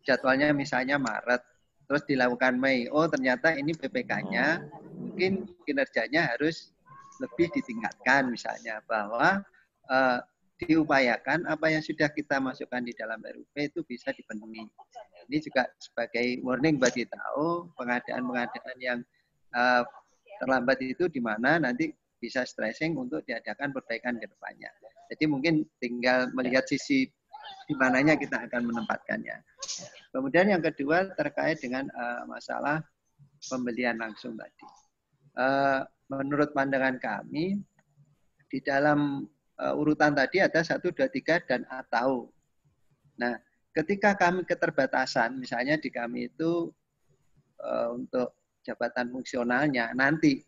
jadwalnya misalnya Maret, terus dilakukan Mei, oh ternyata ini PPK-nya mungkin kinerjanya harus lebih ditingkatkan misalnya bahwa uh, diupayakan apa yang sudah kita masukkan di dalam RUP itu bisa dipenuhi. Ini juga sebagai warning bagi tahu pengadaan-pengadaan yang uh, terlambat itu di mana nanti bisa stressing untuk diadakan perbaikan ke depannya. Jadi mungkin tinggal melihat sisi di mananya kita akan menempatkannya. Kemudian yang kedua terkait dengan uh, masalah pembelian langsung tadi. Uh, menurut pandangan kami di dalam uh, urutan tadi ada 1 2 3 dan atau. Nah, ketika kami keterbatasan misalnya di kami itu uh, untuk jabatan fungsionalnya nanti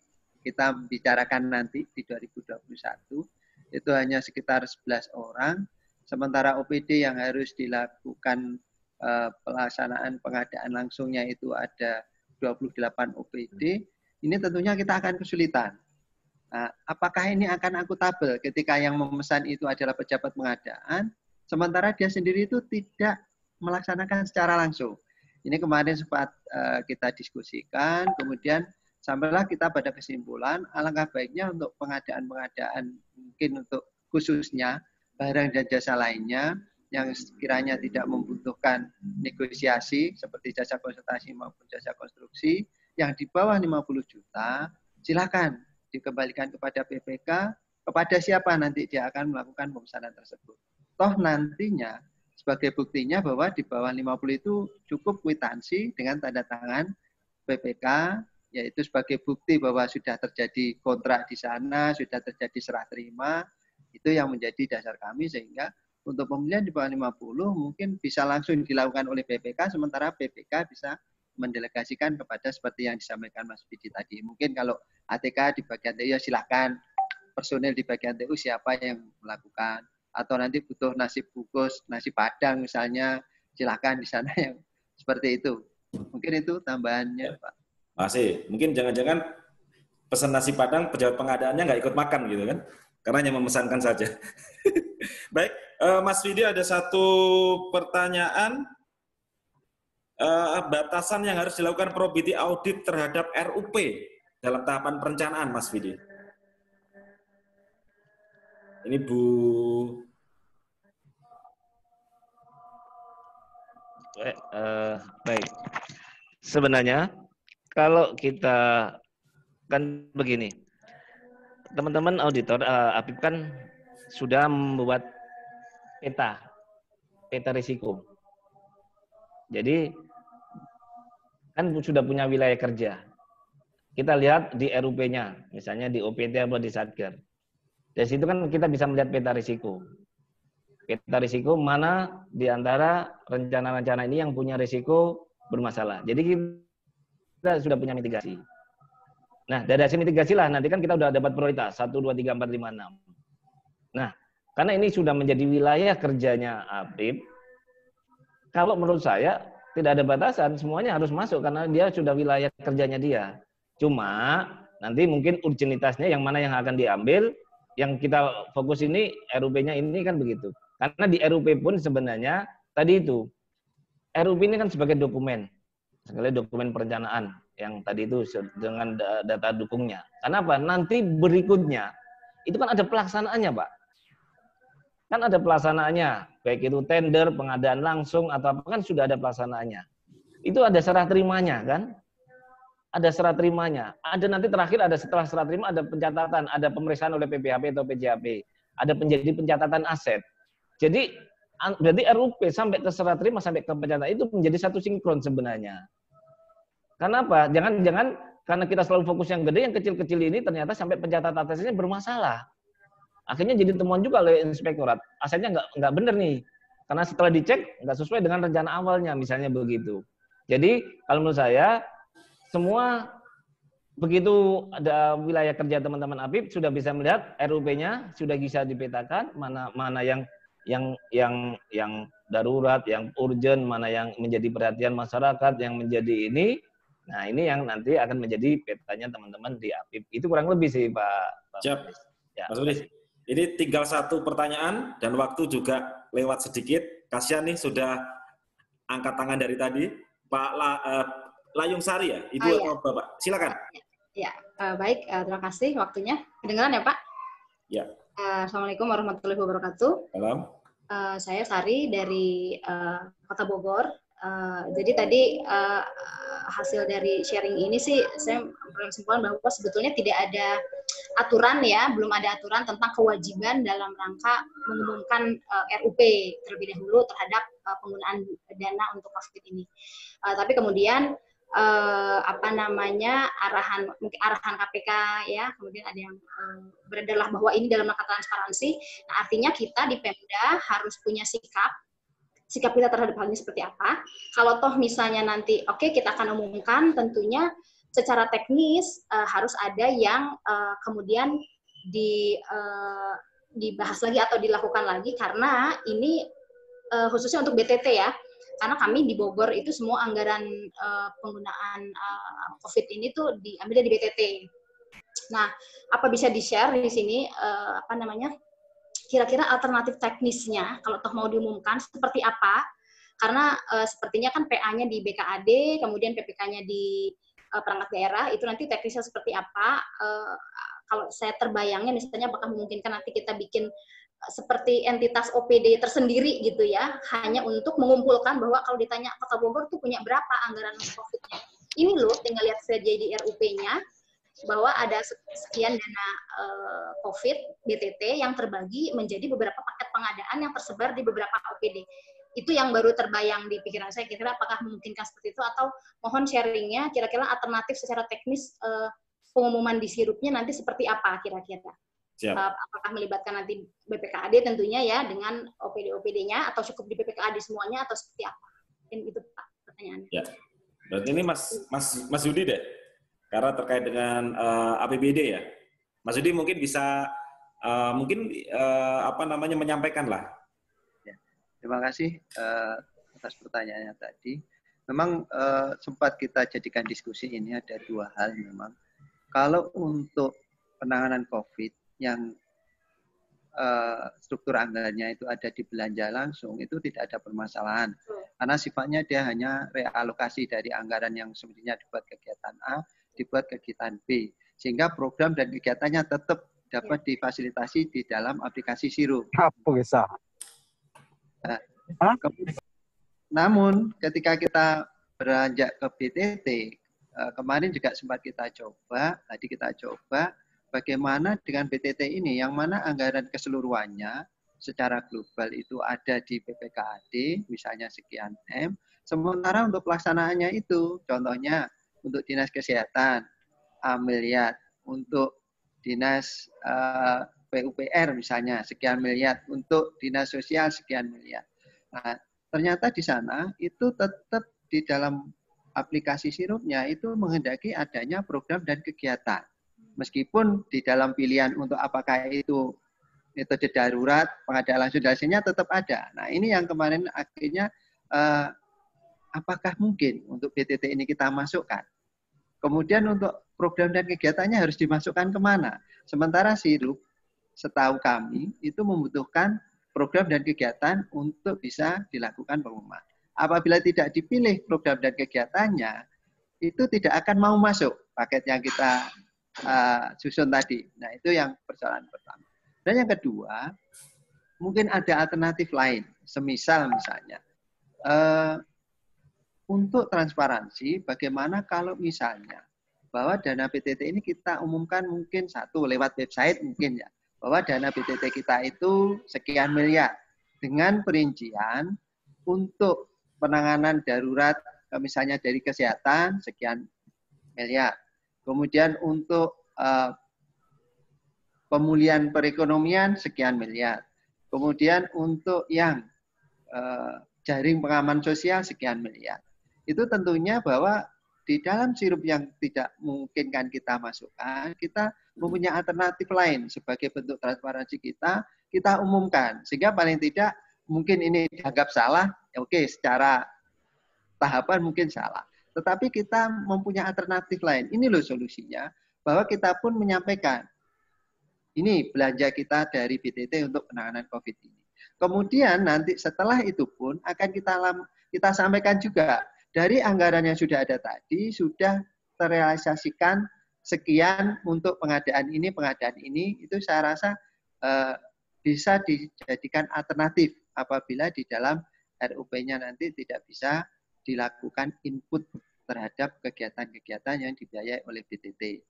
kita bicarakan nanti di 2021 itu hanya sekitar 11 orang sementara OPD yang harus dilakukan uh, pelaksanaan pengadaan langsungnya itu ada 28 OPD ini tentunya kita akan kesulitan nah, apakah ini akan akuntabel ketika yang memesan itu adalah pejabat pengadaan sementara dia sendiri itu tidak melaksanakan secara langsung ini kemarin sempat uh, kita diskusikan kemudian sampailah kita pada kesimpulan alangkah baiknya untuk pengadaan-pengadaan mungkin untuk khususnya barang dan jasa lainnya yang sekiranya tidak membutuhkan negosiasi seperti jasa konsultasi maupun jasa konstruksi yang di bawah 50 juta silakan dikembalikan kepada PPK kepada siapa nanti dia akan melakukan pemesanan tersebut. Toh nantinya sebagai buktinya bahwa di bawah 50 itu cukup kwitansi dengan tanda tangan PPK yaitu sebagai bukti bahwa sudah terjadi kontrak di sana, sudah terjadi serah terima, itu yang menjadi dasar kami sehingga untuk pembelian di bawah 50 mungkin bisa langsung dilakukan oleh BPK sementara BPK bisa mendelegasikan kepada seperti yang disampaikan Mas Bidi tadi. Mungkin kalau ATK di bagian TU ya silahkan personil di bagian TU siapa yang melakukan atau nanti butuh nasi bungkus, nasi padang misalnya silahkan di sana yang seperti itu. Mungkin itu tambahannya Pak masih mungkin jangan-jangan pesan nasi padang pejabat pengadaannya nggak ikut makan gitu kan karena hanya memesankan saja baik uh, Mas Widi ada satu pertanyaan uh, batasan yang harus dilakukan probity audit terhadap RUP dalam tahapan perencanaan Mas Widi ini Bu baik, uh, eh, baik sebenarnya kalau kita kan begini, teman-teman auditor uh, eh, Apip kan sudah membuat peta peta risiko. Jadi kan sudah punya wilayah kerja. Kita lihat di RUP-nya, misalnya di OPT atau di Satker. Dari situ kan kita bisa melihat peta risiko. Peta risiko mana di antara rencana-rencana ini yang punya risiko bermasalah. Jadi kita kita sudah punya mitigasi. Nah, dari hasil mitigasi lah, nanti kan kita sudah dapat prioritas, satu, dua, tiga, empat, lima, enam. Nah, karena ini sudah menjadi wilayah kerjanya APIP, kalau menurut saya tidak ada batasan, semuanya harus masuk karena dia sudah wilayah kerjanya dia. Cuma nanti mungkin urgenitasnya yang mana yang akan diambil, yang kita fokus ini RUP-nya ini kan begitu. Karena di RUP pun sebenarnya tadi itu RUP ini kan sebagai dokumen sekali dokumen perencanaan yang tadi itu dengan data dukungnya. Kenapa? Nanti berikutnya itu kan ada pelaksanaannya, Pak. Kan ada pelaksanaannya, baik itu tender, pengadaan langsung atau apa kan sudah ada pelaksanaannya. Itu ada serah terimanya kan? Ada serah terimanya. Ada nanti terakhir ada setelah serah terima ada pencatatan, ada pemeriksaan oleh PPHP atau PJHP, ada menjadi pencatatan aset. Jadi berarti RUP sampai ke serah terima sampai ke pencatatan itu menjadi satu sinkron sebenarnya. Karena apa? Jangan-jangan karena kita selalu fokus yang gede, yang kecil-kecil ini ternyata sampai pencatatan tesnya bermasalah. Akhirnya jadi temuan juga oleh inspektorat. Asetnya nggak nggak bener nih. Karena setelah dicek nggak sesuai dengan rencana awalnya, misalnya begitu. Jadi kalau menurut saya semua begitu ada wilayah kerja teman-teman Apip sudah bisa melihat RUP-nya sudah bisa dipetakan mana mana yang yang yang yang darurat, yang urgent, mana yang menjadi perhatian masyarakat, yang menjadi ini Nah, ini yang nanti akan menjadi petanya teman-teman di APIP. Itu kurang lebih sih, Pak. Pak Siap. Ya. Mas Budi, ini tinggal satu pertanyaan dan waktu juga lewat sedikit. Kasihan nih sudah angkat tangan dari tadi. Pak La, uh, Layung Sari ya, Ibu oh, iya. atau Bapak? Silakan. Ya, uh, baik. Uh, terima kasih waktunya. Kedengaran ya, Pak? Ya. Uh, Assalamualaikum warahmatullahi wabarakatuh. Salam. Uh, saya Sari dari uh, Kota Bogor. Uh, jadi tadi hasil dari sharing ini sih saya berkesimpulan bahwa sebetulnya tidak ada aturan ya, belum ada aturan tentang kewajiban dalam rangka mengumumkan uh, eh, RUP terlebih dahulu terhadap uh, penggunaan dana untuk COVID ini. Uh, tapi kemudian uh, apa namanya arahan mungkin arahan KPK ya kemudian ada yang uh, beredarlah bahwa ini dalam rangka transparansi nah, artinya kita di Pemda harus punya sikap sikap kita terhadap hal ini seperti apa. Kalau toh misalnya nanti oke okay, kita akan umumkan tentunya secara teknis uh, harus ada yang uh, kemudian di uh, dibahas lagi atau dilakukan lagi karena ini uh, khususnya untuk BTT ya. Karena kami di Bogor itu semua anggaran uh, penggunaan uh, COVID ini tuh diambil dari BTT. Nah, apa bisa di-share di sini uh, apa namanya? kira-kira alternatif teknisnya kalau toh mau diumumkan seperti apa? Karena uh, sepertinya kan PA-nya di BKAD, kemudian PPK-nya di uh, perangkat daerah, itu nanti teknisnya seperti apa? Uh, kalau saya terbayangnya misalnya apakah memungkinkan nanti kita bikin seperti entitas OPD tersendiri gitu ya, hanya untuk mengumpulkan bahwa kalau ditanya Kota Bogor tuh punya berapa anggaran COVID-nya. Ini loh, tinggal lihat saja di RUP-nya, bahwa ada sekian dana uh, COVID BTT yang terbagi menjadi beberapa paket pengadaan yang tersebar di beberapa OPD. Itu yang baru terbayang di pikiran saya. Kira-kira apakah memungkinkan seperti itu atau mohon sharingnya. Kira-kira alternatif secara teknis uh, pengumuman di sirupnya nanti seperti apa kira-kira? Siap. Eh, apakah melibatkan nanti BPKAD tentunya ya dengan OPD-OPD-nya atau cukup di BPKAD semuanya atau seperti apa? Mungkin itu Pak pertanyaannya. Ya. Berarti ini Mas Mas Mas Yudi deh karena terkait dengan uh, eh, APBD ya. Mas Yudi mungkin bisa uh, mungkin uh, apa namanya menyampaikan lah. Ya, terima kasih uh, atas pertanyaannya tadi. Memang uh, sempat kita jadikan diskusi ini ada dua hal memang. Kalau untuk penanganan COVID yang struktur anggarannya itu ada di belanja langsung itu tidak ada permasalahan. Karena sifatnya dia hanya realokasi dari anggaran yang sebenarnya dibuat kegiatan A dibuat kegiatan B. Sehingga program dan kegiatannya tetap dapat iya. difasilitasi di dalam aplikasi Siru. Nah, namun ketika kita beranjak ke BTT, eh, kemarin juga sempat kita coba, tadi kita coba bagaimana dengan BTT ini yang mana anggaran keseluruhannya secara global itu ada di PPKAD misalnya sekian M. Sementara untuk pelaksanaannya itu contohnya untuk dinas kesehatan, miliar untuk dinas eh, PUPR misalnya sekian miliar, untuk dinas sosial sekian miliar. Nah, ternyata di sana itu tetap di dalam aplikasi sirupnya itu menghendaki adanya program dan kegiatan. Meskipun di dalam pilihan untuk apakah itu metode darurat, pengadaan langsung dasarnya tetap ada. Nah, ini yang kemarin akhirnya eh, apakah mungkin untuk BTT ini kita masukkan? Kemudian untuk program dan kegiatannya harus dimasukkan kemana? Sementara sirup, setahu kami, itu membutuhkan program dan kegiatan untuk bisa dilakukan pengumuman. Apabila tidak dipilih program dan kegiatannya, itu tidak akan mau masuk paket yang kita uh, susun tadi. Nah, itu yang persoalan pertama. Dan yang kedua, mungkin ada alternatif lain. Semisal misalnya, uh, untuk transparansi, bagaimana kalau misalnya bahwa dana PTT ini kita umumkan mungkin satu lewat website mungkin ya, bahwa dana PTT kita itu sekian miliar dengan perincian untuk penanganan darurat eh, misalnya dari kesehatan sekian miliar. Kemudian untuk uh, pemulihan perekonomian sekian miliar. Kemudian untuk yang uh, jaring pengaman sosial sekian miliar itu tentunya bahwa di dalam sirup yang tidak memungkinkan kita masukkan, kita mempunyai alternatif lain sebagai bentuk transparansi kita, kita umumkan. Sehingga paling tidak mungkin ini dianggap salah, ya oke secara tahapan mungkin salah. Tetapi kita mempunyai alternatif lain. Ini loh solusinya, bahwa kita pun menyampaikan, ini belanja kita dari BTT untuk penanganan COVID ini. Kemudian nanti setelah itu pun akan kita kita sampaikan juga dari anggaran yang sudah ada tadi sudah terrealisasikan sekian untuk pengadaan ini, pengadaan ini, itu saya rasa eh, bisa dijadikan alternatif apabila di dalam RUP-nya nanti tidak bisa dilakukan input terhadap kegiatan-kegiatan yang dibiayai oleh BTT.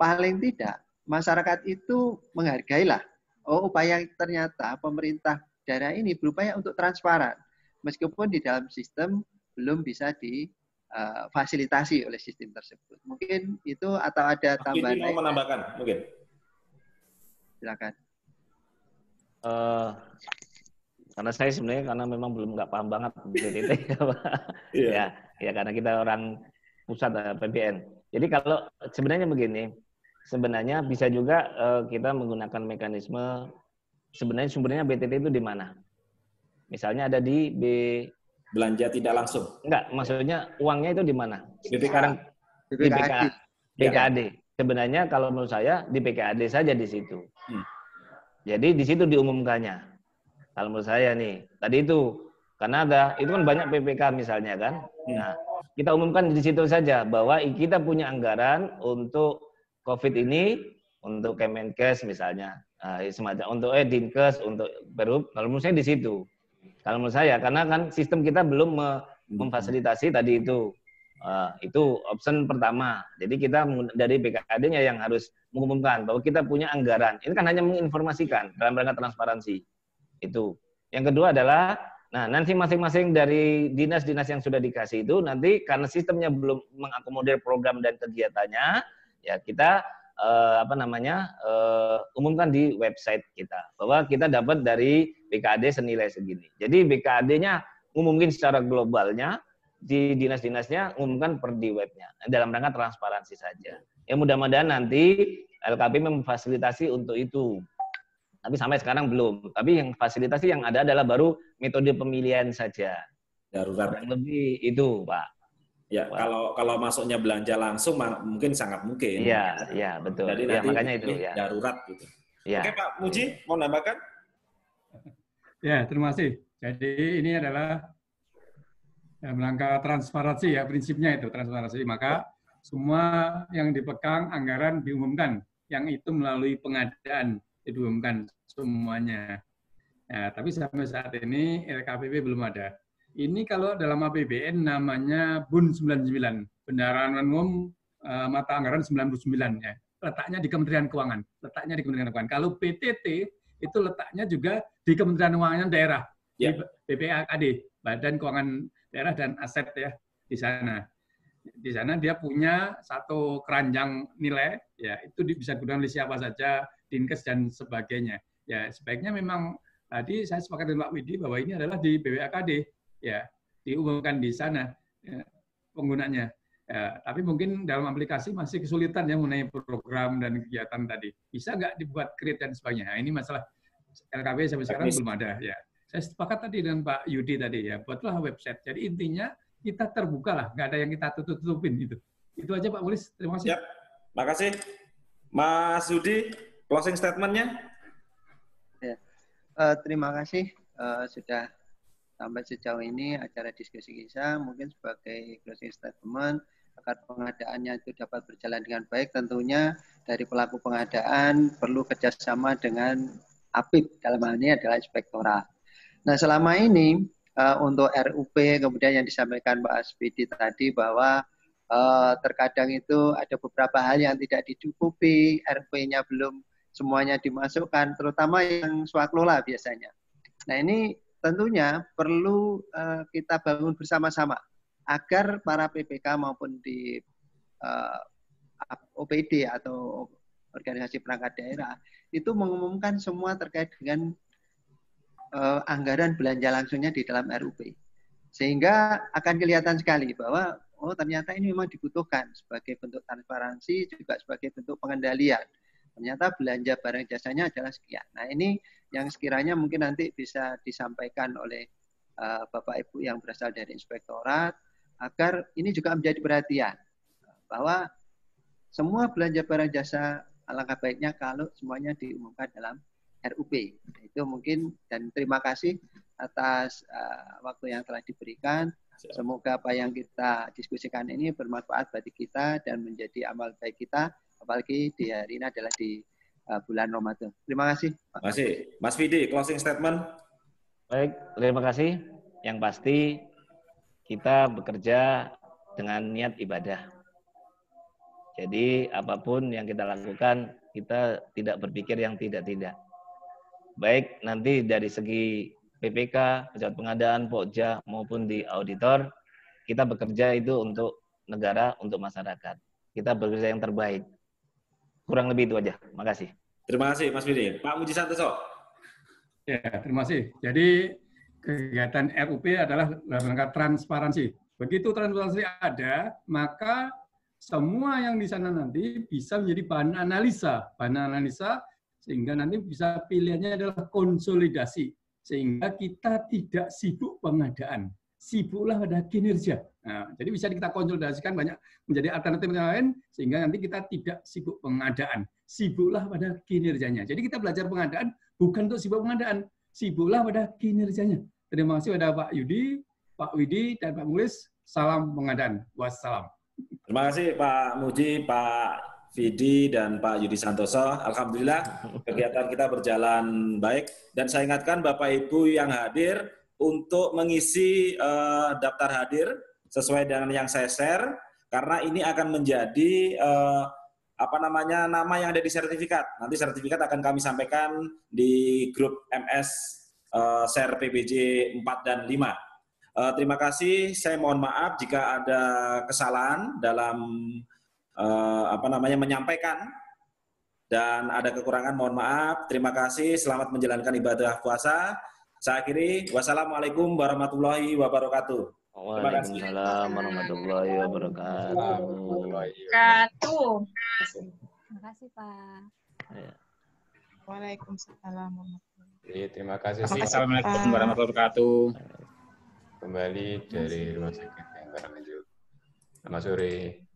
Paling tidak, masyarakat itu menghargailah, oh upaya ternyata pemerintah daerah ini berupaya untuk transparan. Meskipun di dalam sistem belum bisa difasilitasi eh, oleh sistem tersebut. Mungkin itu atau ada tambahan? Mungkin mau menambahkan, mungkin. Silakan. Uh, karena saya sebenarnya karena memang belum nggak paham banget BPDT iya. ya ya karena kita orang pusat PBN jadi kalau sebenarnya begini sebenarnya bisa juga uh, kita menggunakan mekanisme sebenarnya sumbernya BTT itu di mana misalnya ada di B belanja tidak langsung? Enggak, maksudnya uangnya itu di mana? Sekarang di BK, BKAD. Iya. Sebenarnya kalau menurut saya di BKAD saja di situ. Hmm. Jadi di situ diumumkannya. Kalau menurut saya nih, tadi itu karena ada itu kan banyak PPK misalnya kan. Hmm. Nah, kita umumkan di situ saja bahwa kita punya anggaran untuk COVID ini untuk Kemenkes misalnya, uh, semacam untuk eh, Dinkes, untuk Perub Kalau menurut saya di situ. Kalau menurut saya, karena kan sistem kita belum memfasilitasi tadi itu. Uh, itu option pertama. Jadi kita dari BKD-nya yang harus mengumumkan bahwa kita punya anggaran. Ini kan hanya menginformasikan dalam rangka transparansi. Itu. Yang kedua adalah Nah, nanti masing-masing dari dinas-dinas yang sudah dikasih itu nanti karena sistemnya belum mengakomodir program dan kegiatannya, ya kita eh, apa namanya eh, umumkan di website kita bahwa kita dapat dari BKD senilai segini. Jadi bkd nya ngumumin secara globalnya, di dinas-dinasnya umumkan per di webnya. Dalam rangka transparansi saja. Ya mudah-mudahan nanti LKP memfasilitasi untuk itu. Tapi sampai sekarang belum. Tapi yang fasilitasi yang ada adalah baru metode pemilihan saja. Darurat. Yang lebih itu, Pak. Ya, Pak. kalau kalau masuknya belanja langsung mungkin sangat mungkin. Iya, iya, betul. Jadi ya, makanya itu ya. Darurat gitu. Ya. Oke, Pak Muji, mau nambahkan? Ya, terima kasih. Jadi ini adalah ya, langkah transparansi ya, prinsipnya itu transparansi. Maka semua yang dipegang anggaran diumumkan, yang itu melalui pengadaan diumumkan semuanya. Ya, tapi sampai saat ini LKPP belum ada. Ini kalau dalam APBN namanya BUN 99, Bendaraan Umum e, Mata Anggaran 99 ya. Letaknya di Kementerian Keuangan, letaknya di Kementerian Keuangan. Kalau PTT itu letaknya juga di Kementerian Keuangan daerah, ya. di BPAKD, Badan Keuangan Daerah dan Aset ya di sana. Di sana dia punya satu keranjang nilai, ya itu bisa digunakan oleh siapa saja, dinkes dan sebagainya. Ya sebaiknya memang tadi saya sepakat dengan Pak Widi bahwa ini adalah di BPAKD, ya diumumkan di sana ya, penggunanya. Ya, tapi mungkin dalam aplikasi masih kesulitan ya mengenai program dan kegiatan tadi. Bisa nggak dibuat create dan sebagainya? Nah, ini masalah LKB sampai sekarang Teknis. belum ada ya. Saya sepakat tadi dengan Pak Yudi tadi ya, buatlah website. Jadi intinya kita terbuka lah, nggak ada yang kita tutup-tutupin itu. Itu aja Pak Mulis, terima kasih. Ya. Terima kasih, Mas Yudi, closing statementnya. Ya. Uh, terima kasih uh, sudah sampai sejauh ini acara diskusi kisah. Mungkin sebagai closing statement, agar pengadaannya itu dapat berjalan dengan baik tentunya dari pelaku pengadaan perlu kerjasama dengan APIP dalam hal ini adalah inspektorat. Nah selama ini uh, untuk RUP kemudian yang disampaikan Pak Aspidi tadi bahwa uh, terkadang itu ada beberapa hal yang tidak dicukupi, RUP-nya belum semuanya dimasukkan, terutama yang swaklola biasanya. Nah ini tentunya perlu uh, kita bangun bersama-sama agar para PPK maupun di uh, OPD atau organisasi perangkat daerah itu mengumumkan semua terkait dengan uh, anggaran belanja langsungnya di dalam RUP. Sehingga akan kelihatan sekali bahwa oh ternyata ini memang dibutuhkan sebagai bentuk transparansi juga sebagai bentuk pengendalian. Ternyata belanja barang jasanya adalah sekian. Nah, ini yang sekiranya mungkin nanti bisa disampaikan oleh uh, Bapak Ibu yang berasal dari inspektorat agar ini juga menjadi perhatian bahwa semua belanja barang jasa alangkah baiknya kalau semuanya diumumkan dalam RUP. Itu mungkin dan terima kasih atas uh, waktu yang telah diberikan. Semoga apa yang kita diskusikan ini bermanfaat bagi kita dan menjadi amal baik kita, apalagi di hari ini adalah di uh, bulan Ramadan. Terima kasih. Terima kasih. Mas Vidi, closing statement. Baik, terima kasih. Yang pasti kita bekerja dengan niat ibadah. Jadi apapun yang kita lakukan, kita tidak berpikir yang tidak-tidak. Baik nanti dari segi PPK, pejabat pengadaan, pokja, maupun di auditor, kita bekerja itu untuk negara, untuk masyarakat. Kita bekerja yang terbaik. Kurang lebih itu aja. Makasih. Terima kasih Mas Bidi. Pak Muji Santoso. Ya, terima kasih. Jadi kegiatan RUP adalah rangka transparansi. Begitu transparansi ada, maka semua yang di sana nanti bisa menjadi bahan analisa, bahan analisa sehingga nanti bisa pilihannya adalah konsolidasi sehingga kita tidak sibuk pengadaan, sibuklah pada kinerja. Nah, jadi bisa kita konsolidasikan banyak menjadi alternatif yang lain sehingga nanti kita tidak sibuk pengadaan, sibuklah pada kinerjanya. Jadi kita belajar pengadaan bukan untuk sibuk pengadaan, sibuklah pada kinerjanya. Terima kasih pada Pak Yudi, Pak Widi, dan Pak Mulis. Salam pengadaan. Wassalam. Terima kasih Pak Muji, Pak Vidi, dan Pak Yudi Santoso. Alhamdulillah kegiatan kita berjalan baik. Dan saya ingatkan Bapak Ibu yang hadir untuk mengisi uh, daftar hadir sesuai dengan yang saya share, karena ini akan menjadi uh, apa namanya nama yang ada di sertifikat. Nanti sertifikat akan kami sampaikan di grup MS uh, eh, share PBJ 4 dan 5. Uh, terima kasih. Saya mohon maaf jika ada kesalahan dalam uh, apa namanya menyampaikan dan ada kekurangan. Mohon maaf. Terima kasih. Selamat menjalankan ibadah puasa. Saya akhiri. Wassalamualaikum warahmatullahi wabarakatuh. Waalaikumsalam warahmatullahi wabarakatuh. Terima kasih Pak. Iya. Waalaikumsalam warahmatullahi wabarakatuh. Iya, terima kasih. Assalamualaikum warahmatullahi wabarakatuh kembali dari Rumah Sakit yang Karawaci. Selamat sore.